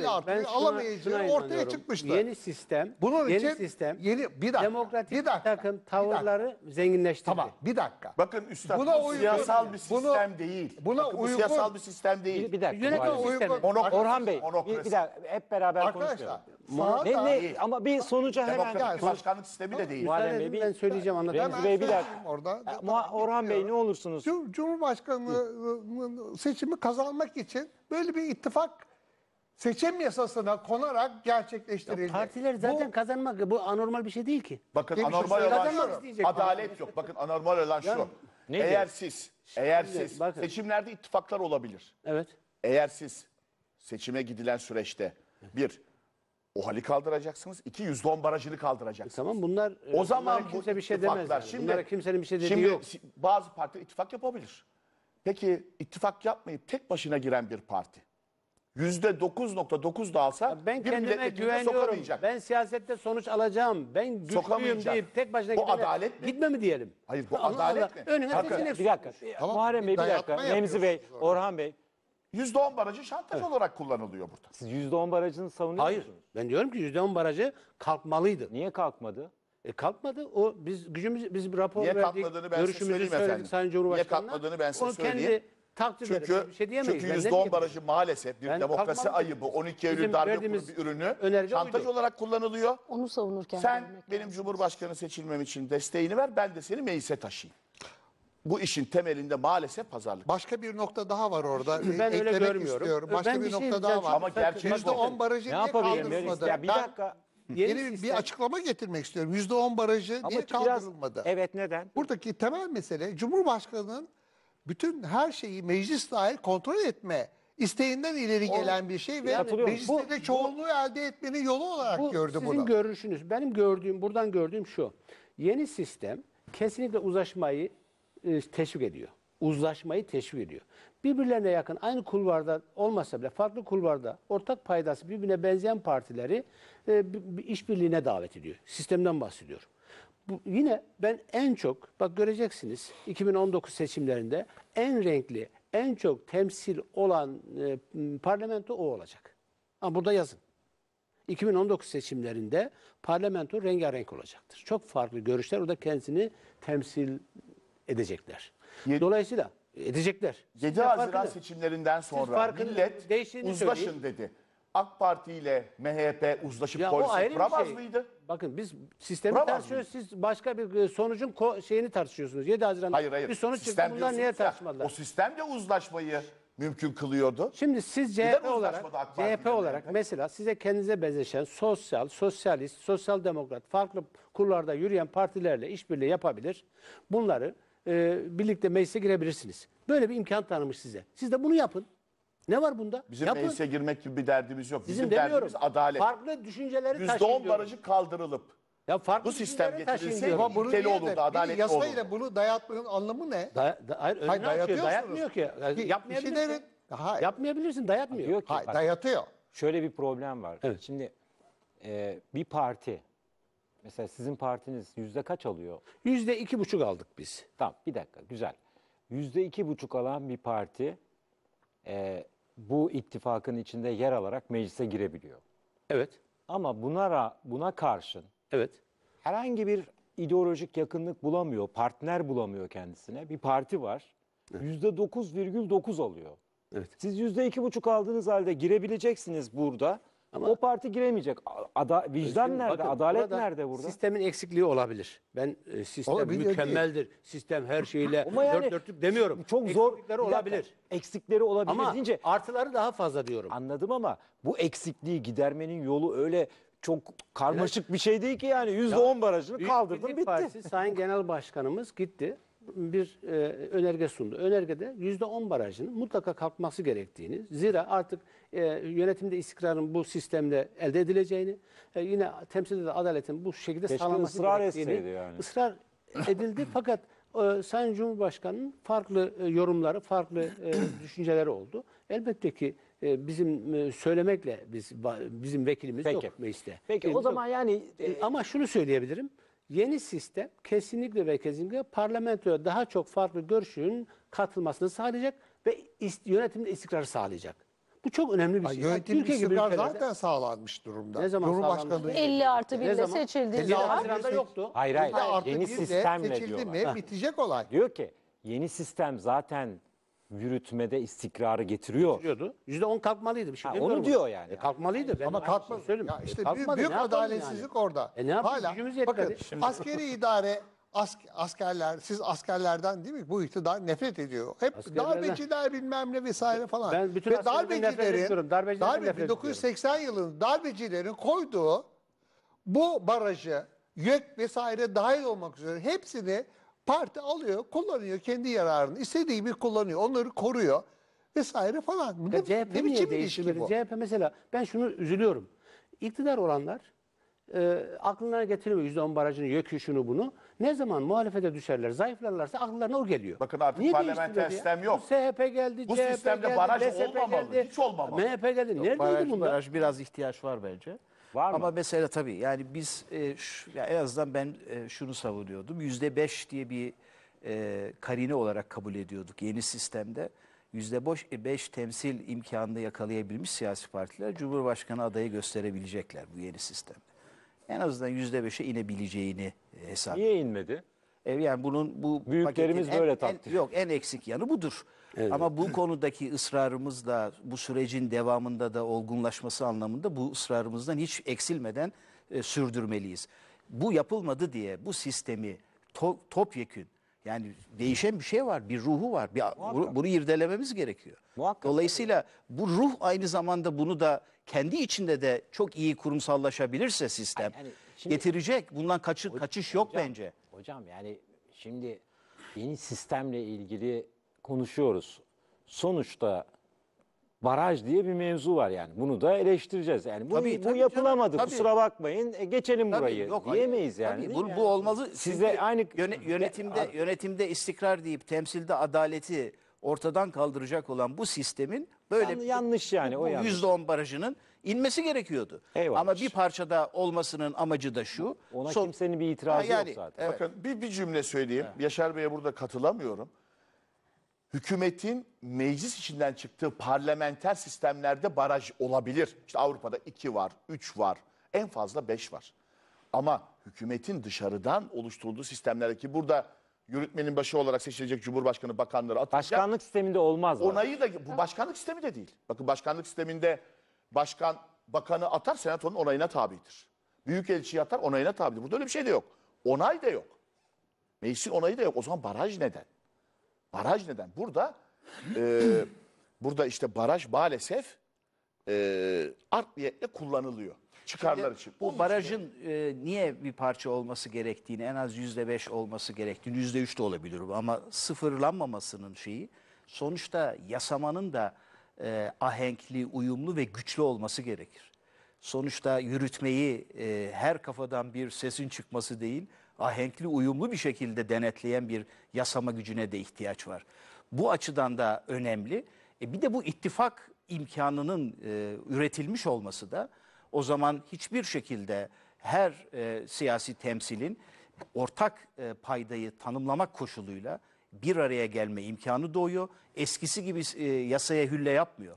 artıyor. Alamayacağı ortaya çıkmıştı. Yeni sistem, Bunun yeni için, sistem yeni, bir dakika, demokratik bir dakika, takım tavırları bir zenginleştirdi. Tamam bir dakika. Bakın üstad buna uygun, siyasal bir sistem değil. Buna Bakın, uygun, siyasal bir sistem değil. Bir, bir dakika. Yönetim sistemi. Orhan Bey bir, bir dakika hep beraber Arkadaşlar, Sağ Ne, ne, ama bir sonuca hemen Demokratik başkanlık sistemi de değil. Muharrem Bey Ben söyleyeceğim anlatayım. Bey bir Orada. E, Orhan Bey ne olursunuz? Cum- Cumhurbaşkanlığı seçimi kazanmak için böyle bir ittifak seçim yasasına konarak gerçekleştirildi. Partiler zaten kazanmak bu anormal bir şey değil ki. Bakın Demiş anormal olan şu, adalet yok. Bakın anormal olan şu. ne Eğer siz, eğer siz, bakın. seçimlerde ittifaklar olabilir. Evet. Eğer siz seçime gidilen süreçte bir, o hali kaldıracaksınız. İki on barajını kaldıracaksınız. E tamam bunlar e, o zaman kimse bir şey demez. Yani. Şimdi, bunlara kimsenin bir şey dediği şimdi yok. bazı partiler ittifak yapabilir. Peki ittifak yapmayıp tek başına giren bir parti yüzde dokuz da alsa ya ben bir kendime güveniyorum. Ben siyasette sonuç alacağım. Ben güçlüyüm deyip tek başına bu gidene, adalet mi? gitme mi diyelim? Hayır bu Allah adalet Allah. mi? Önüne Bir dakika. Tamam, Muharrem Bey bir dakika. Nemzi Bey, Orhan Bey. %10 barajı şantaj olarak kullanılıyor burada. Siz %10 barajını savunuyor Hayır. musunuz? Ben diyorum ki %10 barajı kalkmalıydı. Niye kalkmadı? E kalkmadı. O biz gücümüz biz bir rapor Niye verdik. kalkmadığını ben size görüşümüzü söyleyeyim söyledik efendim. Sayın Cumhurbaşkanı'na. Niye kalkmadığı kalkmadığını ben size o söyleyeyim. kendi takdir Çünkü, eder. Bir şey diyemeyiz. çünkü Ben dedim %10 ki- barajı maalesef bir Yani demokrasi kalkmalı. ayıbı. 12 Eylül Bizim darbe verdiğimiz bir ürünü şantaj buydu. olarak kullanılıyor. Onu savunurken. Sen benim lazım. Cumhurbaşkanı seçilmem için desteğini ver ben de seni meclise taşıyayım bu işin temelinde maalesef pazarlık. Başka bir nokta daha var orada. E, ben öyle görmüyorum. istiyorum. Başka ben bir, bir şey nokta daha var. Ama gerçek Yüzde on barajı ne niye kaldırılmadı? Ya bir dakika. Yeni Yeni sistem- bir açıklama getirmek istiyorum. Yüzde on barajı Ama niye biraz- kaldırılmadı? Evet neden? Buradaki temel mesele Cumhurbaşkanı'nın bütün her şeyi meclis dahil kontrol etme isteğinden ileri gelen bir şey ve Katılıyorum. mecliste Bu- de çoğunluğu elde etmenin yolu olarak Bu gördü sizin görüşünüz. Benim gördüğüm, buradan gördüğüm şu. Yeni sistem kesinlikle uzlaşmayı e, teşvik ediyor. Uzlaşmayı teşvik ediyor. Birbirlerine yakın aynı kulvarda olmasa bile farklı kulvarda ortak paydası birbirine benzeyen partileri e, işbirliğine davet ediyor. Sistemden bahsediyor. Bu, yine ben en çok bak göreceksiniz 2019 seçimlerinde en renkli, en çok temsil olan e, parlamento o olacak. Ama burada yazın. 2019 seçimlerinde parlamento rengarenk olacaktır. Çok farklı görüşler o da kendisini temsil edecekler. Yedi- Dolayısıyla edecekler. 7 Haziran farkınız. seçimlerinden sonra millet uzlaşın söyleyin. dedi. AK Parti ile MHP uzlaşıp koalisyon ayrı kuramaz şey. mıydı? Bakın biz sistemi tartışıyoruz. Siz başka bir e, sonucun şeyini tartışıyorsunuz. 7 Haziran'da Hayır hayır. bir sonuç çıktı. Bunlar niye tartışmadılar? O sistem de uzlaşmayı mümkün kılıyordu. Şimdi siz Neden CHP olarak CHP olarak mesela size kendinize benzeşen sosyal, sosyalist, sosyal demokrat farklı kurlarda yürüyen partilerle işbirliği yapabilir. Bunları e, birlikte meclise girebilirsiniz. Böyle bir imkan tanımış size. Siz de bunu yapın. Ne var bunda? Bizim Yapın. meclise girmek gibi bir derdimiz yok. Bizim, Bizim derdimiz adalet. Farklı düşünceleri taşıyın %10 barajı kaldırılıp Ya farklı bu sistem düşünceleri taşıyın getirilse diyorum. Ama bunu ülkeli niye olurdu, adaletli olurdu. Yasayla bunu dayatmanın anlamı ne? Day- da- hayır, Hayır, şey açıyor. Dayatmıyor ki. Bir- şey Yapmayabilirsin. Hayır, Yapmayabilirsin, dayatmıyor. Diyor ki, hayır bak, dayatıyor. şöyle bir problem var. Evet. Şimdi e, bir parti Mesela sizin partiniz yüzde kaç alıyor? Yüzde iki buçuk aldık biz. Tamam bir dakika güzel. Yüzde iki buçuk alan bir parti e, bu ittifakın içinde yer alarak meclise girebiliyor. Evet. Ama buna, buna karşın Evet. herhangi bir ideolojik yakınlık bulamıyor, partner bulamıyor kendisine. Bir parti var. Yüzde dokuz virgül dokuz alıyor. Evet. Siz yüzde iki buçuk aldığınız halde girebileceksiniz burada. Ama o parti giremeyecek. Ada, vicdan şimdi, nerede? Bakın, Adalet burada nerede burada? Sistemin eksikliği olabilir. Ben e, sistem olabilir mükemmeldir. Değil. Sistem her şeyle Ama yani, dört dörtlük demiyorum. Çok zor eksikleri olabilir. Dakika, eksikleri olabilir ama deyince artıları daha fazla diyorum. Anladım ama bu eksikliği gidermenin yolu öyle çok karmaşık evet. bir şey değil ki yani yüzde on ya, barajını kaldırdın bitti. Partisi Sayın Genel Başkanımız gitti bir e, önerge sundu. Önergede yüzde on barajının mutlaka kalkması gerektiğini zira artık e, yönetimde istikrarın bu sistemde elde edileceğini, e, yine temsilde de adaletin bu şekilde sağlanması ısrar etseydi yani. ısrar edildi *laughs* fakat e, Sayın Cumhurbaşkanı'nın farklı e, yorumları, farklı e, *clears throat* düşünceleri oldu. Elbette ki bizim söylemekle biz bizim vekilimiz Peki. yok mecliste. Peki o zaman yani Ama şunu söyleyebilirim. Yeni sistem kesinlikle ve kesinlikle parlamentoya daha çok farklı görüşün katılmasını sağlayacak ve yönetimde istikrar sağlayacak. Bu çok önemli bir şey. Ay, yönetim Türkiye gibi ülkelerde- zaten sağlanmış durumda. Ne zaman Cumhurbaşkanı 50 artı Ne 1 de seçildi. seçildiği 50 Yeni artı Haziran'da yoktu. Hayır hayır. artı yeni bir sistemle seçildi diyorlar. mi bitecek olay. Diyor ki yeni sistem zaten yürütmede istikrarı getiriyor. Yüzde %10 kalkmalıydı Şimdi şey. Ha, onu diyor yani. E, kalkmalıydı. Ben Ama aynı kalkma. şeyi Ya işte E, büyük, büyük adaletsizlik yani? orada. E ne Hala Gücümüz yetmedi. bakın askeri idare askerler, siz askerlerden değil mi bu iktidar nefret ediyor. Hep darbeciler bilmem ne vesaire falan. Ben bütün Ve askerlerden nefret darbecilerin, darbe, nefret 1980 yılının darbecilerin koyduğu bu barajı, YÖK vesaire dahil olmak üzere hepsini parti alıyor, kullanıyor kendi yararını. istediği gibi kullanıyor, onları koruyor vesaire falan. Ne, CHP ne niye biçim ilişki bu? CHP mesela ben şunu üzülüyorum. İktidar olanlar e, aklına getirmiyor %10 barajını, YÖK'ü şunu bunu. Ne zaman muhalefete düşerler, zayıflarlarsa akıllarına o geliyor. Bakın artık Niye parlamenter sistem yok. Bu SHP geldi, Bu CHP sistemde geldi, baraj LSP olmamalı, geldi, hiç olmamalı. MHP geldi. Neredeydi baraj, bunlar? Baraj biraz ihtiyaç var bence. Var mı? Ama mesela tabii yani biz e, şu, yani en azından ben e, şunu savunuyordum. Yüzde beş diye bir e, karine olarak kabul ediyorduk yeni sistemde. Yüzde e, beş temsil imkanını yakalayabilmiş siyasi partiler Cumhurbaşkanı adayı gösterebilecekler bu yeni sistemde en azından yüzde beşe inebileceğini e, hesap. Niye inmedi? E, yani bunun bu Büyüklerimiz paketin en- böyle en, yok en eksik yanı budur. Evet. Ama bu konudaki ısrarımızla bu sürecin devamında da olgunlaşması anlamında bu ısrarımızdan hiç eksilmeden e, sürdürmeliyiz. Bu yapılmadı diye bu sistemi to, topyekün yani değişen bir şey var, bir ruhu var. Bir, bunu, bunu irdelememiz gerekiyor. Muhakkak. Dolayısıyla bu ruh aynı zamanda bunu da kendi içinde de çok iyi kurumsallaşabilirse sistem Yani şimdi- getirecek. Bundan kaçı, kaçış yok Hocam, bence. Hocam yani şimdi yeni sistemle ilgili konuşuyoruz. Sonuçta baraj diye bir mevzu var yani. Bunu da eleştireceğiz. Yani bu, Tabii, bu tabii yapılamadı. canım, tabii. Kusura bakmayın. e, geçelim Tabii, burayı hayır. diyemeyiz yani. Tabii, bu, mi? bu Yani olmazı. aynı yönetimde yönetimde istikrar deyip temsilde adaleti ortadan kaldıracak olan bu sistemin Böyle Yan- şey. yanlış yani, o bu yanlış. %10 barajının inmesi gerekiyordu. Eyvallah. Ama bir parçada olmasının amacı da şu. Ona son- kimsenin bir itirazı Ha, yani, yok zaten. evet. Bakın bir, bir cümle söyleyeyim. Yaşar Bey'e burada katılamıyorum. Hükümetin meclis içinden çıktığı parlamenter sistemlerde baraj olabilir. İşte Avrupa'da iki var, üç var, en fazla beş var. Ama hükümetin dışarıdan oluşturulduğu sistemlerdeki burada yürütmenin başı olarak seçilecek cumhurbaşkanı bakanları atacak. Başkanlık sisteminde olmaz. Onayı da bu başkanlık sistemi de değil. Bakın başkanlık sisteminde başkan bakanı atar senatonun onayına tabidir. Büyükelçiyi atar onayına tabidir. Burada öyle bir şey de yok. Onay da yok. Meclisin onayı da yok. O zaman baraj neden? Baraj neden? Burada e, burada işte baraj maalesef e, art niyetle kullanılıyor çıkarlar için. Bu barajın e, niye bir parça olması gerektiğini en az yüzde beş olması gerektiğini yüzde üç de olabilir ama sıfırlanmamasının şeyi sonuçta yasamanın da e, ahenkli, uyumlu ve güçlü olması gerekir. Sonuçta yürütmeyi e, her kafadan bir sesin çıkması değil ahenkli, uyumlu bir şekilde denetleyen bir yasama gücüne de ihtiyaç var. Bu açıdan da önemli. E, bir de bu ittifak imkanının e, üretilmiş olması da o zaman hiçbir şekilde her e, siyasi temsilin ortak e, paydayı tanımlamak koşuluyla bir araya gelme imkanı doğuyor. Eskisi gibi e, yasaya hülle yapmıyor.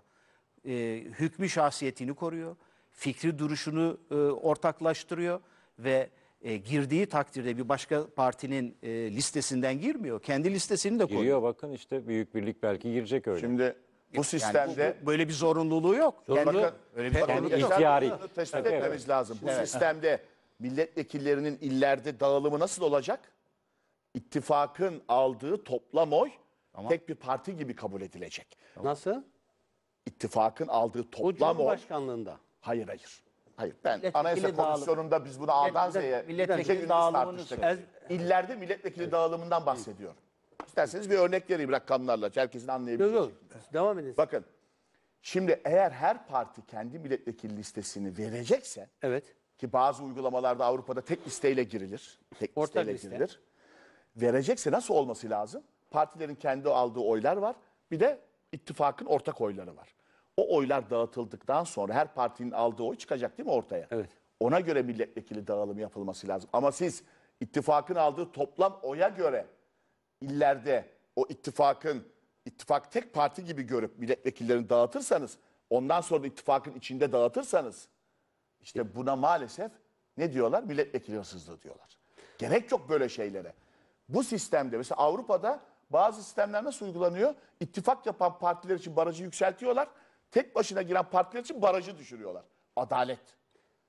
E, hükmü şahsiyetini koruyor. Fikri duruşunu e, ortaklaştırıyor ve e, girdiği takdirde bir başka partinin e, listesinden girmiyor. Kendi listesini de koyuyor. Giriyor bakın işte Büyük Birlik belki girecek öyle. Şimdi bu sistemde bu- Böyle bir zorunluluğu yok. Zorunlu- bakın, öyle bir bakın, kendi ihtiyari. bunu tespit Tabii, etmemiz lazım. Bu sistemde milletvekillerinin illerde dağılımı nasıl olacak? İttifakın aldığı toplam oy tek bir parti gibi kabul edilecek. Nasıl? İttifakın aldığı toplam oy Başkanlığında. Hayır hayır. Hayır ben Milletvekili anayasa komisyonunda biz bunu A'dan Millet- Z'ye şey milletvekili gece gündüz dağılımını tartıştık. söylüyor. İllerde dağılımından bahsediyorum. İsterseniz bir örnek vereyim rakamlarla. Herkesin anlayabileceği. Yok yok. Devam edin. Bakın. Şimdi eğer her parti kendi milletvekili listesini verecekse Evet. ki bazı uygulamalarda Avrupa'da tek listeyle girilir. Tek Ortak listeyle liste. girilir. Verecekse nasıl olması lazım? Partilerin kendi aldığı oylar var. Bir de ittifakın ortak oyları var. O oylar dağıtıldıktan sonra her partinin aldığı oy çıkacak değil mi ortaya? Evet. Ona göre milletvekili dağılımı yapılması lazım. Ama siz ittifakın aldığı toplam oya göre illerde o ittifakın ittifak tek parti gibi görüp milletvekillerini dağıtırsanız ondan sonra da ittifakın içinde dağıtırsanız işte buna maalesef ne diyorlar? Milletvekili hırsızlığı diyorlar. Gerek yok böyle şeylere. Bu sistemde mesela Avrupa'da bazı sistemler nasıl uygulanıyor? İttifak yapan partiler için barajı yükseltiyorlar. Tek başına giren partiler için barajı düşürüyorlar. Adalet.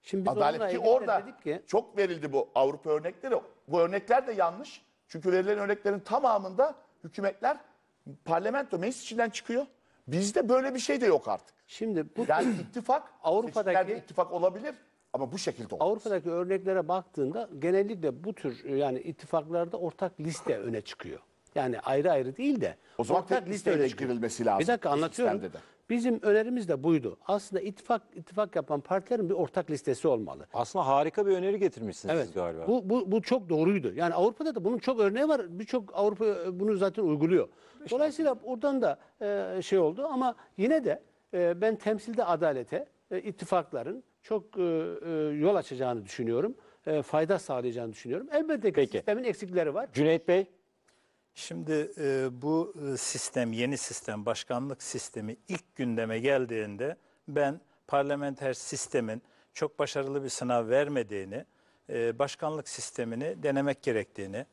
Şimdi biz Adalet ki orada ki... çok verildi bu Avrupa örnekleri. Bu örnekler de yanlış. Çünkü verilen örneklerin tamamında hükümetler parlamento meclis içinden çıkıyor. Bizde böyle bir şey de yok artık. Şimdi bu yani ittifak *clears throat* Avrupa'daki ittifak olabilir ama bu şekilde olmaz. Avrupa'daki örneklere baktığında genellikle bu tür yani ittifaklarda ortak liste öne çıkıyor. Yani ayrı ayrı değil de o zaman ortak tek liste öne girilmesi lazım. Bir dakika anlatıyorum. Bizim önerimiz de buydu. Aslında ittifak ittifak yapan partilerin bir ortak listesi olmalı. Aslında harika bir öneri getirmişsiniz evet, siz galiba. Bu, bu, bu çok doğruydu. Yani Avrupa'da da bunun çok örneği var. Birçok Avrupa e, bunu zaten uyguluyor. Dolayısıyla oradan da e, şey oldu ama yine de e, ben temsilde adalete e, ittifakların çok e, e, yol açacağını düşünüyorum. E, fayda sağlayacağını düşünüyorum. Elbette ki Peki. sistemin eksikleri var. Cüneyt Bey Şimdi e, bu e, sistem, yeni sistem, başkanlık sistemi ilk gündeme geldiğinde ben parlamenter sistemin çok başarılı bir sınav vermediğini, e, başkanlık sistemini denemek gerektiğini,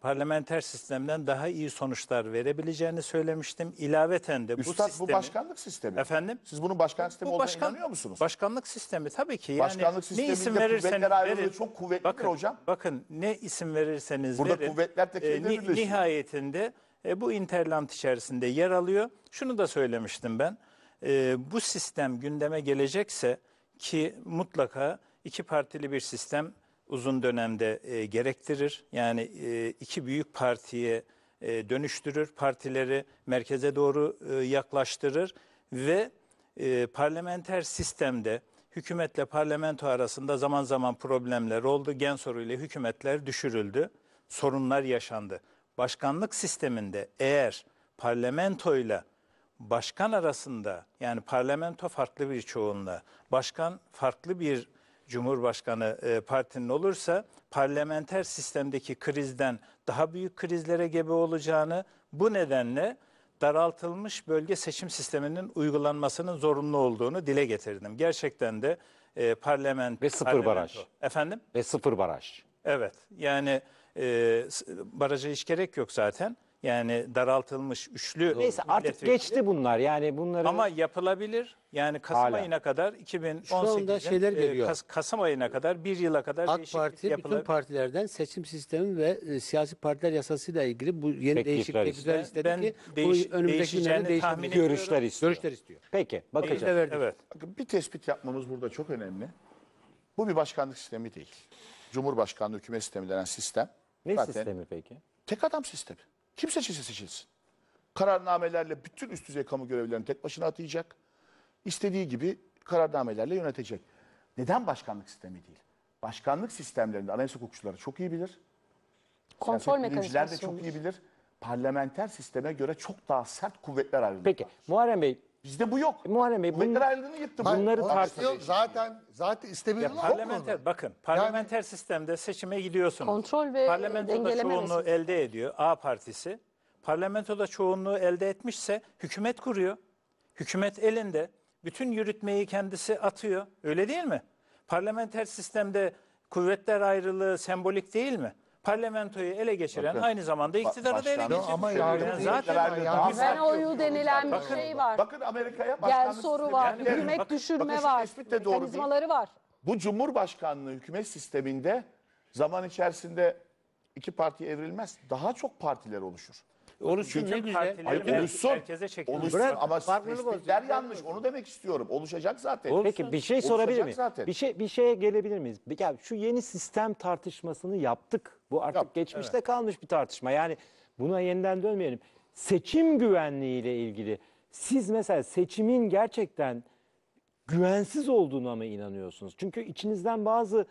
parlamenter sistemden daha iyi sonuçlar verebileceğini söylemiştim. İlaveten de bu Üstad sistemi... bu başkanlık sistemi. Efendim? Siz bunun başkanlık sistemi bu olduğuna başkan, inanıyor musunuz? Başkanlık sistemi tabii ki. Yani başkanlık sistemi ne isim verirseniz verin. Çok kuvvetlidir bakın, hocam. Bakın ne isim verirseniz Burada verin. Burada kuvvetler tekelinde e, Nihayetinde e, bu interlant içerisinde yer alıyor. Şunu da söylemiştim ben. E, bu sistem gündeme gelecekse ki mutlaka iki partili bir sistem uzun dönemde e, gerektirir. Yani e, iki büyük partiye e, dönüştürür, partileri merkeze doğru e, yaklaştırır ve e, parlamenter sistemde hükümetle parlamento arasında zaman zaman problemler oldu. Gen soruyla hükümetler düşürüldü, sorunlar yaşandı. Başkanlık sisteminde eğer parlamento ile başkan arasında yani parlamento farklı bir çoğunluğa, başkan farklı bir Cumhurbaşkanı e, partinin olursa parlamenter sistemdeki krizden daha büyük krizlere gebe olacağını bu nedenle daraltılmış bölge seçim sisteminin uygulanmasının zorunlu olduğunu dile getirdim. Gerçekten de e, parlament ve sıfır parlamento. baraj. Efendim? Ve sıfır baraj. Evet. Yani e, baraja hiç gerek yok zaten. Yani daraltılmış üçlü Neyse artık geçti bunlar. Yani bunları Ama yapılabilir. Yani Kasım Hala. ayına kadar 2018'in şeyler e, geliyor. Kas- Kasım ayına kadar bir yıla kadar AK değişiklik Parti bütün partilerden seçim sistemi ve e, siyasi partiler yasasıyla ilgili bu yeni değişiklikler istedi. Ben ki değiş- bu önümüzdeki değişeceğini günlerde değişiklik görüşler istiyor. görüşler istiyor. Peki bakacağız. Biz de Evet. Bakın bir tespit yapmamız burada çok önemli. Bu bir başkanlık sistemi değil. Cumhurbaşkanlığı hükümet sistemi denen sistem Ne zaten sistemi peki? tek adam sistemi. Kim seçilse seçilsin. Kararnamelerle bütün üst düzey kamu görevlilerini tek başına atayacak. İstediği gibi kararnamelerle yönetecek. Neden başkanlık sistemi değil? Başkanlık sistemlerinde anayasa hukukçuları çok iyi bilir. Kontrol mekanizması de çok iyi bilir. Parlamenter sisteme göre çok daha sert kuvvetler ayrılıyor. Peki Muharrem Bey Bizde bu yok. E, Muharrem Bey bunun, Ukrayna'nın yıktı. bunları Hayır, tartışıyor. Zaten zaten istemiyorum. Parlamenter mu? bakın parlamenter yani, sistemde seçime gidiyorsunuz. Kontrol ve parlamentoda çoğunluğu meselesi. elde ediyor A partisi. Parlamentoda çoğunluğu elde etmişse hükümet kuruyor. Hükümet elinde bütün yürütmeyi kendisi atıyor. Öyle değil mi? Parlamenter sistemde kuvvetler ayrılığı sembolik değil mi? parlamentoyu ele geçiren Bakın, aynı zamanda iktidarı da ele başkanım- geçiren. Ama yani- zaten Yargı- Yargı- Güven oyu denilen bir Bakın- şey var. Bakın Amerika'ya Gel soru var, Yani- hükümet Bakın- düşürme bakın şu var, de doğru değil. var. Bu Cumhurbaşkanlığı hükümet sisteminde zaman içerisinde iki parti evrilmez. Daha çok partiler oluşur. Oluşsun Bütün ne güzel. Hayır, oluşsun. Oluşsun Bırak, ama farklılık spesifler olsun. yanlış. Onu demek istiyorum. Oluşacak zaten. Peki bir şey sorabilir Oluşacak miyim? Bir şey bir şeye gelebilir miyiz? Bir- Ya şu yeni sistem tartışmasını yaptık. Bu artık Yaptık, geçmişte kalmış bir tartışma. Yani buna yeniden dönmeyelim. Seçim güvenliği ile ilgili siz mesela seçimin gerçekten güvensiz olduğuna mı inanıyorsunuz? Çünkü içinizden bazı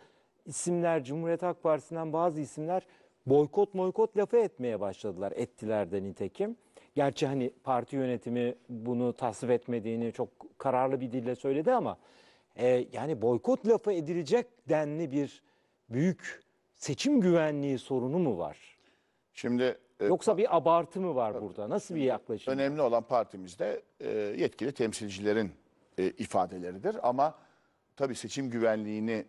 isimler, Cumhuriyet Halk Partisi'nden bazı isimler boykot boykot lafı etmeye başladılar. Ettiler de nitekim. Gerçi hani parti yönetimi bunu tasvip etmediğini çok kararlı bir dille söyledi ama e, yani boykot lafı edilecek denli bir büyük seçim güvenliği sorunu mu var? Şimdi e, Yoksa bir abartı mı var burada? Nasıl bir yaklaşım? Önemli olan partimizde e, yetkili temsilcilerin e, ifadeleridir ama tabii seçim güvenliğini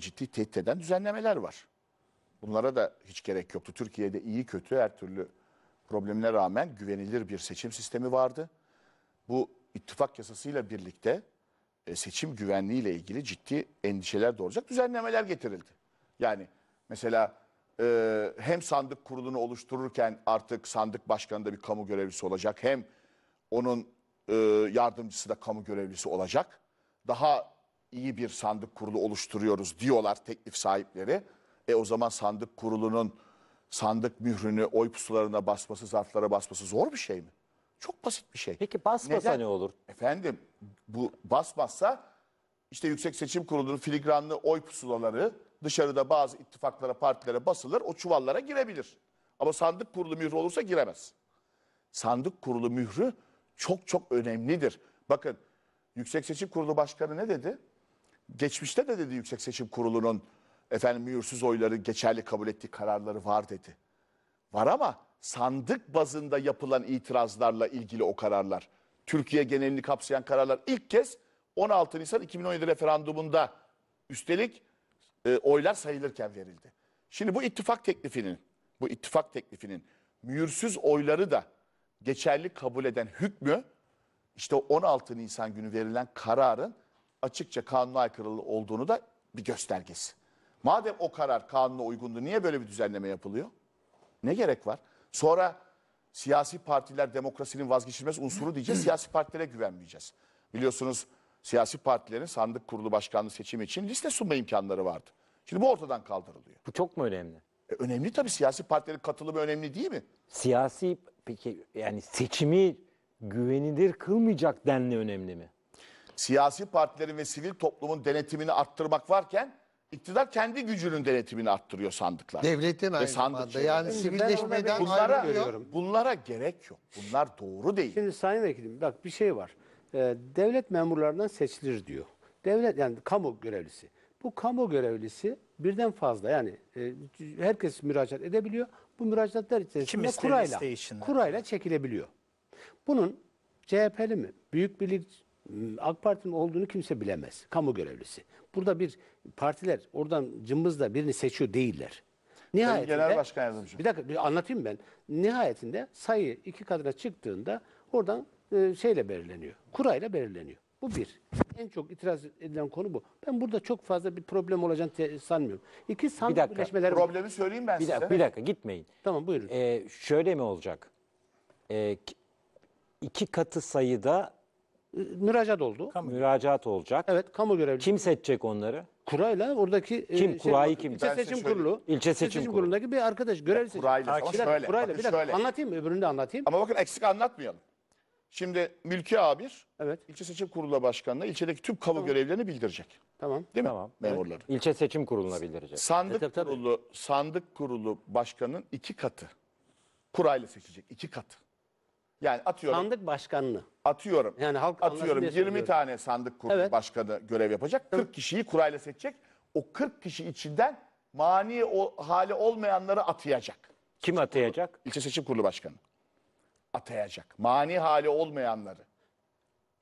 ciddi tehdit eden düzenlemeler var. Bunlara da hiç gerek yoktu. Türkiye'de iyi kötü her türlü problemine rağmen güvenilir bir seçim sistemi vardı. Bu ittifak yasasıyla birlikte e, seçim ile ilgili ciddi endişeler doğuracak düzenlemeler getirildi. Yani mesela e, hem sandık kurulunu oluştururken artık sandık başkanı da bir kamu görevlisi olacak. Hem onun e, yardımcısı da kamu görevlisi olacak. Daha iyi bir sandık kurulu oluşturuyoruz diyorlar teklif sahipleri. E o zaman sandık kurulunun sandık mührünü oy pusularına basması, zarflara basması zor bir şey mi? Çok basit bir şey. Peki basmasa Neden? ne olur? Efendim bu basmazsa işte Yüksek Seçim Kurulu'nun filigranlı oy pusulaları dışarıda bazı ittifaklara, partilere basılır, o çuvallara girebilir. Ama sandık kurulu mührü olursa giremez. Sandık kurulu mührü çok çok önemlidir. Bakın Yüksek Seçim Kurulu Başkanı ne dedi? Geçmişte de dedi Yüksek Seçim Kurulu'nun efendim mühürsüz oyları geçerli kabul ettiği kararları var dedi. Var ama sandık bazında yapılan itirazlarla ilgili o kararlar. Türkiye genelini kapsayan kararlar ilk kez 16 Nisan 2017 referandumunda üstelik e, oylar sayılırken verildi. Şimdi bu ittifak teklifinin, bu ittifak teklifinin mühürsüz oyları da geçerli kabul eden hükmü işte 16 Nisan günü verilen kararın açıkça kanuna aykırılığı olduğunu da bir göstergesi. Madem o karar kanuna uygundu niye böyle bir düzenleme yapılıyor? Ne gerek var? Sonra siyasi partiler demokrasinin vazgeçilmez unsuru diyeceğiz. *clears throat* siyasi partilere güvenmeyeceğiz. Biliyorsunuz siyasi partilerin sandık kurulu başkanlığı seçimi için liste sunma imkanları vardı. Şimdi bu ortadan kaldırılıyor. Bu çok mu önemli? E, önemli tabii siyasi partilerin katılımı önemli değil mi? Siyasi peki yani seçimi güvenilir kılmayacak denli önemli mi? Siyasi partilerin ve sivil toplumun denetimini arttırmak varken İktidar kendi gücünün denetimini arttırıyor sandıklar. Devletin aynı zamanda. şeyler. Yani sivilleşmeden bunlara, bunlara gerek yok. Bunlar doğru değil. Şimdi Sayın Vekilim bak bir şey var. Ee, devlet memurlarından seçilir diyor. Devlet yani kamu görevlisi. Bu kamu görevlisi birden fazla yani e, herkes müracaat edebiliyor. Bu müracaatlar içerisinde isteği kurayla, kurayla çekilebiliyor. Bunun CHP'li mi, Büyük Birlik m, AK Parti'nin olduğunu kimse bilemez. Kamu görevlisi. Burada bir partiler oradan cımbızla birini seçiyor değiller. Nihayetinde, Genel Başkan Yardımcısı. Bir dakika bir anlatayım ben. Nihayetinde sayı iki kadına çıktığında oradan e, şeyle belirleniyor. Kurayla belirleniyor. Bu bir. En çok itiraz edilen konu bu. Ben burada çok fazla bir problem olacağını sanmıyorum. İki sandık dakika. birleşmeleri... Problemi söyleyeyim ben Bir size. dakika, bir dakika gitmeyin. Tamam buyurun. Ee, şöyle mi olacak? Ee, k- katı sayıda e, müracaat oldu. Müracaat olacak. Evet kamu görevli. Kim seçecek onları? Kurayla oradaki e, Kim? Şey, Kurayı kim? İlçe seçim kurulu. İlçe seçim kurulu. kurulundaki bir arkadaş görevli seçim. Kurayla Bir dakika, şöyle, kurayla bir dakika şöyle. anlatayım mı? Öbürünü de anlatayım. Ama bakın eksik anlatmayalım. Şimdi Mülki Abir Evet ilçe seçim kurulu başkanına ilçedeki tüm kamu görevlerini bildirecek. tamam. Değil mi? Tamam. Memurları. İlçe seçim kuruluna bildirecek. Sandık e, tabii, tabii. kurulu sandık kurulu başkanın iki katı. Kurayla seçecek iki katı. Yani atıyorum. Sandık başkanını. Atıyorum. Yani halk atıyorum 20 söylüyorum. tane sandık kurulu evet. başkanı görev yapacak. 40 kişiyi kurayla seçecek. O 40 kişi içinden mani o hali olmayanları atayacak. Kim atayacak? Kurulu, ilçe seçim kurulu başkanı. Atayacak. Mani hali olmayanları.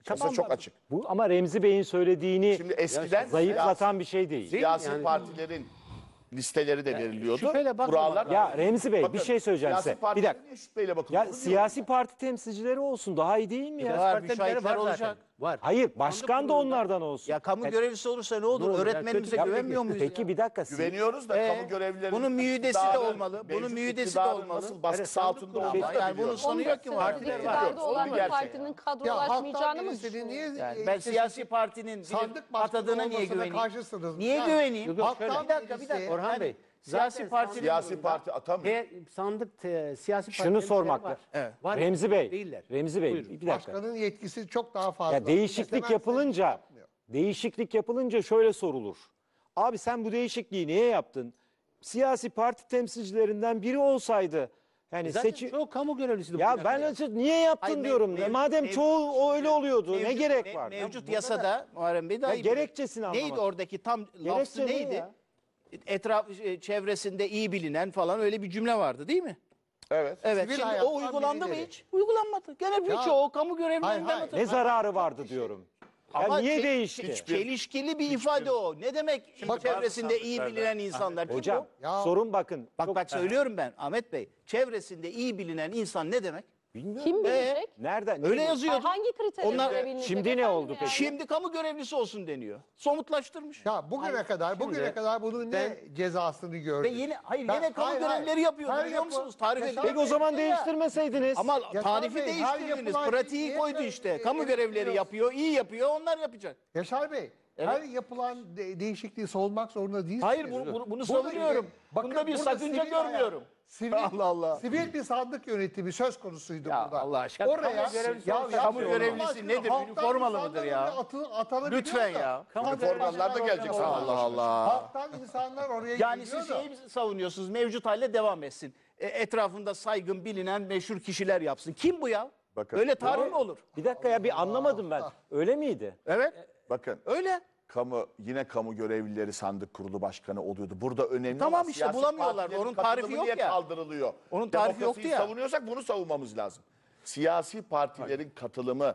Tamam, çok açık. Bu ama Remzi Bey'in söylediğini Şimdi eskiden zayıflatan siyasi, bir şey değil. Siyasi yani, partilerin listeleri de veriliyordu. Şüpheyle bakın. Ya Remzi Bey bir şey söyleyeceğim size. Bir partiler dakika. Ya siyasi parti temsilcileri olsun daha iyi değil mi e, ya? Var, Partilerin müşahitler var zaten. Var. Hayır başkan da onlardan olsun. Ya kamu e, görevlisi olursa ne olur? Ne Öğretmenimize kötü- güvenmiyor muyuz? Peki ya? bir dakika. siz- Güveniyoruz da Ee, kamu görevlilerinin bunun müjdesi de olmalı, bunun mevcut müjdesi de olmalı. Nasıl baskı Evet, altında sandık kurulu. Yani bunun sonu yok ki var. Partiler var. olan bir partinin kadrolaşmayacağını mı düşünüyorsunuz? ben siyasi partinin Sandık atadığına niye olmasına güveneyim? Niye Yani güveneyim? Yok, yok, Bir dakika bir dakika. Orhan Bey Siyasi parti siyasi parti atamıyor. Ve sandık te, siyasi parti Şunu sormak Evet. var. Remzi Bey, değiller. Remzi Bey Buyurun. bir dakika. Başkanın yetkisi çok daha fazla. Ya değişiklik İstemezse yapılınca değişiklik yapılınca şöyle sorulur. Abi sen bu değişikliği niye yaptın? Siyasi parti temsilcilerinden biri olsaydı yani Zaten seçim çoğu kamu görevlisi ya ben yapıyor. niye yaptın Hayır, diyorum. mev- Madem mev- çoğu o öyle oluyordu ne gerek me- var? Mevcut yasada Muharrem Bey daha Ya iyi gerekçesini anlamadım. Neydi oradaki tam lafzı neydi? ya? etraf e, çevresinde iyi bilinen falan öyle bir cümle vardı değil mi? Evet. Evet. Sivil Şimdi o uygulandı mı hiç? Uygulanmadı. Gene birçoğu kamu görevlerinden atıldı. Ne zararı vardı diyorum. Ya Ama niye değişti? hiçbir- Çelişkili bir ifade o. Ne demek çevresinde iyi bilinen insanlar? Hocam Ya. sorun bakın. Bak Çok- bak söylüyorum ben Ahmet Bey. Çevresinde iyi bilinen insan ne demek? Bilmiyorum. Kim ee, bilecek? Nereden? Öyle yazıyor. hangi kriterle Onlar- Şimdi ne oldu peki? Şimdi kamu görevlisi olsun deniyor. Somutlaştırmış. Ya bugüne kadar, bugüne kadar bunun ne cezasını Ve yeni hayır Ben- yine kamu hayır, hayır. yapıyor. Hayır, biliyor musunuz? Tarif Yaşar- Peki o zaman değiştirmeseydiniz. Ama Yaşar tarifi Bey, değiştirdiniz. Pratiği koydu işte. Kamu görevlileri yapıyor, iyi yapıyor, onlar yapacak. Yaşar Bey, Evet. Her yapılan de- değişikliği savunmak zorunda değilsiniz. Hayır bunu, bunu, bunu savunuyorum. Bakın, Bunda bir burada sakınca görmüyorum. Sivil, Allah Allah. sivil bir sandık yönetimi söz konusuydu Ya burada. Allah aşkına, Oraya kamu görevlisi ya, olsa- kamu görevlisi nedir? Üniformalı mıdır ya? Atı, atanabiliyor Lütfen ya. kamu Üniformalılar da gelecek sana Allah Allah. Allah. Halktan insanlar oraya Yani geliyor siz da. şeyi savunuyorsunuz. Mevcut hale devam etsin. E, etrafında saygın bilinen meşhur kişiler yapsın. Kim bu ya? Bakın. Öyle tarih mi olur? Bir dakika ya bir anlamadım ben. Ah, ah. Öyle miydi? Evet. Bakın Öyle kamu yine kamu görevlileri sandık kurulu başkanı oluyordu. Burada önemli Tamam işte, bulamıyorlar. Onun tarifi yok ya. kaldırılıyor? Onun tarifi yoktu Demokrasiyi ya. savunuyorsak bunu savunmamız lazım. Siyasi partilerin katılımı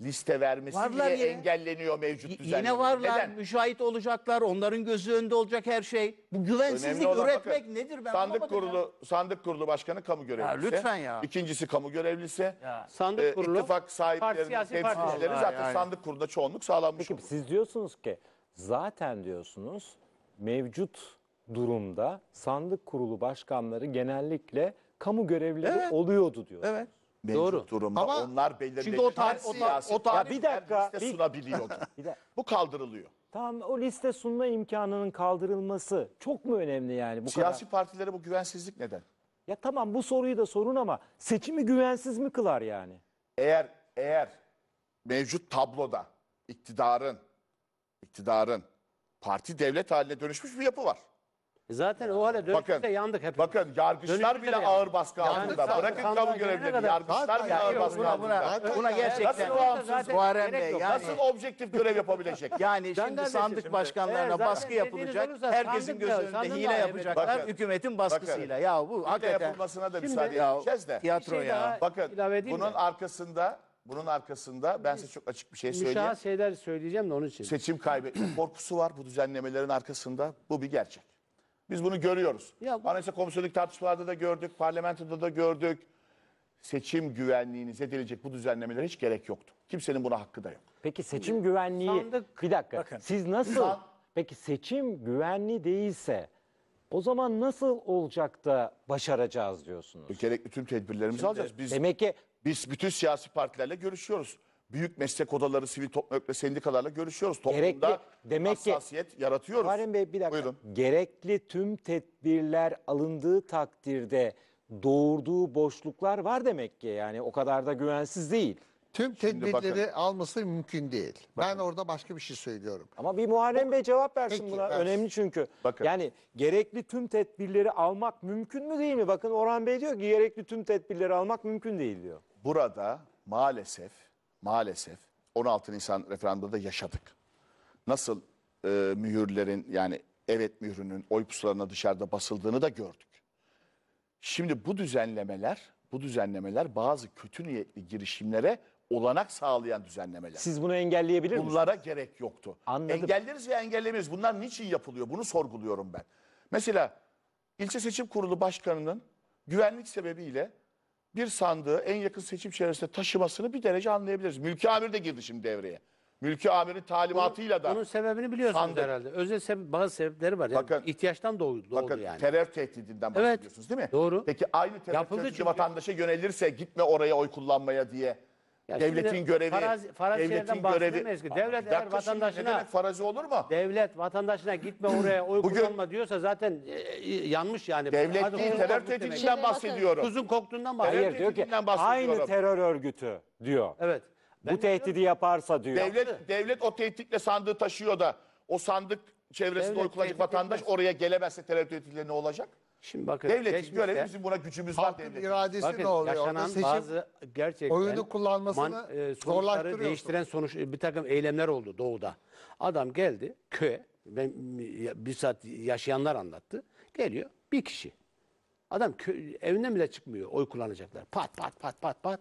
liste vermesi varlar bile ya. engelleniyor mevcut düzenle. Yine varlar, Neden? müşahit olacaklar, onların gözü önünde olacak her şey. Bu güvensizlik olan, üretmek bakın, nedir ben sandık kurulu ya. sandık kurulu başkanı kamu görevlisi. lütfen ya. İkincisi kamu görevlisi. Ya. Ee, sandık e, kurulu ittifak sahiplerinin temsilcileri zaten yani. sandık kurulunda çoğunluk sağlanmış. Peki olur. siz diyorsunuz ki zaten diyorsunuz mevcut durumda sandık kurulu başkanları genellikle kamu görevlileri evet. oluyordu diyor. Evet. Doğru. durumda. Ama Onlar belirli şimdi o tarih- o tarih- o tarih- Ya bir dakika, liste bir- sunabiliyordu. *laughs* Bir de- Bu kaldırılıyor. Tamam o liste sunma imkanının kaldırılması çok mu önemli yani bu kadar? Siyasi partilere bu güvensizlik neden? Ya tamam bu soruyu da sorun ama seçimi güvensiz mi kılar yani? Eğer eğer mevcut tabloda iktidarın iktidarın parti devlet haline dönüşmüş bir yapı var. E zaten o hale dönüşte yandık hep. Bakın yargıçlar bile yandık. ağır baskı altında. Yandık, Bırakın sandık, kamu görevlileri. Yargıçlar bile ağır baskı buna, altında. Buna, buna, gerçekten nasıl bağımsız Muharrem Bey? Yani, nasıl objektif görev yapabilecek? *laughs* yani şimdi sandık başkanlarına evet, baskı yapılacak. Olursa, herkesin gözünde hile yapacaklar. Bakın, hükümetin baskısıyla. ya bu hakikaten. yapılmasına da müsaade edeceğiz de. Tiyatro şey ya. Bakın bunun arkasında bunun arkasında ben size çok açık bir şey söyleyeyim. Müşahhas şeyler söyleyeceğim de onun için. Seçim kaybı, *clears throat* korkusu var bu düzenlemelerin arkasında. Bu bir gerçek. Biz bunu görüyoruz. Ya bu- Anayasa komisyonluk tartışmalarda da gördük, parlamentoda da gördük. Seçim güvenliğini zedileyecek bu düzenlemeler hiç gerek yoktu. Kimsenin buna hakkı da yok. Peki seçim güvenliği Sandık- bir dakika. Bakın. Siz nasıl San- peki seçim güvenli değilse o zaman nasıl olacak da başaracağız diyorsunuz? Gerekli tüm tedbirlerimizi alacağız. Biz Demek ki Biz bütün siyasi partilerle görüşüyoruz büyük meslek odaları, sivil toplum örgütleri, sendikalarla görüşüyoruz. Toplumda Gerekli- demek ki- hassasiyet yaratıyoruz. Muharrem Bey bir dakika. Buyurun. Gerekli tüm tedbirler alındığı takdirde doğurduğu boşluklar var demek ki. Yani o kadar da güvensiz değil. Tüm tedbirleri alması mümkün değil. Ben orada başka bir şey söylüyorum. Ama bir Muharrem Bey cevap versin Peki, buna. versin. Önemli çünkü. Bakın. Yani gerekli tüm tedbirleri almak mümkün mü değil mi? Bakın Orhan Bey diyor ki gerekli tüm tedbirleri almak mümkün değil diyor. Burada maalesef maalesef 16 Nisan referandumda da yaşadık. Nasıl e, mühürlerin yani evet mührünün oy pusularına dışarıda basıldığını da gördük. Şimdi bu düzenlemeler, bu düzenlemeler bazı kötü niyetli girişimlere olanak sağlayan düzenlemeler. Siz bunu engelleyebilir misiniz? Bunlara gerek yoktu. Anladım. Engelleriz ya engellemeyiz. Bunlar niçin yapılıyor? Bunu sorguluyorum ben. Mesela ilçe seçim kurulu başkanının güvenlik sebebiyle bir sandığı en yakın seçim çevresine taşımasını bir derece anlayabiliriz. Mülki amir de girdi şimdi devreye. Mülki amirin talimatıyla da. Bunun sebebini biliyorsunuz sandık. herhalde. Özel sebe bazı sebepleri var. Yani bakın, ihtiyaçtan doğdu, doğdu bakın, yani. terör tehdidinden bahsediyorsunuz evet, değil mi? Doğru. Peki aynı terör Yapıldı tehdidi çünkü. vatandaşa yönelirse gitme oraya oy kullanmaya diye ya Devletin görevi, Faraz, faraz devletin şehirden ki. Devlet eğer vatandaşına- farazi olur mu? devlet vatandaşına gitme oraya oy Bugün- kullanma diyorsa zaten e, e, yanlış yani. Devlet değil terör korktu demek. Şimdi bahsediyorum. Kuzun koktuğundan bahsediyor. Hayır diyor ki aynı terör örgütü diyor. Evet. Bu tehdidi yaparsa diyor. Devlet devlet o tehditle sandığı taşıyor da o sandık çevresinde Devlet oy kullanacak vatandaş etmez. oraya gelemezse terör tehditleri ne olacak? Şimdi bakın Devletin görevimizin buna gücümüz var Halkın devletin. iradesi bakın, ne oluyor? yaşanan seçim bazı gerçekten oyunu kullanmasını man- e, sonuçları değiştiren sonuç e, bir takım eylemler oldu doğuda. Adam geldi köye ben bir saat yaşayanlar anlattı. Geliyor bir kişi. Adam kö- evinden bile çıkmıyor oy kullanacaklar. Pat pat pat pat pat.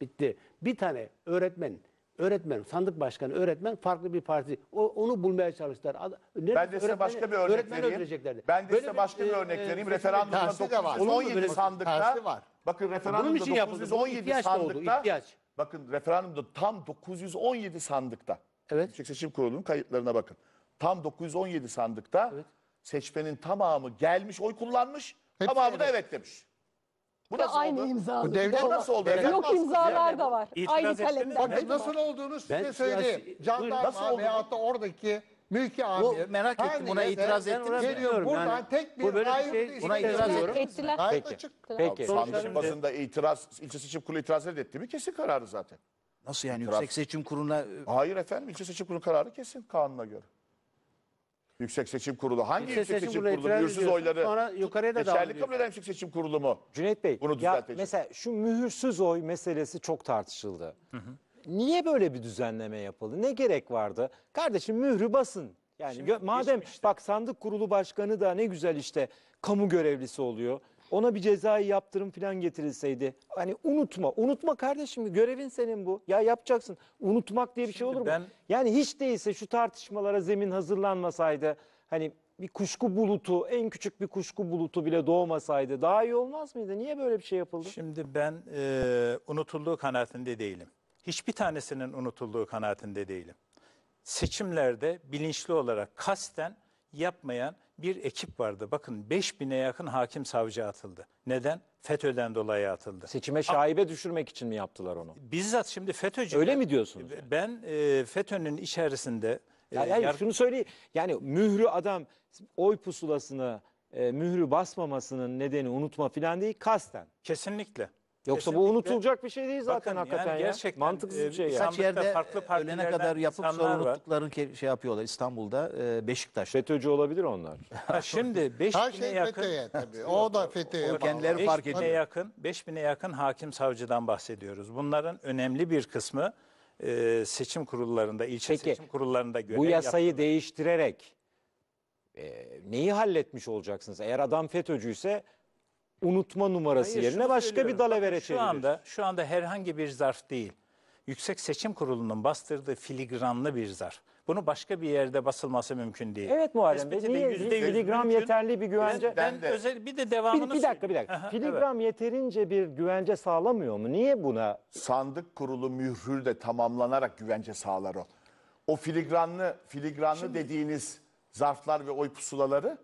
Bitti. Bir tane öğretmen öğretmen, sandık başkanı, öğretmen farklı bir parti. O, onu bulmaya çalıştılar. Nerede Ben de size başka bir örnek vereyim. Ben de size başka bir e, örnek e, vereyim. Referandumda Tersi de var. 917 sandıkta var. Bakın referandumda için yapıldı. Bu 917 ihtiyaç sandıkta ihtiyaç. Bakın referandumda tam 917 sandıkta. Evet. Yüksek Seçim Kurulu'nun kayıtlarına bakın. Tam 917 sandıkta Evet. seçmenin tamamı gelmiş oy kullanmış. Hepsi tamamı da evet demiş. Bu nasıl aynı oldu? imza. Bu devlet nasıl oldu? Devlet Yok imzalar da var. İtiraz aynı ettiniz mi? kalemde. Bakın nasıl olduğunu size Ben söyleyeyim. siyasi- Buyurun, nasıl oldu? veyahut oradaki mülki amiri. merak her ettim, buna neyse, itiraz ettiniz Geliyor buradan yani. tek Bu bir bir şey- Buna itiraz ediyorum. Ettiler. Gayet Peki. açık. Peki. Sonuçta Sandık basında itiraz, ilçe seçim kurulu itiraz reddetti mi kesin kararı zaten. Nasıl yani Yüksek Seçim Kurulu'na Hayır efendim ilçe seçim kurulu kararı kesin kanuna göre. Yüksek Seçim Kurulu. Hangi Yüksek, Seçim, Kurulu? Kurulu mühürsüz oyları sonra yukarıya da geçerli kabul eden Yüksek Seçim Kurulu mu? Cüneyt Bey, Bunu ya mesela şu mühürsüz oy meselesi çok tartışıldı. Niye böyle bir düzenleme yapıldı? Ne gerek vardı? Kardeşim mührü basın. Yani gö- madem bak sandık kurulu başkanı da ne güzel işte kamu görevlisi oluyor. Ona bir cezai yaptırım falan getirilseydi. Hani unutma. Unutma kardeşim. Görevin senin bu. Ya yapacaksın. Unutmak diye bir şey Şimdi olur ben... mu? Yani hiç değilse şu tartışmalara zemin hazırlanmasaydı. Hani bir kuşku bulutu, en küçük bir kuşku bulutu bile doğmasaydı daha iyi olmaz mıydı? Niye böyle bir şey yapıldı? Şimdi ben e, unutulduğu kanaatinde değilim. Hiçbir tanesinin unutulduğu kanaatinde değilim. Seçimlerde bilinçli olarak kasten yapmayan bir ekip vardı. Bakın 5000'e yakın hakim savcı atıldı. Neden? FETÖ'den dolayı atıldı. Seçime şaibe düşürmek için mi yaptılar onu? Bizzat şimdi FETÖ'cü. Öyle mi diyorsunuz? yani? E, ben e, FETÖ'nün içerisinde e, Yani, yani şunu söyle yani mührü adam oy pusulasını e, mührü basmamasının nedeni unutma filan değil kasten. kesinlikle Yoksa bu unutulacak bir şey değil zaten Bakın, hakikaten yani gerçekten, ya. Mantıksız bir e, şey yani. yerde farklı ölene kadar yapıp sonra unuttuklarını şey yapıyorlar İstanbul'da e, Beşiktaş'ta. FETÖ'cü olabilir onlar. Ha, şimdi 5 *laughs* Her şey yakın. FETÖ'ye tabii. *laughs* O da FETÖ'ye bağlı. Kendileri fark ediyor. Yakın, 5 bine yakın hakim savcıdan bahsediyoruz. Bunların önemli bir kısmı e, seçim kurullarında, ilçe Peki, seçim kurullarında görev Bu yasayı yaptılar. değiştirerek e, neyi halletmiş olacaksınız? Eğer adam FETÖ'cüyse unutma numarası Hayır, yerine başka bir söylüyorum. dalavere Şu anda şu anda herhangi bir zarf değil. Yüksek Seçim Kurulu'nun bastırdığı filigranlı bir zarf. Bunu başka bir yerde basılması mümkün değil. Evet Muharrem Bey. Niye yüzde yüz filigram mümkün. yeterli bir güvence? Ben, Ben de- özel bir de devamını Bir, bir dakika bir dakika. Aha, evet. yeterince bir güvence sağlamıyor mu? Niye buna? Sandık kurulu mührü de tamamlanarak güvence sağlar o. O filigranlı, filigranlı dediğiniz zarflar ve oy pusulaları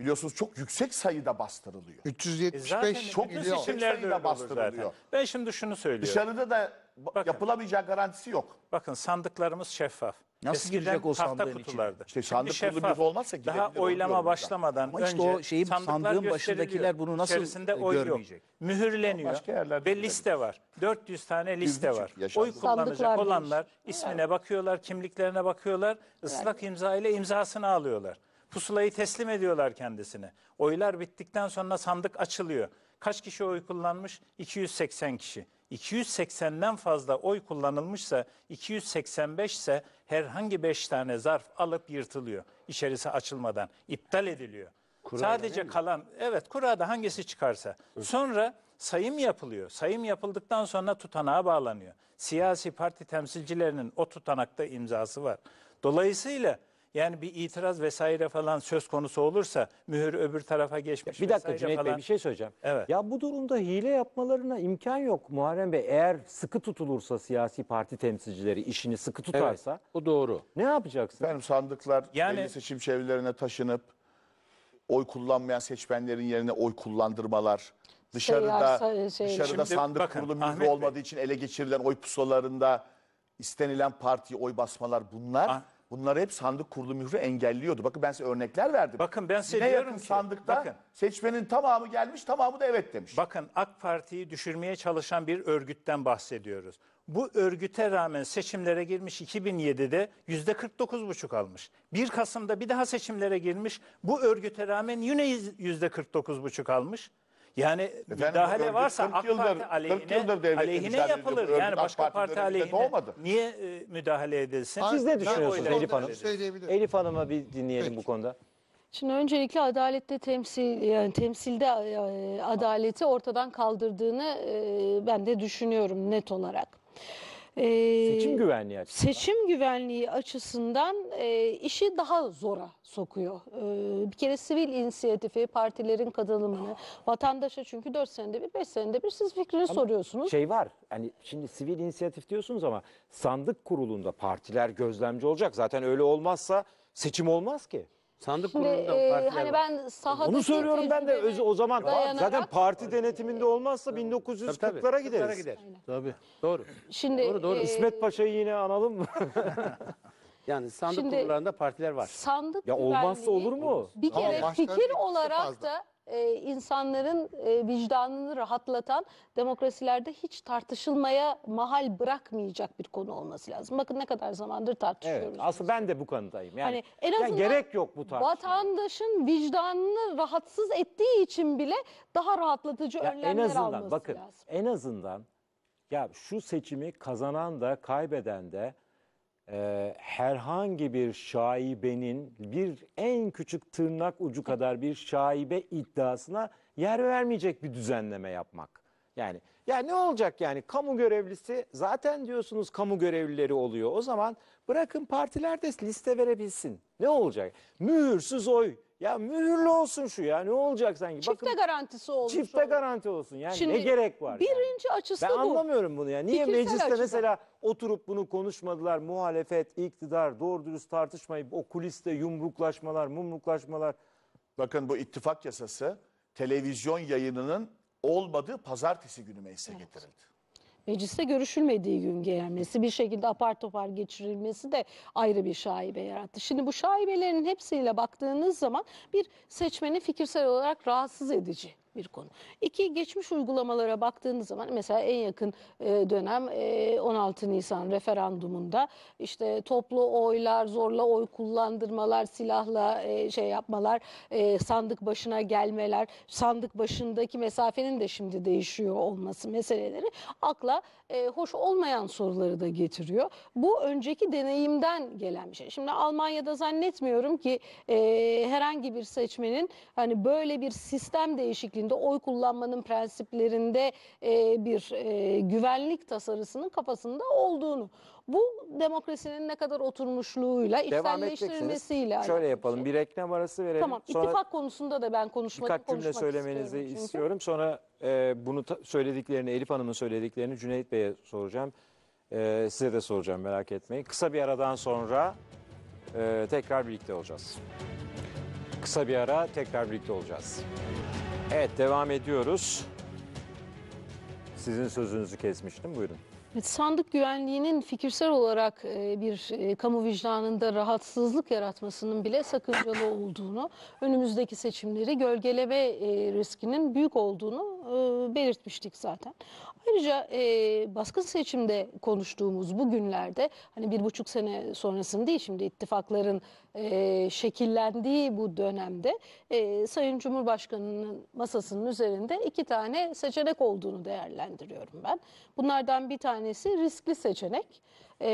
biliyorsunuz çok yüksek sayıda bastırılıyor. 375 e çok milyon. yüksek sayıda bastırılıyor. Ben şimdi şunu söylüyorum. Dışarıda da Bakın, yapılamayacağı garantisi yok. Bakın sandıklarımız şeffaf. Nasıl Eskiden girecek o sandığın kutulardı. içine? İşte sandık şeffaf. olmazsa Daha oylama başlamadan Ama önce o şeyin, sandığın başındakiler bunu nasıl içerisinde oy görmeyecek? Yok. Mühürleniyor. Başka yerlerde ve liste var. 400 tane liste var. Oy kullanacak Sandıklar olanlar değil. ismine bakıyorlar, kimliklerine bakıyorlar, ıslak imza ile imzasını alıyorlar. Pusulayı teslim ediyorlar kendisine. Oylar bittikten sonra sandık açılıyor. Kaç kişi oy kullanmış? 280 kişi. 280'den fazla oy kullanılmışsa 285 ise herhangi 5 tane zarf alıp yırtılıyor. İçerisi açılmadan iptal ediliyor. Kura'da Sadece kalan evet kurada hangisi çıkarsa. Sonra sayım yapılıyor. Sayım yapıldıktan sonra tutanağa bağlanıyor. Siyasi parti temsilcilerinin o tutanakta imzası var. Dolayısıyla yani bir itiraz vesaire falan söz konusu olursa mühür öbür tarafa geçmiş Bir dakika vesaire Cüneyt Bey bir şey söyleyeceğim. Evet. Ya bu durumda hile yapmalarına imkan yok Muharrem Bey. Eğer sıkı tutulursa siyasi parti temsilcileri işini sıkı tutarsa Evet. Bu doğru. ne yapacaksın? Benim sandıklar Yani- belli seçim çevrelerine taşınıp oy kullanmayan seçmenlerin yerine oy kullandırmalar. Dışarıda şey-, şey- dışarıda Şimdi sandık bakın, kurulu Ahmet mührü Bey. olmadığı için ele geçirilen oy pusolarında istenilen partiye oy basmalar bunlar Ah, Bunlar hep sandık kurulu mührü engelliyordu. Bakın ben size örnekler verdim. Bakın ben size Yine diyorum ki. sandıkta bakın, seçmenin tamamı gelmiş tamamı da evet demiş. Bakın AK Parti'yi düşürmeye çalışan bir örgütten bahsediyoruz. Bu örgüte rağmen seçimlere girmiş 2007'de yüzde %49,5 almış. 1 Kasım'da bir daha seçimlere girmiş. Bu örgüte rağmen yine yüzde %49,5 almış. Yani Efendim, müdahale varsa AK yıldır, Parti aleyhine, aleyhine yapılır. Yani başka parti aleyhine olmadı. niye e, müdahale edilsin? Siz ne düşünüyorsunuz Elif Hanım? Elif Hanım'a bir dinleyelim Peki. bu konuda. Şimdi öncelikle adalette temsil yani temsilde e, adaleti ortadan kaldırdığını e, ben de düşünüyorum net olarak. Seçim ee, güvenliği açısından. seçim güvenliği açısından e, işi daha zora sokuyor. E, bir kere sivil inisiyatifi, partilerin katılımını, vatandaşa çünkü 4 senede bir, 5 senede bir siz fikrini soruyorsunuz. Şey var hani şimdi sivil inisiyatif diyorsunuz ama sandık kurulunda partiler gözlemci olacak. Zaten öyle olmazsa seçim olmaz ki. Sandık Şimdi, kurulunda e, partiler hani ben sahada Onu söylüyorum ben de öz- o zaman dayanarak- zaten parti denetiminde olmazsa 1940'lara gideriz. gider. Tabii. Doğru. Şimdi Doğru, doğru. e, İsmet Paşa'yı yine analım mı? *laughs* Yani sandık Şimdi- kurullarında partiler var. sandık Ya olmazsa olur mu? Bir kere fikir şey olarak da e, insanların e, vicdanını rahatlatan demokrasilerde hiç tartışılmaya mahal bırakmayacak bir konu olması lazım. Bakın ne kadar zamandır tartışıyoruz. Evet, aslında ben de bu kanıdayım. Yani, hani en azından yani gerek yok bu tartışmaya. Vatandaşın vicdanını rahatsız ettiği için bile daha rahatlatıcı ya önlemler en azından, alması bakın, lazım. En azından ya şu seçimi kazanan da kaybeden de e, herhangi bir şaibenin bir en küçük tırnak ucu kadar bir şaibe iddiasına yer vermeyecek bir düzenleme yapmak. Yani ya ne olacak yani kamu görevlisi zaten diyorsunuz kamu görevlileri oluyor. O zaman bırakın partiler de liste verebilsin. Ne olacak? Mühürsüz oy ya mühürlü olsun şu ya ne olacak sanki? Çifte Bakın, garantisi olmuş. Çifte olur. garanti olsun yani Şimdi, ne gerek var? Birinci yani? açısı ben bu. Ben anlamıyorum bunu ya. Niye Fikirsel mecliste açıdan. mesela oturup bunu konuşmadılar muhalefet, iktidar doğru dürüst tartışmayı o kuliste yumruklaşmalar, mumruklaşmalar. Bakın bu ittifak yasası televizyon yayınının olmadığı pazartesi günü meclise evet. getirildi mecliste görüşülmediği gün gelmesi, bir şekilde apar topar geçirilmesi de ayrı bir şaibe yarattı. Şimdi bu şaibelerin hepsiyle baktığınız zaman bir seçmeni fikirsel olarak rahatsız edici bir konu. İki, geçmiş uygulamalara baktığınız zaman mesela en yakın e, dönem e, 16 Nisan referandumunda işte toplu oylar, zorla oy kullandırmalar, silahla e, şey yapmalar, e, sandık başına gelmeler, sandık başındaki mesafenin de şimdi değişiyor olması meseleleri akla e, hoş olmayan soruları da getiriyor. Bu önceki deneyimden gelen bir şey. Şimdi Almanya'da zannetmiyorum ki e, herhangi bir seçmenin hani böyle bir sistem değişikliğinde oy kullanmanın prensiplerinde e, bir e, güvenlik tasarısının kafasında olduğunu. Bu demokrasinin ne kadar oturmuşluğuyla, Devam içselleştirilmesiyle. Şöyle yapalım. Şey. Bir reklam arası verelim. Tamam. Sonra ittifak konusunda da ben konuşmak, birkaç cümle söylemenizi istiyorum. istiyorum. Sonra e, bunu söylediklerini, Elif Hanım'ın söylediklerini Cüneyt Bey'e soracağım. E, size de soracağım merak etmeyin. Kısa bir aradan sonra e, tekrar birlikte olacağız. Kısa bir ara tekrar birlikte olacağız. Evet devam ediyoruz. Sizin sözünüzü kesmiştim. Buyurun sandık güvenliğinin fikirsel olarak e, bir e, kamu vicdanında rahatsızlık yaratmasının bile sakıncalı olduğunu, önümüzdeki seçimleri gölgeleme e, riskinin büyük olduğunu belirtmiştik zaten. Ayrıca e, baskın seçimde konuştuğumuz bu günlerde hani bir buçuk sene sonrasını değil şimdi ittifakların e, şekillendiği bu dönemde e, Sayın Cumhurbaşkanı'nın masasının üzerinde iki tane seçenek olduğunu değerlendiriyorum ben. Bunlardan bir tanesi riskli seçenek. E,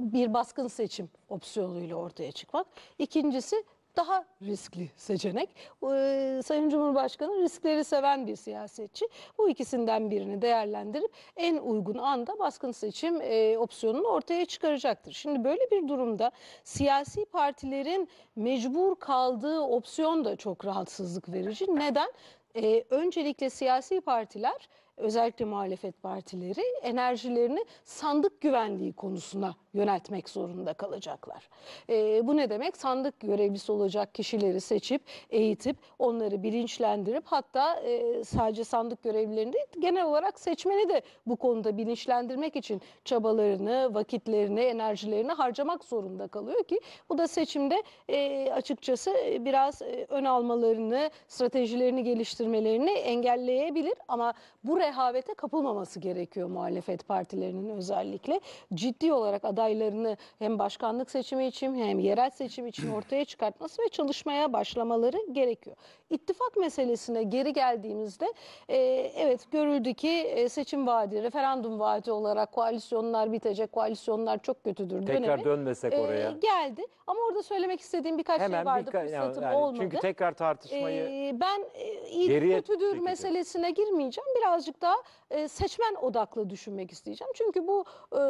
bir baskın seçim opsiyonuyla ortaya çıkmak. İkincisi daha riskli seçenek. Ee, Sayın Cumhurbaşkanı riskleri seven bir siyasetçi. Bu ikisinden birini değerlendirip en uygun anda baskın seçim e, opsiyonunu ortaya çıkaracaktır. Şimdi böyle bir durumda siyasi partilerin mecbur kaldığı opsiyon da çok rahatsızlık verici. Neden? Ee, öncelikle siyasi partiler özellikle muhalefet partileri enerjilerini sandık güvenliği konusuna yöneltmek zorunda kalacaklar. E, bu ne demek? Sandık görevlisi olacak kişileri seçip, eğitip, onları bilinçlendirip hatta e, sadece sandık görevlilerini değil, genel olarak seçmeni de bu konuda bilinçlendirmek için çabalarını, vakitlerini, enerjilerini harcamak zorunda kalıyor ki bu da seçimde e, açıkçası e, biraz e, ön almalarını, stratejilerini geliştirmelerini engelleyebilir ama bu rehavete kapılmaması gerekiyor muhalefet partilerinin özellikle. Ciddi olarak adaylarını hem başkanlık seçimi için hem yerel seçim için *clears throat* ortaya çıkartması ve çalışmaya başlamaları gerekiyor. İttifak meselesine geri geldiğimizde e, evet görüldü ki e, seçim vaadi, referandum vaadi olarak koalisyonlar bitecek, koalisyonlar çok kötüdür. Tekrar dönemi, dönmesek e, oraya. E, geldi ama orada söylemek istediğim birkaç şey Hemen şey vardı birka fırsatım yani, olmadı. Çünkü tekrar tartışmayı... E, ben e, iyi kötüdür meselesine girmeyeceğim. Birazcık da e, seçmen odaklı düşünmek isteyeceğim. Çünkü bu e,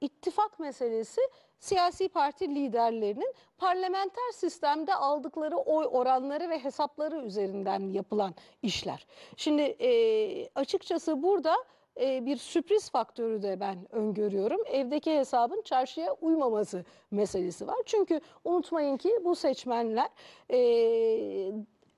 ittifak meselesi siyasi parti liderlerinin parlamenter sistemde aldıkları oy oranları ve hesapları üzerinden yapılan işler. Şimdi e, açıkçası burada e, bir sürpriz faktörü de ben öngörüyorum. Evdeki hesabın çarşıya uymaması meselesi var. Çünkü unutmayın ki bu seçmenler e,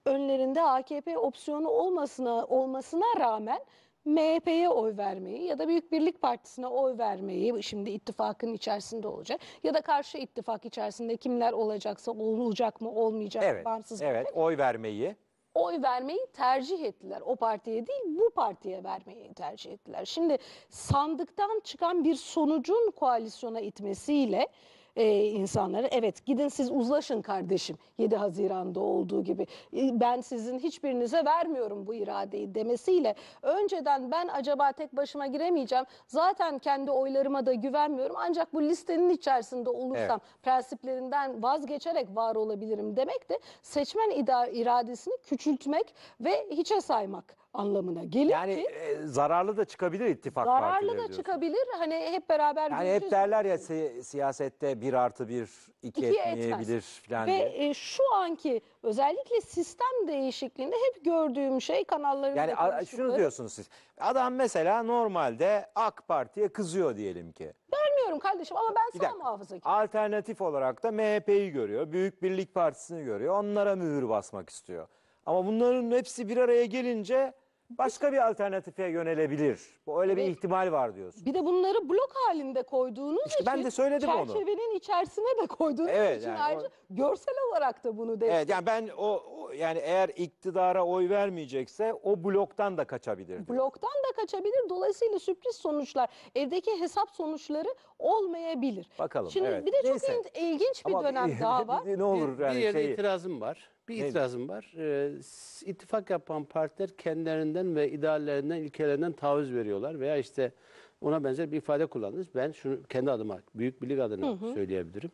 önlerinde AKP opsiyonu olmasına olmasına rağmen MHP'ye oy vermeyi ya da Büyük Birlik Partisi'ne oy vermeyi şimdi ittifakın içerisinde olacak ya da karşı ittifak içerisinde kimler olacaksa olacak mı olmayacak mı Evet, bağımsız evet oy vermeyi. oy vermeyi tercih ettiler. O partiye değil bu partiye vermeyi tercih ettiler. Şimdi sandıktan çıkan bir sonucun koalisyona itmesiyle e, insanlara. Evet gidin siz uzlaşın kardeşim 7 Haziran'da olduğu gibi. E, ben sizin hiçbirinize vermiyorum bu iradeyi demesiyle önceden ben acaba tek başıma giremeyeceğim. Zaten kendi oylarıma da güvenmiyorum. Ancak bu listenin içerisinde olursam evet. prensiplerinden vazgeçerek var olabilirim demek de seçmen iradesini küçültmek ve hiçe saymak anlamına gelir Yani ki e, zararlı da çıkabilir ittifak partileri zararlı da diyorsun. çıkabilir. Hani hep beraber Yani hep derler ya si- siyasette bir artı bir iki, İkiye etmez. etmeyebilir filan diye. Ve e, şu anki özellikle sistem değişikliğinde hep gördüğüm şey kanallarında Yani şunu diyorsunuz siz. Adam mesela normalde AK Parti'ye kızıyor diyelim ki. Vermiyorum kardeşim ama ben sana dakika. muhafazakar. Alternatif olarak da MHP'yi görüyor. Büyük Birlik Partisi'ni görüyor. Onlara mühür basmak istiyor. Ama bunların hepsi bir araya gelince başka bir alternatife yönelebilir. Bu öyle bir Evet. ihtimal var diyorsun. Bir de bunları blok halinde koyduğunuz İşte için ben de söyledim onu. çerçevenin içerisine de koyduğunuz Evet, için yani ayrıca görsel olarak da bunu de Evet yani ben o o- yani eğer iktidara oy vermeyecekse o bloktan da kaçabilir. bloktan da kaçabilir. Dolayısıyla sürpriz sonuçlar, evdeki hesap sonuçları olmayabilir. Bakalım, Şimdi evet. bir de çok Neyse. in- ilginç bir Ama dönem daha *laughs* var. ne olur Bir- bir yere şeyi. itirazım var. Bir Neydi? itirazım var. Ee, yapan partiler kendilerinden ve ideallerinden, ilkelerinden taviz veriyorlar veya işte ona benzer bir ifade kullandınız. Ben şunu kendi adıma, Büyük Birlik adına hı hı. söyleyebilirim.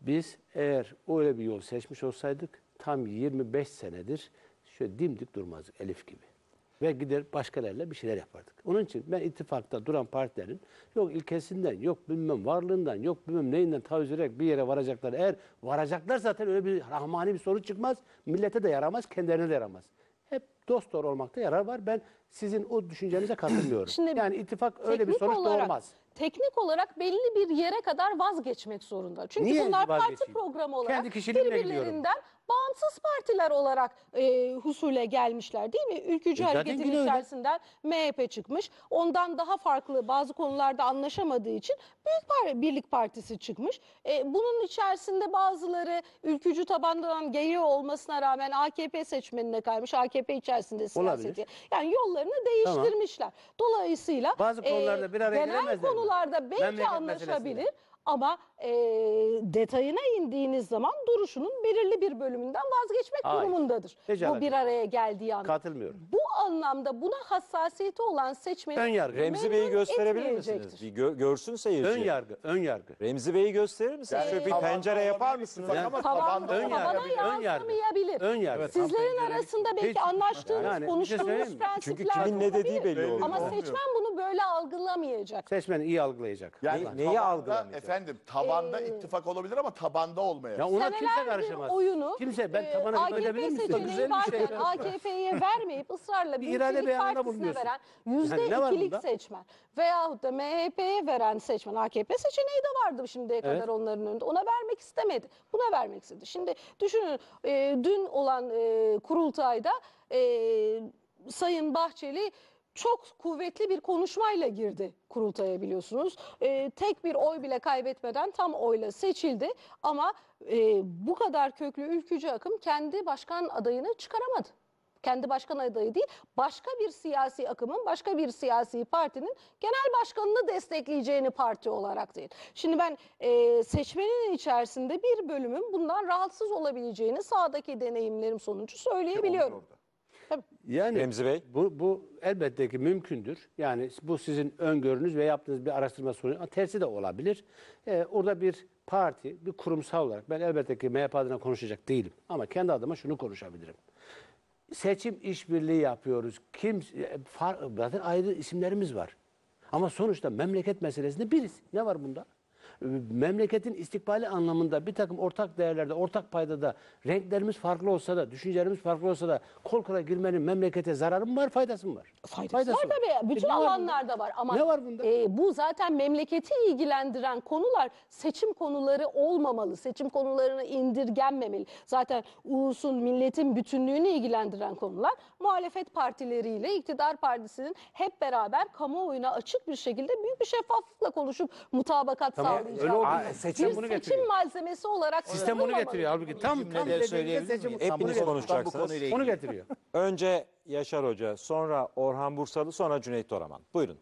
Biz eğer öyle bir yol seçmiş olsaydık tam 25 senedir şöyle dimdik durmazdık Elif gibi ve gider başkalarıyla bir şeyler yapardık. Onun için ben ittifakta duran partilerin yok ilkesinden, yok bilmem varlığından, yok bilmem neyinden taviz vererek bir yere varacaklar. Eğer varacaklar zaten öyle bir rahmani bir soru çıkmaz. Millete de yaramaz, kendilerine de yaramaz. Hep dost doğru olmakta yarar var. Ben sizin o düşüncenize katılmıyorum. *clears throat* Şimdi yani ittifak öyle bir sonuç olarak, doğurmaz. Teknik olarak belli bir yere kadar vazgeçmek zorunda. Çünkü Niye bunlar parti programı olarak Kendi birbirlerinden gidiyorum bağımsız partiler olarak e, husule gelmişler değil mi? Ülkücü e hareketinin içerisinden MHP çıkmış. Ondan daha farklı bazı konularda anlaşamadığı için Büyük Par Birlik Partisi çıkmış. E, bunun içerisinde bazıları ülkücü tabandan geliyor olmasına rağmen AKP seçmenine kaymış. AKP içerisinde siyaseti. Yani yollarını değiştirmişler. Tamam. Dolayısıyla bazı konularda e, bir araya genel konularda belki anlaşabilir. Meselesine. Ama e, detayına indiğiniz zaman duruşunun belirli bir bölümünden vazgeçmek Hayır. durumundadır. Pekala. Bu bir araya geldiği an. Katılmıyorum. Bu anlamda buna hassasiyeti olan seçmenin Ön yargı. Remzi Bey'i gösterebilir misiniz? Bir gö- görsün seyirci. Ön yargı, ön yargı. Remzi Bey'i gösterir misiniz? Şöyle bir pencere yapar mısınız? Yani- Ama Taban, ön yargı, ön yargı. Ön yargı. Sizlerin arasında belki Hiç- anlaştığınız, Yani bir şey prensipler Çünkü kimin ne dediği belli olmuyor. Ama seçmen bunu böyle algılamayacak. Seçmen iyi algılayacak. Yani neyi tabanda algılamayacak? Efendim tabanda Ee, ittifak olabilir ama tabanda olmayabilir. Ya ona kimse karışamaz. oyunu kimse ben e, tabana AKP koyabilir miyim? seçeneği Güzel şey. AKP'ye vermeyip ısrarla *laughs* bir irade irade beyanında partisine bulunuyorsun. veren yüzde Yani ikilik seçmen veyahut da MHP'ye veren seçmen AKP seçeneği de vardı şimdiye kadar onların önünde. Ona vermek istemedi. Buna vermek istedi. Şimdi düşünün e, dün olan e, kurultayda e, Sayın Bahçeli çok kuvvetli bir konuşmayla girdi kurultaya biliyorsunuz. E, ee, tek bir oy bile kaybetmeden tam oyla seçildi ama e, bu kadar köklü ülkücü akım kendi başkan adayını çıkaramadı. Kendi başkan adayı değil, başka bir siyasi akımın, başka bir siyasi partinin genel başkanını destekleyeceğini parti olarak değil. Şimdi ben e, seçmenin içerisinde bir bölümün bundan rahatsız olabileceğini sağdaki deneyimlerim sonucu söyleyebiliyorum. Yani Remzi Bey. Bu, bu elbette ki mümkündür. Yani bu sizin öngörünüz ve yaptığınız bir araştırma sonucu ama tersi de olabilir. Ee, orada bir parti, bir kurumsal olarak ben elbette ki MHP adına konuşacak değilim. Ama kendi adıma şunu konuşabilirim. Seçim işbirliği yapıyoruz. Kim e, far, zaten ayrı isimlerimiz var. Ama sonuçta memleket meselesinde biriz. Ne var bunda? memleketin istikbali anlamında bir takım ortak değerlerde, ortak paydada renklerimiz farklı olsa da, düşüncelerimiz farklı olsa da kol kola girmenin memlekete zararı mı var, faydası mı var? Faydası, faydası var. var. tabii. E, Bütün e, alanlarda var, var ama ne var bunda? E, bu zaten memleketi ilgilendiren konular seçim konuları olmamalı. Seçim konularını indirgenmemeli. Zaten ulusun, milletin bütünlüğünü ilgilendiren konular muhalefet partileriyle iktidar partisinin hep beraber kamuoyuna açık bir şekilde büyük bir şeffaflıkla konuşup mutabakat tamam. sağlaması Öyle Aa, seçim bir bunu seçim getiriyor. malzemesi olarak Sistem bunu getiriyor halbuki. Tam tam Neleri dediğinde Hepiniz konuşacaksınız. Bunu getiriyor. *laughs* Önce Yaşar Hoca, sonra Orhan Bursalı, sonra Cüneyt Oraman. Buyurun.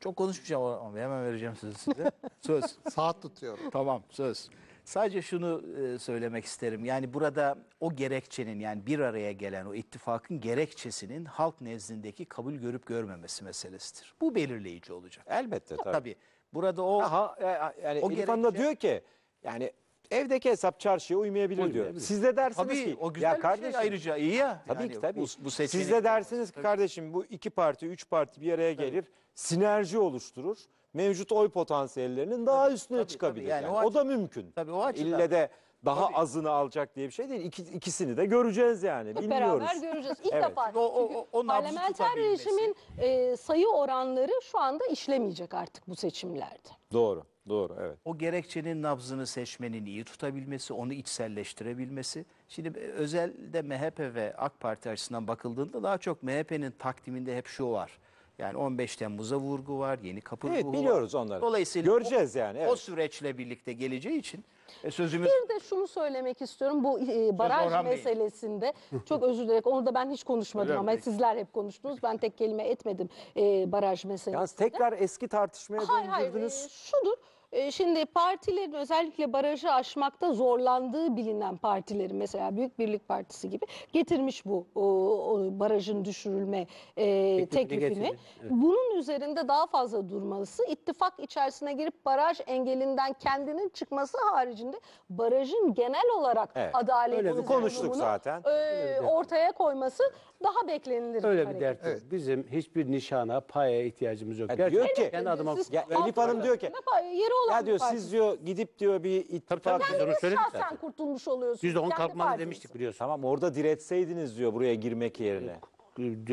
Çok konuşmayacağım Orhan Hemen vereceğim sözü size. *laughs* Söz. Saat tutuyorum. Tamam söz. Sadece şunu e, söylemek isterim. Yani burada o gerekçenin yani bir araya gelen o ittifakın gerekçesinin halk nezdindeki kabul görüp görmemesi meselesidir. Bu belirleyici olacak. Elbette tabii. Tabii Burada o ha, e, yani o Elif Hanım da diyor ki yani evdeki hesap çarşıya uymayabilir diyor. Siz de dersiniz Tabii ki o güzel ya kardeşim bir şey ayrıca iyi ya. Tabii Yani ki tabii. Bu, bu Siz de dersiniz ki kardeşim bu iki parti, üç parti bir araya gelir, sinerji oluşturur. Mevcut oy potansiyellerinin daha üstüne tabii, çıkabilir. tabii. Yani Yani o o, da mümkün. Tabii, o açıdan. İlle de daha Tabii. azını alacak diye bir şey değil. İki, ikisini de göreceğiz yani. Hep Bilmiyoruz. beraber göreceğiz. İlk Evet. defa. Çünkü O, o, o, o nabzı Parlamenter rejimin e, sayı oranları şu anda işlemeyecek artık bu seçimlerde. Doğru. Doğru evet. O gerekçenin nabzını seçmenin iyi tutabilmesi, onu içselleştirebilmesi. Şimdi e, özelde MHP ve AK Parti açısından bakıldığında daha çok MHP'nin takdiminde hep şu var. Yani 15 Temmuz'a vurgu var, yeni kapı evet, ruhu biliyoruz onları. Dolayısıyla göreceğiz o, yani. Evet. O süreçle birlikte geleceği için e, sözümüz Bir de şunu söylemek istiyorum bu e, baraj meselesinde. *laughs* çok özür dilerim. Onu da ben hiç konuşmadım Öyle ama mi? sizler hep konuştunuz. Ben tek kelime etmedim e, baraj meselesinde. Yalnız tekrar eski tartışmaya hayır, döndürdünüz. Hayır, e, şudur. Ee, şimdi partilerin özellikle barajı aşmakta zorlandığı bilinen partilerin mesela Büyük Birlik Partisi gibi getirmiş bu o, o barajın düşürülme e, teklifini. Evet. Bunun üzerinde daha fazla durması, ittifak içerisine girip baraj engelinden kendinin çıkması haricinde barajın genel olarak evet. adalet konuştuk zaten. E, ortaya koyması daha beklenilir. Öyle bir hareket. dert yok. Bizim hiçbir nişana, paya ihtiyacımız yok. Ya e, diyor ki- kendi adıma Siz Ya Elif Hanım diyor ki- Ne Yeri olan bir Ya diyor siz diyor gidip diyor bir ittifak tabii. Biz onu zaten. kurtulmuş oluyorsunuz. %10 de on partiniz. demiştik biliyorsun. Tamam orada diretseydiniz diyor buraya girmek yerine.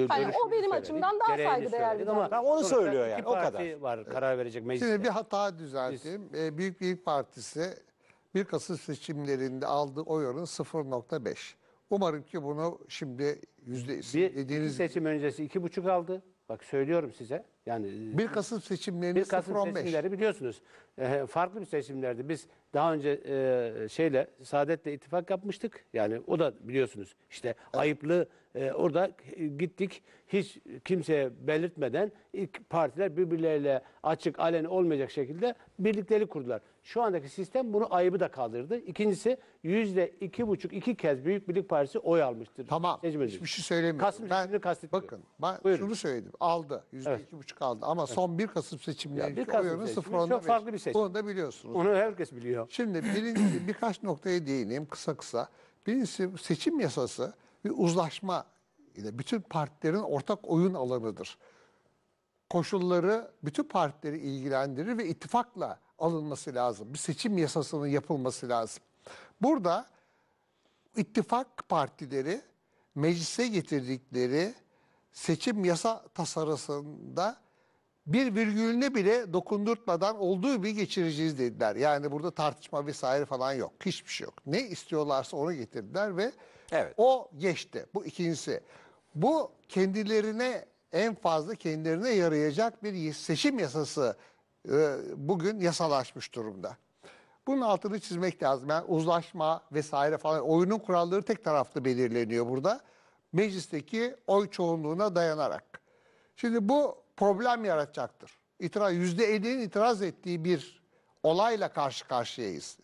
Hayır, o benim açımdan daha saygıdeğer bir davranış. onu söylüyor yani, o kadar. var karar verecek meclis. Şimdi bir hata düzelteyim. Ee, Büyük Birlik Partisi bir Kasım seçimlerinde aldığı oy oranı 0.5. Umarım ki bunu şimdi Yüzde bir, dediğiniz... seçim öncesi iki buçuk aldı. Bak söylüyorum size. Yani e, bir Kasım seçimlerini 1 Kasım 0 seçimleri biliyorsunuz. E, farklı bir seçimlerdi. Biz daha önce e, şeyle Saadet'le ittifak yapmıştık. Yani o da biliyorsunuz işte evet. ayıplı e, orada gittik. Hiç kimseye belirtmeden ilk partiler birbirleriyle açık alen olmayacak şekilde birlikleri kurdular. Şu andaki sistem bunu ayıbı da kaldırdı. İkincisi yüzde iki buçuk iki kez Büyük Birlik Partisi oy almıştır. Tamam. Seçmedi. Hiçbir şey söylemiyorum. Kasım ben, kastetmiyorum. Bakın ben Buyurun. şunu söyledim. Aldı. Yüzde evet. iki buçuk aldı. Ama evet. son bir Kasım seçimlerindeki oyunu sıfır onda Çok farklı bir seçim. Onu da biliyorsunuz. Onu herkes biliyor. Şimdi birinci, *clears throat* birkaç noktaya değineyim kısa kısa. Birincisi seçim yasası bir uzlaşma ile bütün partilerin ortak oyun alanıdır. Koşulları bütün partileri ilgilendirir ve ittifakla alınması lazım. Bir seçim yasasının yapılması lazım. Burada ittifak partileri meclise getirdikleri seçim yasa tasarısında bir virgülüne bile dokundurtmadan olduğu bir geçireceğiz dediler. Yani burada tartışma vesaire falan yok. Hiçbir şey yok. Ne istiyorlarsa onu getirdiler ve evet. o geçti. Bu ikincisi. Bu kendilerine en fazla kendilerine yarayacak bir seçim yasası ee, bugün yasalaşmış durumda. Bunun altını çizmek lazım. Yani uzlaşma vesaire falan. Oyunun kuralları tek taraflı belirleniyor burada. Meclisteki oy çoğunluğuna dayanarak. Şimdi bu problem yaratacaktır. İtiraz, yüzde %50'nin itiraz ettiği bir olayla karşı karşıyayız.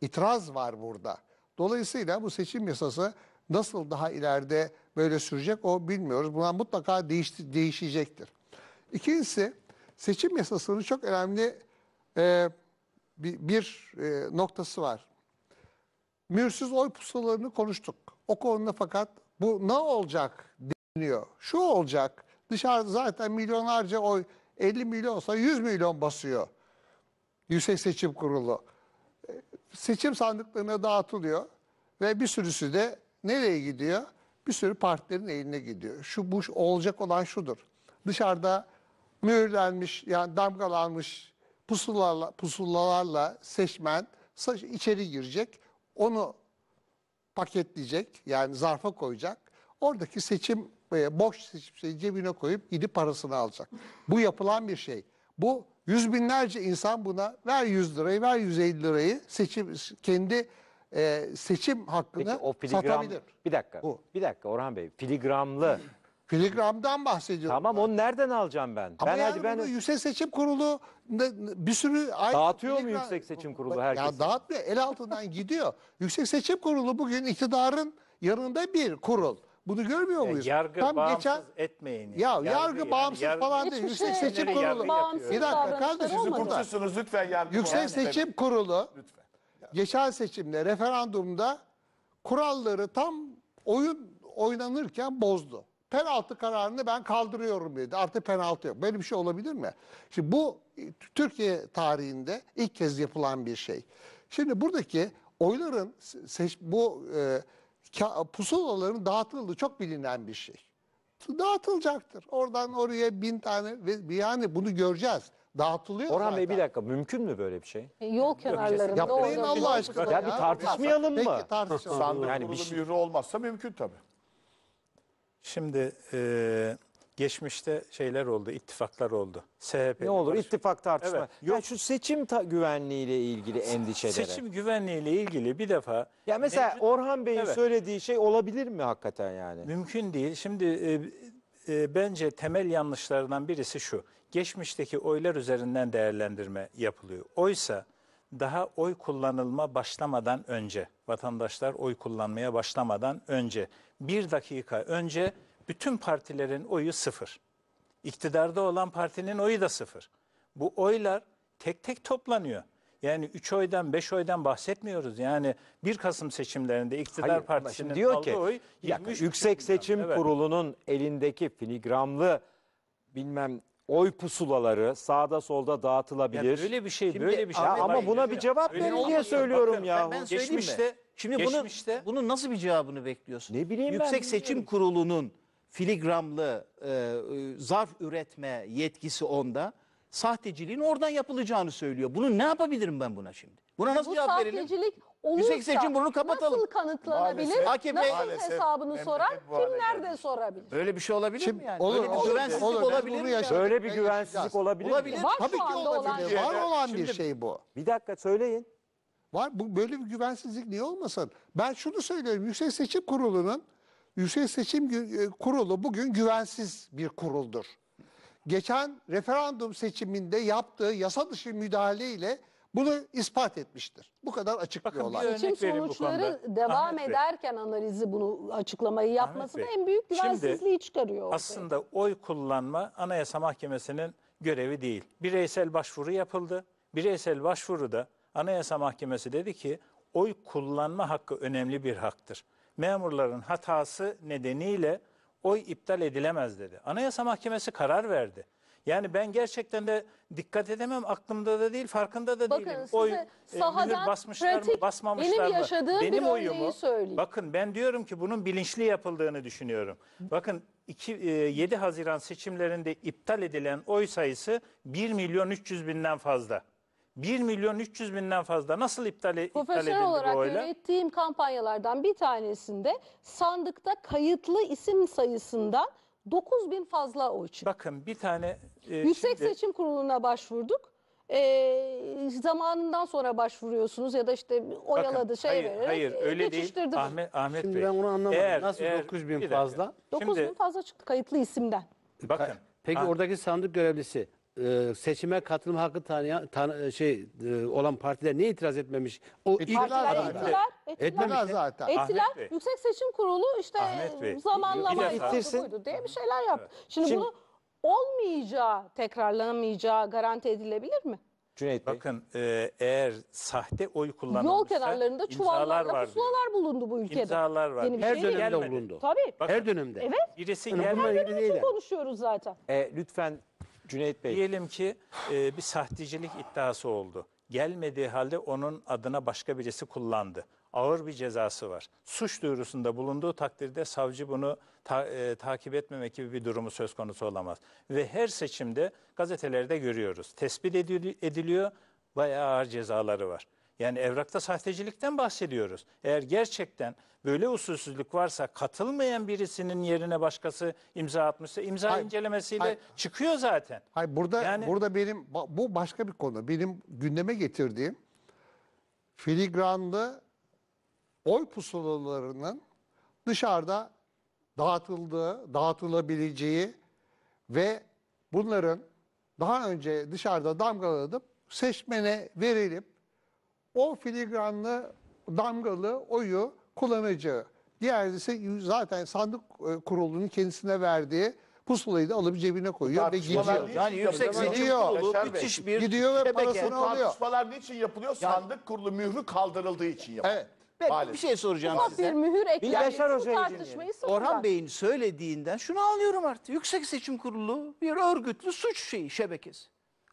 İtiraz var burada. Dolayısıyla bu seçim yasası nasıl daha ileride böyle sürecek o bilmiyoruz. Buna mutlaka değiş, değişecektir. İkincisi seçim yasasının çok önemli e, bir, bir e, noktası var. Mühürsüz oy pusulalarını konuştuk. O konuda fakat bu ne olacak deniyor. Şu olacak dışarıda zaten milyonlarca oy 50 milyon olsa 100 milyon basıyor. Yüksek Seçim Kurulu. E, seçim sandıklarına dağıtılıyor ve bir sürüsü de nereye gidiyor? Bir sürü partilerin eline gidiyor. Şu bu olacak olan şudur. Dışarıda mühürlenmiş yani damgalanmış pusulalarla, pusulalarla seçmen içeri girecek. Onu paketleyecek yani zarfa koyacak. Oradaki seçim e, boş seçim şeyi cebine koyup gidip parasını alacak. Bu yapılan bir şey. Bu yüz binlerce insan buna ver 100 lirayı ver 150 lirayı seçim kendi e, seçim hakkını Peki, o filigran, satabilir. Bir dakika. Bu. Bir dakika Orhan Bey. Filigramlı Filigramdan bahsediyorum. Tamam onu nereden alacağım ben? Ama ben yani ben bunu Yüksek Seçim Kurulu bir sürü ay. dağıtıyor filigran... mu Yüksek Seçim Kurulu herkes? Ya dağıtmıyor. El altından gidiyor. Yüksek Seçim Kurulu bugün iktidarın yanında bir kurul. Bunu görmüyor muyuz? Ya, yargı Tam bağımsız geçen... etmeyin. Ya yargı, yargı bağımsız yargı... falan değil. Yüksek şey Seçim Kurulu. Bir dakika kardeşim. sizi hukuksuzsunuz lütfen yargı Yüksek yani, Seçim tabii. Kurulu lütfen. geçen seçimde referandumda kuralları tam oyun oynanırken bozdu penaltı kararını ben kaldırıyorum dedi. Artık penaltı yok. Böyle bir şey olabilir mi? Şimdi bu e, Türkiye tarihinde ilk kez yapılan bir şey. Şimdi buradaki oyların seç, bu e, pusulaların dağıtıldığı çok bilinen bir şey. Dağıtılacaktır. Oradan oraya bin tane ve yani bunu göreceğiz dağıtılıyor Orhan zaten. Bey bir dakika mümkün mü böyle bir şey? E, yol kenarlarında Yapmayın Allah aşkına. Ya, ya bir tartışmayalım mı? Peki tartışalım. Sandık yani bir şey... mührü olmazsa mümkün tabii. Şimdi e, geçmişte şeyler oldu, ittifaklar oldu. CHP Ne olur ittifak tartışma. Evet, yok. Yani şu seçim ta- güvenliğiyle ilgili endişeleri. Seçim güvenliğiyle ilgili bir defa Ya mesela mevcut- Orhan Bey'in Evet. söylediği şey olabilir mi hakikaten yani? Mümkün değil. Şimdi e, e, bence temel yanlışlardan birisi şu. Geçmişteki oylar üzerinden değerlendirme yapılıyor. Oysa daha oy kullanılma başlamadan önce, vatandaşlar oy kullanmaya başlamadan önce bir dakika önce bütün partilerin oyu sıfır. İktidarda olan partinin oyu da sıfır. Bu oylar tek tek toplanıyor. Yani 3 oydan 5 oydan bahsetmiyoruz. Yani 1 Kasım seçimlerinde iktidar Hayır, partisinin diyor aldığı ki, oy 23 Yüksek Seçim evet. Kurulu'nun elindeki filigramlı bilmem oy pusulaları sağda solda dağıtılabilir. Ya böyle bir şey, Şimdi, böyle bir şey. ama buna bir cevap verin diye söylüyorum ya. Ben, ben geçmişte mi? Şimdi Geçmişte- bunu, bunun nasıl bir cevabını bekliyorsun? Ne bileyim ben, Yüksek Seçim bilmiyorum. Kurulu'nun filigramlı e, e, zarf üretme yetkisi onda. Sahteciliğin oradan yapılacağını söylüyor. Bunu ne yapabilirim ben buna şimdi? Buna nasıl Bu cevap verelim? sahtecilik olursa seçim bunu kapatalım. nasıl kanıtlanabilir? Maalesef- AKP nasıl Maalesef hesabını memleket sorar? Kim nerede sorabilir? Böyle bir şey olabilir mi yani? Olur, Böyle bir olur, güvensizlik olur. olabilir mi? Böyle bir güvensizlik olabilir mi? Olabilir. Var Tabii ki anda olan olabilir. Var şey? olan bir şey bu. Bir dakika söyleyin. Var bu böyle bir güvensizlik niye olmasın? Ben şunu söylüyorum. Yüksek Seçim Kurulu'nun Yüksek Seçim e, Kurulu bugün güvensiz bir kuruldur. Geçen referandum seçiminde yaptığı yasa dışı müdahaleyle bunu ispat etmiştir. Bu kadar açık Bakın, bir olay. Seçim sonuçları devam Ahmet ederken Bey. analizi bunu açıklamayı yapması da en büyük güvensizliği Şimdi, çıkarıyor. Ortaya. Aslında oy kullanma Anayasa Mahkemesi'nin görevi değil. Bireysel başvuru yapıldı. Bireysel başvuruda Anayasa Mahkemesi dedi ki oy kullanma hakkı önemli bir haktır. Memurların hatası nedeniyle oy iptal edilemez dedi. Anayasa Mahkemesi karar verdi. Yani ben gerçekten de dikkat edemem aklımda da değil farkında da bakın, değilim. Oy e, sahadan basmışlar pratik, mı basmamışlar benim mı? Benim bir oyumu. Söyleyeyim. Bakın ben diyorum ki bunun bilinçli yapıldığını düşünüyorum. Bakın 2, 7 e, Haziran seçimlerinde iptal edilen oy sayısı 1 milyon 300 binden fazla. 1 milyon 300 binden fazla nasıl iptal, e, iptal edildi bu oyla? Profesyonel olarak yönettiğim kampanyalardan bir tanesinde sandıkta kayıtlı isim sayısından 9 bin fazla oy çıktı. Bakın bir tane... E, Yüksek şimdi... Seçim Kurulu'na başvurduk. E, zamanından sonra başvuruyorsunuz ya da işte oyaladı Bakın, şey hayır, vererek Hayır öyle değil Ahmet, Ahmet Şimdi Bey. ben onu anlamadım. Eğer, Nasıl eğer, 9 bin fazla? 9 Şimdi- bin fazla çıktı kayıtlı isimden. Bakın Peki ah. oradaki sandık görevlisi e, seçime katılım hakkı tanıyan tan, e, şey e, olan partiler niye itiraz etmemiş? O ilk Partiler ettiler, ettiler. Etmemiş. zaten. Ettiler. Bey. Yüksek Seçim Kurulu işte zamanlama Bir dakika. buydu diye bir şeyler yaptı. Şimdi, Şimdi- bunu olmayacağı, tekrarlanamayacağı garanti edilebilir mi? Cüneyt Bey. Bakın e, eğer sahte oy kullanılmışsa Yol kenarlarında imzalar çuvallarla pusulalar bulundu bu ülkede. İmzalar var. Her şey dönemde bulundu. Tabii. Her dönemde. Evet. Birisi Yani gelmedi. Her dönemde için konuşuyoruz zaten. E, lütfen Cüneyt Bey. Diyelim ki e, bir sahtecilik iddiası oldu. Gelmediği halde onun adına başka birisi kullandı. Ağır bir cezası var. Suç duyurusunda bulunduğu takdirde savcı bunu ta, e, takip etmemek gibi bir durumu söz konusu olamaz. Ve her seçimde gazetelerde görüyoruz. Tespit ediliyor, bayağı ağır cezaları var. Yani evrakta sahtecilikten bahsediyoruz. Eğer gerçekten böyle usulsüzlük varsa katılmayan birisinin yerine başkası imza atmışsa imza hayır, incelemesiyle hayır, çıkıyor zaten. Hayır burada yani, burada benim bu başka bir konu. Benim gündeme getirdiğim filigranlı oy pusulalarının dışarıda dağıtıldığı, dağıtılabileceği ve bunların daha önce dışarıda damgalanıp seçmene verilip o filigranlı damgalı oyu kullanacağı. ise zaten sandık e, kurulunun kendisine verdiği pusulayı da alıp cebine koyuyor ve gidiyor. Yani yüksek seçim müthiş bir gidiyor ve şebeke. parasını alıyor. Tartışmalar niçin yapılıyor? Sandık kurulu mührü kaldırıldığı için yapılıyor. Evet. Ben Maalesef. bir şey soracağım Ama size. bir mühür eklenmiş bu tartışmayı sordular. Orhan Bey'in söylediğinden şunu anlıyorum artık. Yüksek Seçim Kurulu bir örgütlü suç şeyi, şebekesi.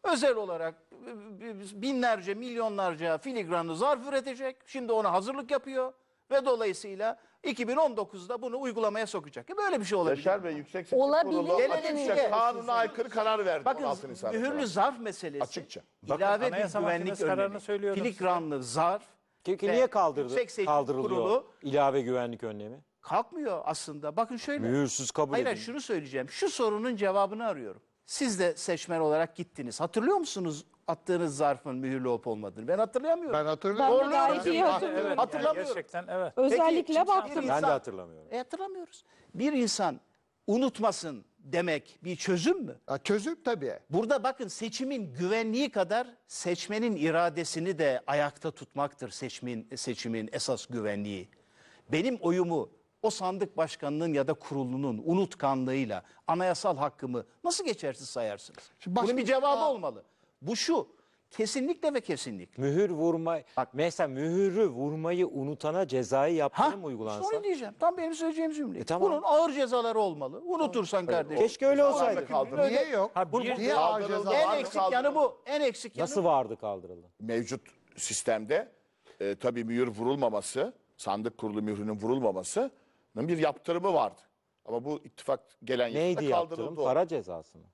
Özel olarak e, e, e, binlerce, milyonlarca filigranlı zarf üretecek. Şimdi ona hazırlık yapıyor ve dolayısıyla 2019'da bunu uygulamaya sokacak. böyle bir şey olabilir. Yaşar Bey yüksek seçim olabilir. kurulu açıkça kanuna aykırı karar verdi. Bakın mühürlü zarf meselesi. Açıkça. Bakın, ilave bir güvenlik önlemi. Filigranlı zarf. Ki, ki niye kaldırdı? Yüksek seçim kaldırılıyor kurulu, ilave güvenlik önlemi. Kalkmıyor aslında. Bakın şöyle. Mühürsüz kabul Hayır, edin. Hayır şunu söyleyeceğim. Şu sorunun cevabını arıyorum. Siz de seçmen olarak gittiniz. Hatırlıyor musunuz attığınız zarfın mühürlü olup olmadığını? Ben hatırlayamıyorum. Ben Ben hatırlıyorum. gayet iyi hatırlıyorum. evet, yani gerçekten evet. Özellikle kimse baktım. Ben de hatırlamıyorum. E hatırlamıyoruz. Bir insan unutmasın demek bir çözüm mü? Ha, çözüm tabii. Burada bakın seçimin güvenliği kadar seçmenin iradesini de ayakta tutmaktır seçimin seçimin esas güvenliği. Benim oyumu o sandık başkanının ya da kurulunun unutkanlığıyla anayasal hakkımı nasıl geçersiz sayarsınız? Şimdi başka- Bunun bir cevabı Aa. olmalı. Bu şu kesinlikle ve kesinlikle. Mühür vurma, Bak- mesela mühürü vurmayı unutana cezai Ha, yaptırım uygulansa. işte diyeceğim. Tam benim söyleyeceğim cümle. E, tamam. Bunun ağır cezaları olmalı. Unutursan kardeşim. Keşke öyle olsaydı. Kaldır. Niye yok? Ha, bir- Niye ağır ceza? En eksik kaldırıldı? yanı bu. En eksik yanı Nasıl vardı kaldırıldı? mevcut sistemde e, tabii mühür vurulmaması, sandık kurulu mührünün vurulmaması bir yaptırımı vardı. Ama bu ittifak gelen Neydi yılında kaldırıldı. yaptırım? o. Para cezası mı?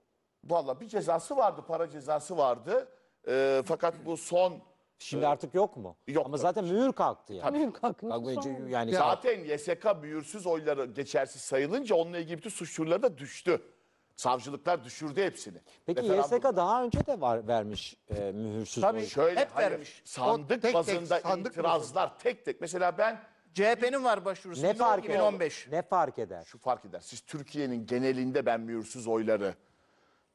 Vallahi bir cezası vardı, para cezası vardı. Ee, fakat bu son Şimdi e, artık yok mu? yok Ama zaten mühür kalktı yani. Tabii. Kalkmayınca yani zaten YSK mühürsüz oyları geçersiz sayılınca onunla ilgili bütün suç türleri de düştü. Savcılıklar düşürdü hepsini. Peki YSK daha önce de var vermiş e, mühürsüz oy. Tabii şöyle Hep hayır, hani vermiş. sandık tek tek, bazında sandık itirazlar tek tek. Mesela ben CHP'nin var başvurusu. Ne fark 2015. Eder? Ne fark eder? Şu fark eder. Siz Türkiye'nin genelinde ben mühürsüz oyları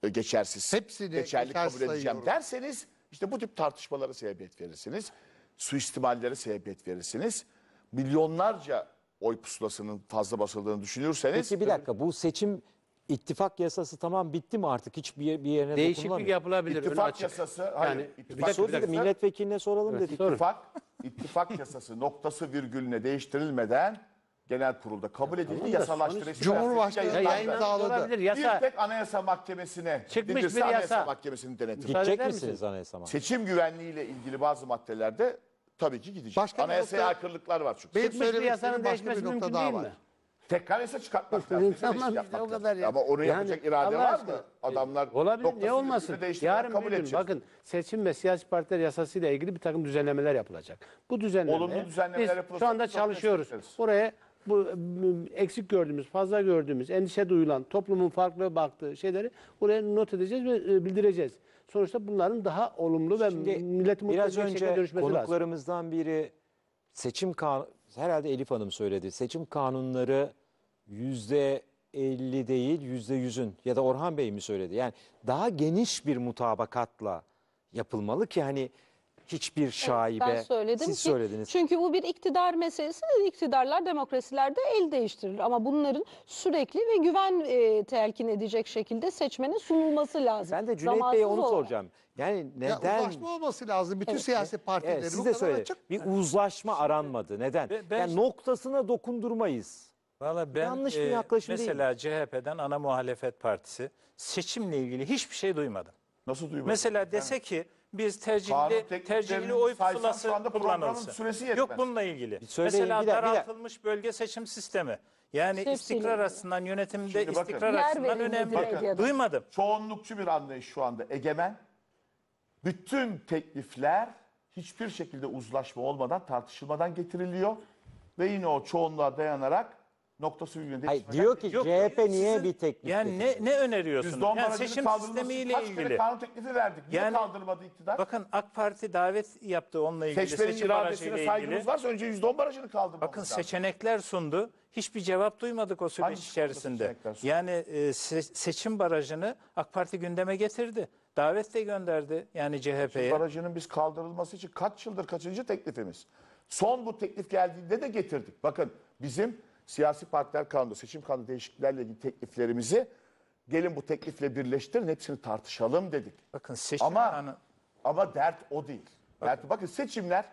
e, geçersiz, Hepsini geçerli geçer kabul edeceğim derseniz işte bu tip tartışmalara sebebiyet verirsiniz. Suistimallere sebebiyet verirsiniz. Milyonlarca oy pusulasının fazla basıldığını düşünürseniz... Peki bir dakika bu seçim İttifak yasası tamam bitti mi artık? Hiçbir bir yerine Değişiklik dokunulmuyor. yapılabilir. İttifak yasası, hayır, Yani, bir dakika, bir dakika. milletvekiline soralım dedik. İttifak İttifak yasası noktası virgülüne değiştirilmeden genel kurulda kabul edildi, yasalaştırıldı. Cumhurbaşkanı yayınlandı. Olabilir, Bir tek Anayasa Mahkemesi'ne Çıkmış gidilirse bir yasa. Anayasa Mahkemesi'ni denetir. Müsaade Gidecek eder misiniz misiniz? anayasama? Seçim güvenliğiyle ilgili bazı maddelerde tabii ki gidecek. Başka Anayasaya aykırılıklar var çünkü. Benim Çıkmış bir yasanın değişmesi bir mümkün nokta daha değil var. mi? Tekrar yasa çıkartmak lazım. tamam işte şey o kadar ya. Ama onu yapacak yani, irade Allah var mı? E, Adamlar olabilir ne olmasın. Yarın kabul bir gün bakın seçim ve siyasi partiler yasasıyla ilgili bir takım düzenlemeler yapılacak. Bu düzenleme Olumlu düzenlemeler biz şu anda çalışıyoruz. Oraya bu eksik gördüğümüz, fazla gördüğümüz, endişe duyulan, toplumun farklı baktığı şeyleri buraya not edeceğiz ve e, bildireceğiz. Sonuçta bunların daha olumlu Şimdi ve millet mutlu bir şekilde dönüşmesi lazım. konuklarımızdan biri seçim kanunu, herhalde Elif Hanım söyledi. Seçim kanunları yüzde 50 değil yüzde yüzün ya da Orhan Bey mi söyledi? Yani daha geniş bir mutabakatla yapılmalı ki hani hiçbir şaibe ben söyledim siz ki, söylediniz. Çünkü bu bir iktidar meselesi. İktidarlar demokrasilerde el değiştirir ama bunların sürekli ve güven e, telkin edecek şekilde seçmenin sunulması lazım. Ben de Cüneyt Bey'e onu olarak. soracağım. Yani neden? Ya uzlaşma olması lazım. Bütün evet. siyasi partilerin evet, siz de bu Bir uzlaşma aranmadı. Neden? Ben, ben yani işte... noktasına dokundurmayız. Valla ben Yanlış bir e, yaklaşım değil. mesela CHP'den ana muhalefet partisi seçimle ilgili hiçbir şey duymadım. Nasıl duymadın? Mesela dese Yani ki biz tercihli tercihli oy pusulası şu kullanılsın. Yok bununla ilgili. mesela bir dakika, bir bölge seçim sistemi. Yani Hepsiyle istikrar açısından yönetimde bakın. istikrar açısından verilmedi önemli. medyada. Şey duymadım. çoğunlukçu bir anlayış şu anda egemen. Bütün teklifler hiçbir şekilde uzlaşma olmadan tartışılmadan getiriliyor ve yine o çoğunluğa dayanarak noktası bir Hayır, diyor ki Yok, CHP niye sizin- bir teklif Yani ne, ne öneriyorsunuz? Biz yani seçim kaldırılması için sistemiyle kaç kere ilgili. kanun teklifi verdik. Niye Yani- kaldırmadı iktidar? Bakın AK Parti davet yaptı onunla ilgili. Seçmenin seçim iradesine saygımız varsa önce %10 barajını kaldırmamız Bakın lazım. seçenekler sundu. Hiçbir cevap duymadık o süreç içerisinde. Yani e, se- seçim barajını AK Parti gündeme getirdi. Davet de gönderdi yani CHP'ye. barajının biz kaldırılması için kaç yıldır kaçıncı teklifimiz? Son bu teklif geldiğinde de getirdik. Bakın bizim siyasi partiler kanunu, seçim kanunu değişikliklerle ilgili tekliflerimizi gelin bu teklifle birleştirin hepsini tartışalım dedik. Bakın seçim ama, kanunu... ama dert o değil. Bakın, dert, bakın seçimler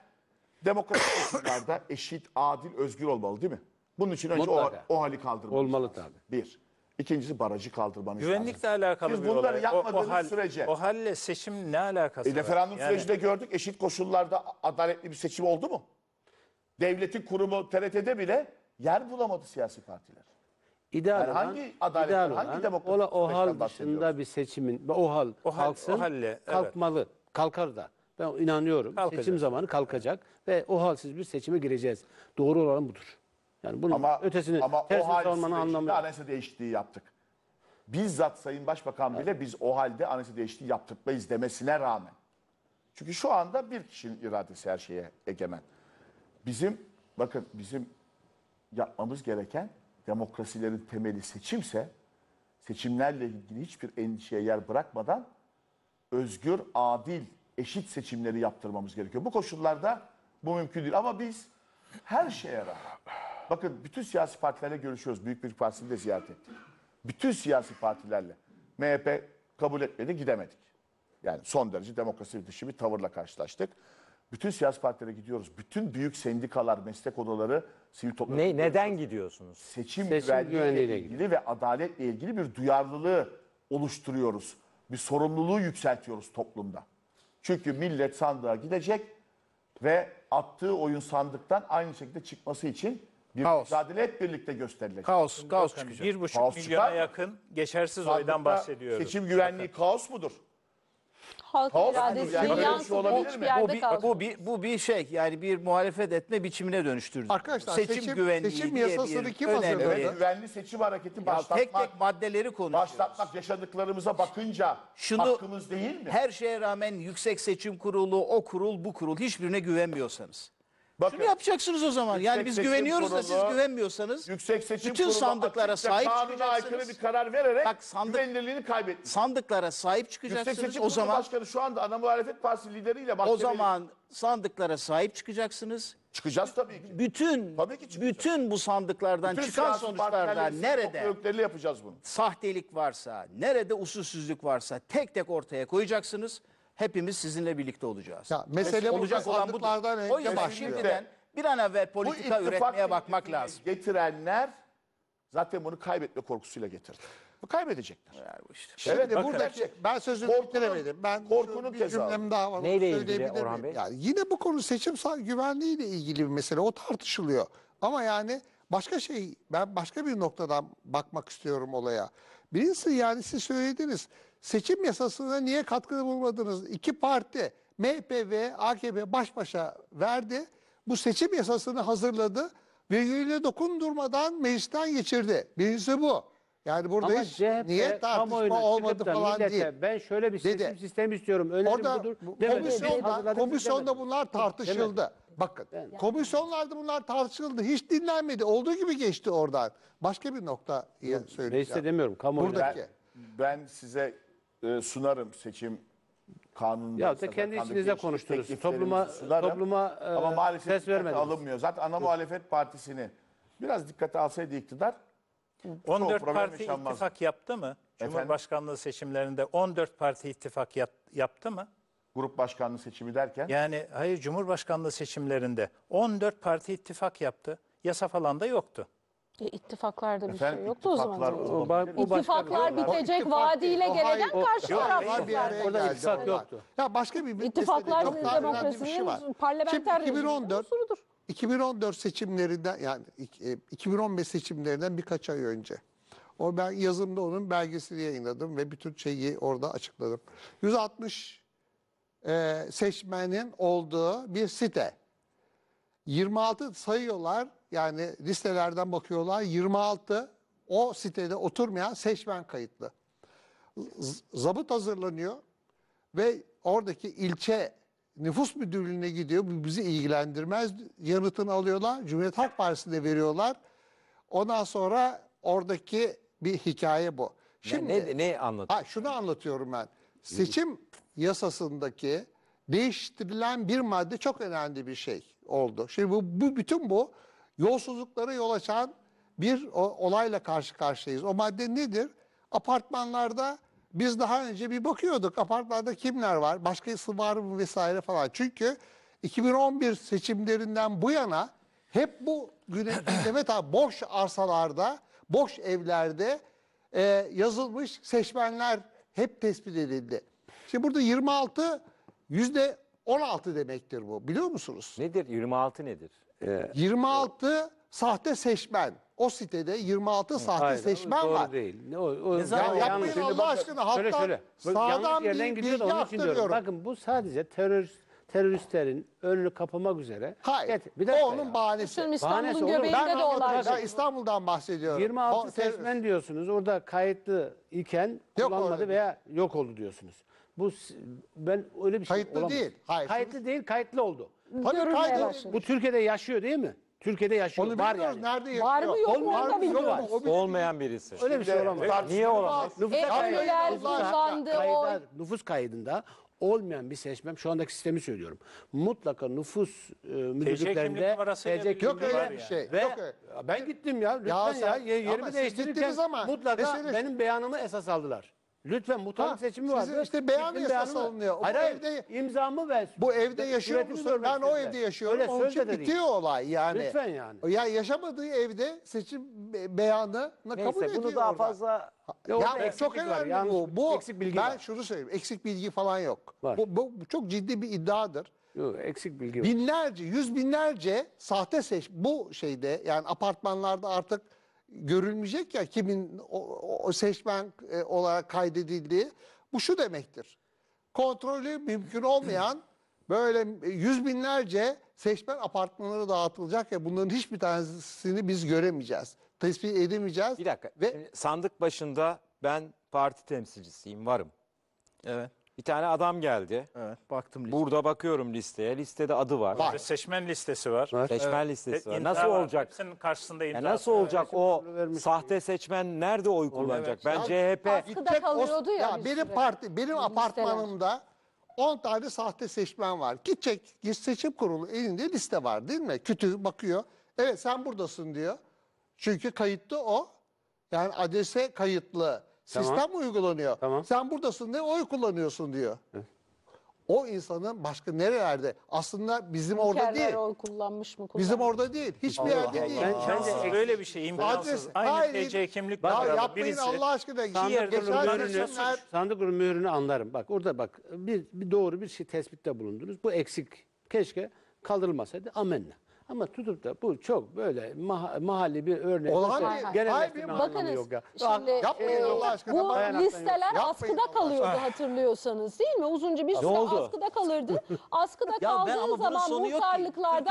demokratik seçimlerde *coughs* eşit, adil, özgür olmalı değil mi? Bunun için önce o, o hali kaldırmanız Olmalı tabii. Bir. İkincisi barajı kaldırmanız Güvenlikle lazım. alakalı Siz bir bunları olay. yapmadığınız o, o hal, sürece. O halle seçim ne alakası e, var? Referandum yani... sürecinde gördük eşit koşullarda adaletli bir seçim oldu mu? Devletin kurumu TRT'de bile yer bulamadı siyasi partiler. İdeal yani olan, hangi adalet, ideal hangi olan, ola, o hal dışında bir seçimin, o hal, o hal kalksın, o halle, kalkmalı, evet. kalkar da. Ben inanıyorum. Kalkacak. Seçim zamanı kalkacak ve o halsiz bir seçime gireceğiz. Doğru olan budur. Yani bunun ama, ötesini ama ters olmanın anlamı yok. Anayasa değişikliği yaptık. Bizzat Sayın Başbakan evet. bile biz o halde anayasa değişikliği yaptırmayız demesine rağmen. Çünkü şu anda bir kişinin iradesi her şeye egemen. Bizim bakın bizim yapmamız gereken demokrasilerin temeli seçimse seçimlerle ilgili hiçbir endişeye yer bırakmadan özgür, adil, eşit seçimleri yaptırmamız gerekiyor. Bu koşullarda bu mümkün değil ama biz her şeye rağmen bakın bütün siyasi partilerle görüşüyoruz. Büyük bir Partisi'ni de ziyaret ettik. Bütün siyasi partilerle MHP kabul etmedi gidemedik. Yani son derece demokrasi dışı bir tavırla karşılaştık. Bütün siyasi partilere gidiyoruz. Bütün büyük sendikalar, meslek odaları, sivil toplum... Ne, neden gidiyorsunuz? Seçim, Seçim güvenliğiyle ilgili ve adaletle ilgili bir duyarlılığı oluşturuyoruz. Bir sorumluluğu yükseltiyoruz toplumda. Çünkü millet sandığa gidecek ve attığı oyun sandıktan aynı şekilde çıkması için bir Kaos. mücadele hep birlikte gösterilecek. Kaos, kaos çıkacak. Bir buçuk Kaos milyona çıkar. yakın geçersiz oydan bahsediyoruz. Seçim güvenliği kaos mudur? Halk Halk- iradesi Yani şey olabilir mi? Bu bir, bu bir bu bir şey yani bir muhalefet etme biçimine dönüştürdü. Arkadaşlar, seçim- güvenliği seçim diye yasasını kim önemli- Evet. Güvenli seçim hareketi Ya başlatmak, tek tek maddeleri konuşuyoruz. başlatmak yaşadıklarımıza bakınca Şunu- hakkımız değil mi? Her şeye rağmen Yüksek Seçim Kurulu, o kurul, bu kurul hiçbirine güvenmiyorsanız Bakın, Şunu yapacaksınız o zaman. Yani biz Seçim güveniyoruz da siz güvenmiyorsanız Yüksek Seçim bütün sandıklara sahip kanuna aykırı çıkacaksınız. bir karar vererek Bak sandık- güvenilirliğini kaybetmiş. Sandıklara sahip Yüksek çıkacaksınız. Seçim O Kurulu zaman Başkanı şu anda ana muhalefet partisi lideriyle o zaman sandıklara sahip çıkacaksınız. çıkacağız tabii ki. Bütün Tabii ki bütün bu sandıkların sandıklardan çıkan sonuçlarda nerede yapacağız bunu. sahtelik varsa, nerede usulsüzlük varsa tek tek ortaya koyacaksınız hepimiz sizinle birlikte olacağız. Ya, mesele olacak olan bu. O yüzden şimdiden bir an evvel politika üretmeye bakmak lazım. Getirenler zaten bunu kaybetme korkusuyla getirdi. Bu kaybedecekler. Yani bu işte. Şimdi evet, burada ben sözünü korkunun, bitiremedim. Ben korkunun bir cümlem daha var. Neyle ilgili Orhan Bey? Yani yine bu konu seçim güvenliğiyle ilgili bir mesele. O tartışılıyor. Ama yani başka şey ben başka bir noktadan bakmak istiyorum olaya. Birincisi yani siz söylediniz seçim yasasına niye katkıda bulmadınız? İki parti MHP ve AKP baş başa verdi. Bu seçim yasasını hazırladı. Virgül'e dokundurmadan meclisten geçirdi. Birincisi bu. Yani burada Ama hiç CHP, niye tartışma olmadı falan millete, değil. Ben şöyle bir seçim Dedi. sistemi istiyorum. Önerim Orada budur. Demedi. Komisyonda, komisyonda bunlar tartışıldı. Demedi. Bakın yani. komisyonlarda bunlar tartışıldı. Hiç dinlenmedi. Olduğu gibi geçti oradan. Başka bir nokta söyleyeceğim. Neyse demiyorum. Kamuoyu. Buradaki. Ben, ben size e, sunarım seçim kanununda. Ya da kendi içinizde konuştunuz. Topluma, sunarım. topluma Ama e, maalesef ses vermediniz. alınmıyor. Zaten ana muhalefet partisini biraz dikkate alsaydı iktidar 14 parti yaşanmaz. ittifak yaptı mı? Efendim? Cumhurbaşkanlığı seçimlerinde 14 parti ittifak yap, yaptı mı? Grup başkanlığı seçimi derken? Yani hayır Cumhurbaşkanlığı seçimlerinde 14 parti ittifak yaptı. Yasa falan da yoktu. E, ittifaklarda bir şey Efendim, şey yoktu o zaman. olabilir. O başka İttifaklar bir- bitecek ittifak vaadiyle değil, o geleden o- karşı Yok, taraf. Orada geldi iktisat yoktu. Ya başka bir meselede İttifaklar çok daha bir şey parlamenter Şimdi 2014 usurudur. 2014 seçimlerinden yani 2015 e, seçimlerinden birkaç ay önce. O ben yazımda onun belgesini yayınladım ve bütün şeyi orada açıkladım. 160 e, seçmenin olduğu bir site. 26 sayıyorlar yani listelerden bakıyorlar 26 o sitede oturmayan seçmen kayıtlı. Zabıt hazırlanıyor ve oradaki ilçe nüfus müdürlüğüne gidiyor. Bizi ilgilendirmez yanıtını alıyorlar. Cumhuriyet Halk Partisi'ne veriyorlar. Ondan sonra oradaki bir hikaye bu. Şimdi ne ne, ne anlatıyor? Ha, şunu anlatıyorum ben. Seçim yasasındaki değiştirilen bir madde çok önemli bir şey oldu. Şimdi bu, bu bütün bu yolsuzluklara yol açan bir olayla karşı karşıyayız. O madde nedir? Apartmanlarda biz daha önce bir bakıyorduk apartmanda kimler var, başkası var mı vesaire falan. Çünkü 2011 seçimlerinden bu yana hep bu gündeme *clears throat* tabi boş arsalarda, boş evlerde e, yazılmış seçmenler hep tespit edildi. Şimdi burada 26 yüzde 16 demektir bu biliyor musunuz? Nedir 26 nedir? Ee, 26 sahte seçmen. O sitede 26 sahte Hayır, seçmen doğru var. değil. O, o, Ne zaman yapmayın yalnız- Allah bak- aşkına, Şöyle halktan, şöyle. sağdan bir gidiyor da bilgi aktarıyorum. Bakın bu sadece terör teröristlerin önünü kapamak üzere. Hayır. Evet. Bir dakika o onun ya. bahanesi. Sırf Bahanesi İstanbul'un göbeğinde Ben de onlar. anlatıyorum. İstanbul'dan bahsediyorum. 26 seçmen diyorsunuz. Orada kayıtlı iken Yok kullanmadı orada. veya yok oldu diyorsunuz. Bu ben öyle bir şey Kayıtlı olamaz. değil. Hayır, Kayıtlı değil, kayıtlı oldu. Hani kaydı- Bu Türkiye'de yaşıyor değil mi? Türkiye'de yaşıyor. Onu Var bilmiyoruz yani. nerede yaşıyor. Var mı yok mu Olmayan onu da şey bilmiyoruz. mu? Olmayan birisi. Öyle bir şey olamaz. Tartışılmaz. Niye olamaz? Nüfusa E, kaydı- oylar kullandı, kayda- nüfus kaydında olmayan bir seçmem şu andaki sistemi söylüyorum. Mutlaka nüfus e, müdürlüklerinde TC Yok öyle bir şey. Ve Yok e, ben gittim ya lütfen ya, sen- ye- yerimi değiştirirken ama mutlaka benim beyanımı esas aldılar. Lütfen mutabık seçimi var. Sizin işte beyan yasası alınıyor. Hayır, hayır evde, imzamı ve bu evde yaşıyor musun? Ben o evde yaşıyorum. Öyle Onun için bitiyor olay yani. Lütfen yani. Ya yani yaşamadığı evde seçim beyanı kabul ediyor. Neyse bunu daha orada. fazla ya, ya çok önemli var, yanlış, bu. bu eksik bilgi ben var. şunu söyleyeyim. Eksik bilgi falan yok. Bu, bu, bu çok ciddi bir iddiadır. Yok, eksik bilgi var. Binlerce, yüz binlerce sahte seç bu şeyde yani apartmanlarda artık görülmeyecek ya kimin o, o seçmen e, olarak kaydedildiği. Bu şu demektir. Kontrolü mümkün olmayan *clears throat* böyle yüz binlerce seçmen apartmanları dağıtılacak ya bunların hiçbir tanesini biz göremeyeceğiz. Tespit edemeyeceğiz. Bir dakika. Ve Sandık başında ben parti temsilcisiyim, varım. Evet. Bir tane adam geldi. Evet, baktım listeye. Burada bakıyorum listeye. Listede adı var. Var. Seçmen listesi var. Var. Seçmen listesi var. Nasıl var. olacak? Hepsinin karşısında imza. nasıl olacak o sahte seçmen nerede oy kullanacak? Ben CHP Askıda Gidecek kalıyordu ya benim parti, benim apartmanımda 10 tane sahte seçmen var. Gidecek git seçim kurulu elinde liste var değil mi? Kötü bakıyor. Evet sen buradasın diyor. Çünkü kayıtlı o. Yani adrese kayıtlı. Sistem tamam. uygulanıyor. Tamam. Sen buradasın ne oy kullanıyorsun diyor. O insanın başka nerelerde? Aslında bizim Hükerler orada değil. oy kullanmış mı? Kullanmış. Bizim orada değil. Hiçbir Allah yerde Allah. değil. Ben, bence böyle bir şey imkansız. Adres, Aynı hayır, TC kimlik ya numaralı yapmayın birisi. Allah aşkına. Sandık kurulu mührünü, sandık kurulu anlarım. Bak orada bak bir, bir doğru bir şey tespitte bulundunuz. Bu eksik. Keşke kaldırılmasaydı. Amenna. Ama tutup da bu çok böyle ma mahalli bir örnek. Olağan şey, bir- Hay, hay bir- Bakınız yok ya. şimdi yapmayın e, Allah aşkına, bu listeler askıda kalıyordu ah. hatırlıyorsanız değil mi? Uzunca bir süre oldu? askıda kalırdı. *laughs* Askıda ben kaldığı zaman sonu yok ki. muhtarlıklarda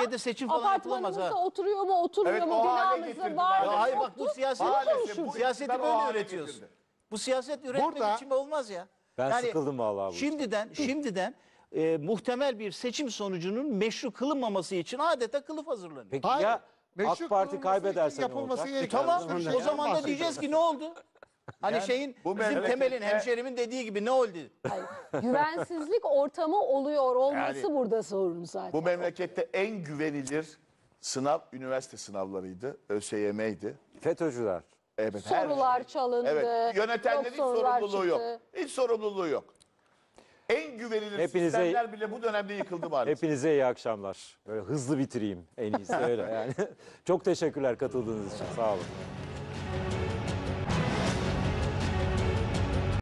apartmanımızda ha. oturuyor mu oturmuyor Evet, mu o var mı? hayır bak bu siyaseti bu siyaseti böyle hale üretiyorsun. Bu siyaset üretmek için olmaz ya. Ben sıkıldım vallahi bu Şimdiden şimdiden e, muhtemel bir seçim sonucunun meşru kılınmaması için adeta kılıf hazırlanıyor. Peki Hayır. ya Meşru AK Parti kılınması için kaybederse ne olacak? E, tamam bir o zaman da diyeceğiz ki ne oldu? Hani şeyin bu bizim memlekette- temelin hemşerimin dediği gibi ne oldu? Hayır, Güvensizlik ortamı oluyor olması Yani- burada sorun zaten. Bu memlekette en güvenilir sınav üniversite sınavlarıydı. ÖSYM'ydi. FETÖ'cüler. Evet, Sorular şey. çalındı. Evet, yönetenlerin hiç sorumluluğu yok. Hiç sorumluluğu yok. En güvenilir Hepinize- sistemler bile bu dönemde yıkıldı maalesef. *laughs* Hepinize iyi akşamlar. Böyle hızlı bitireyim en iyisi öyle yani. *laughs* Çok teşekkürler katıldığınız için. Sağ olun.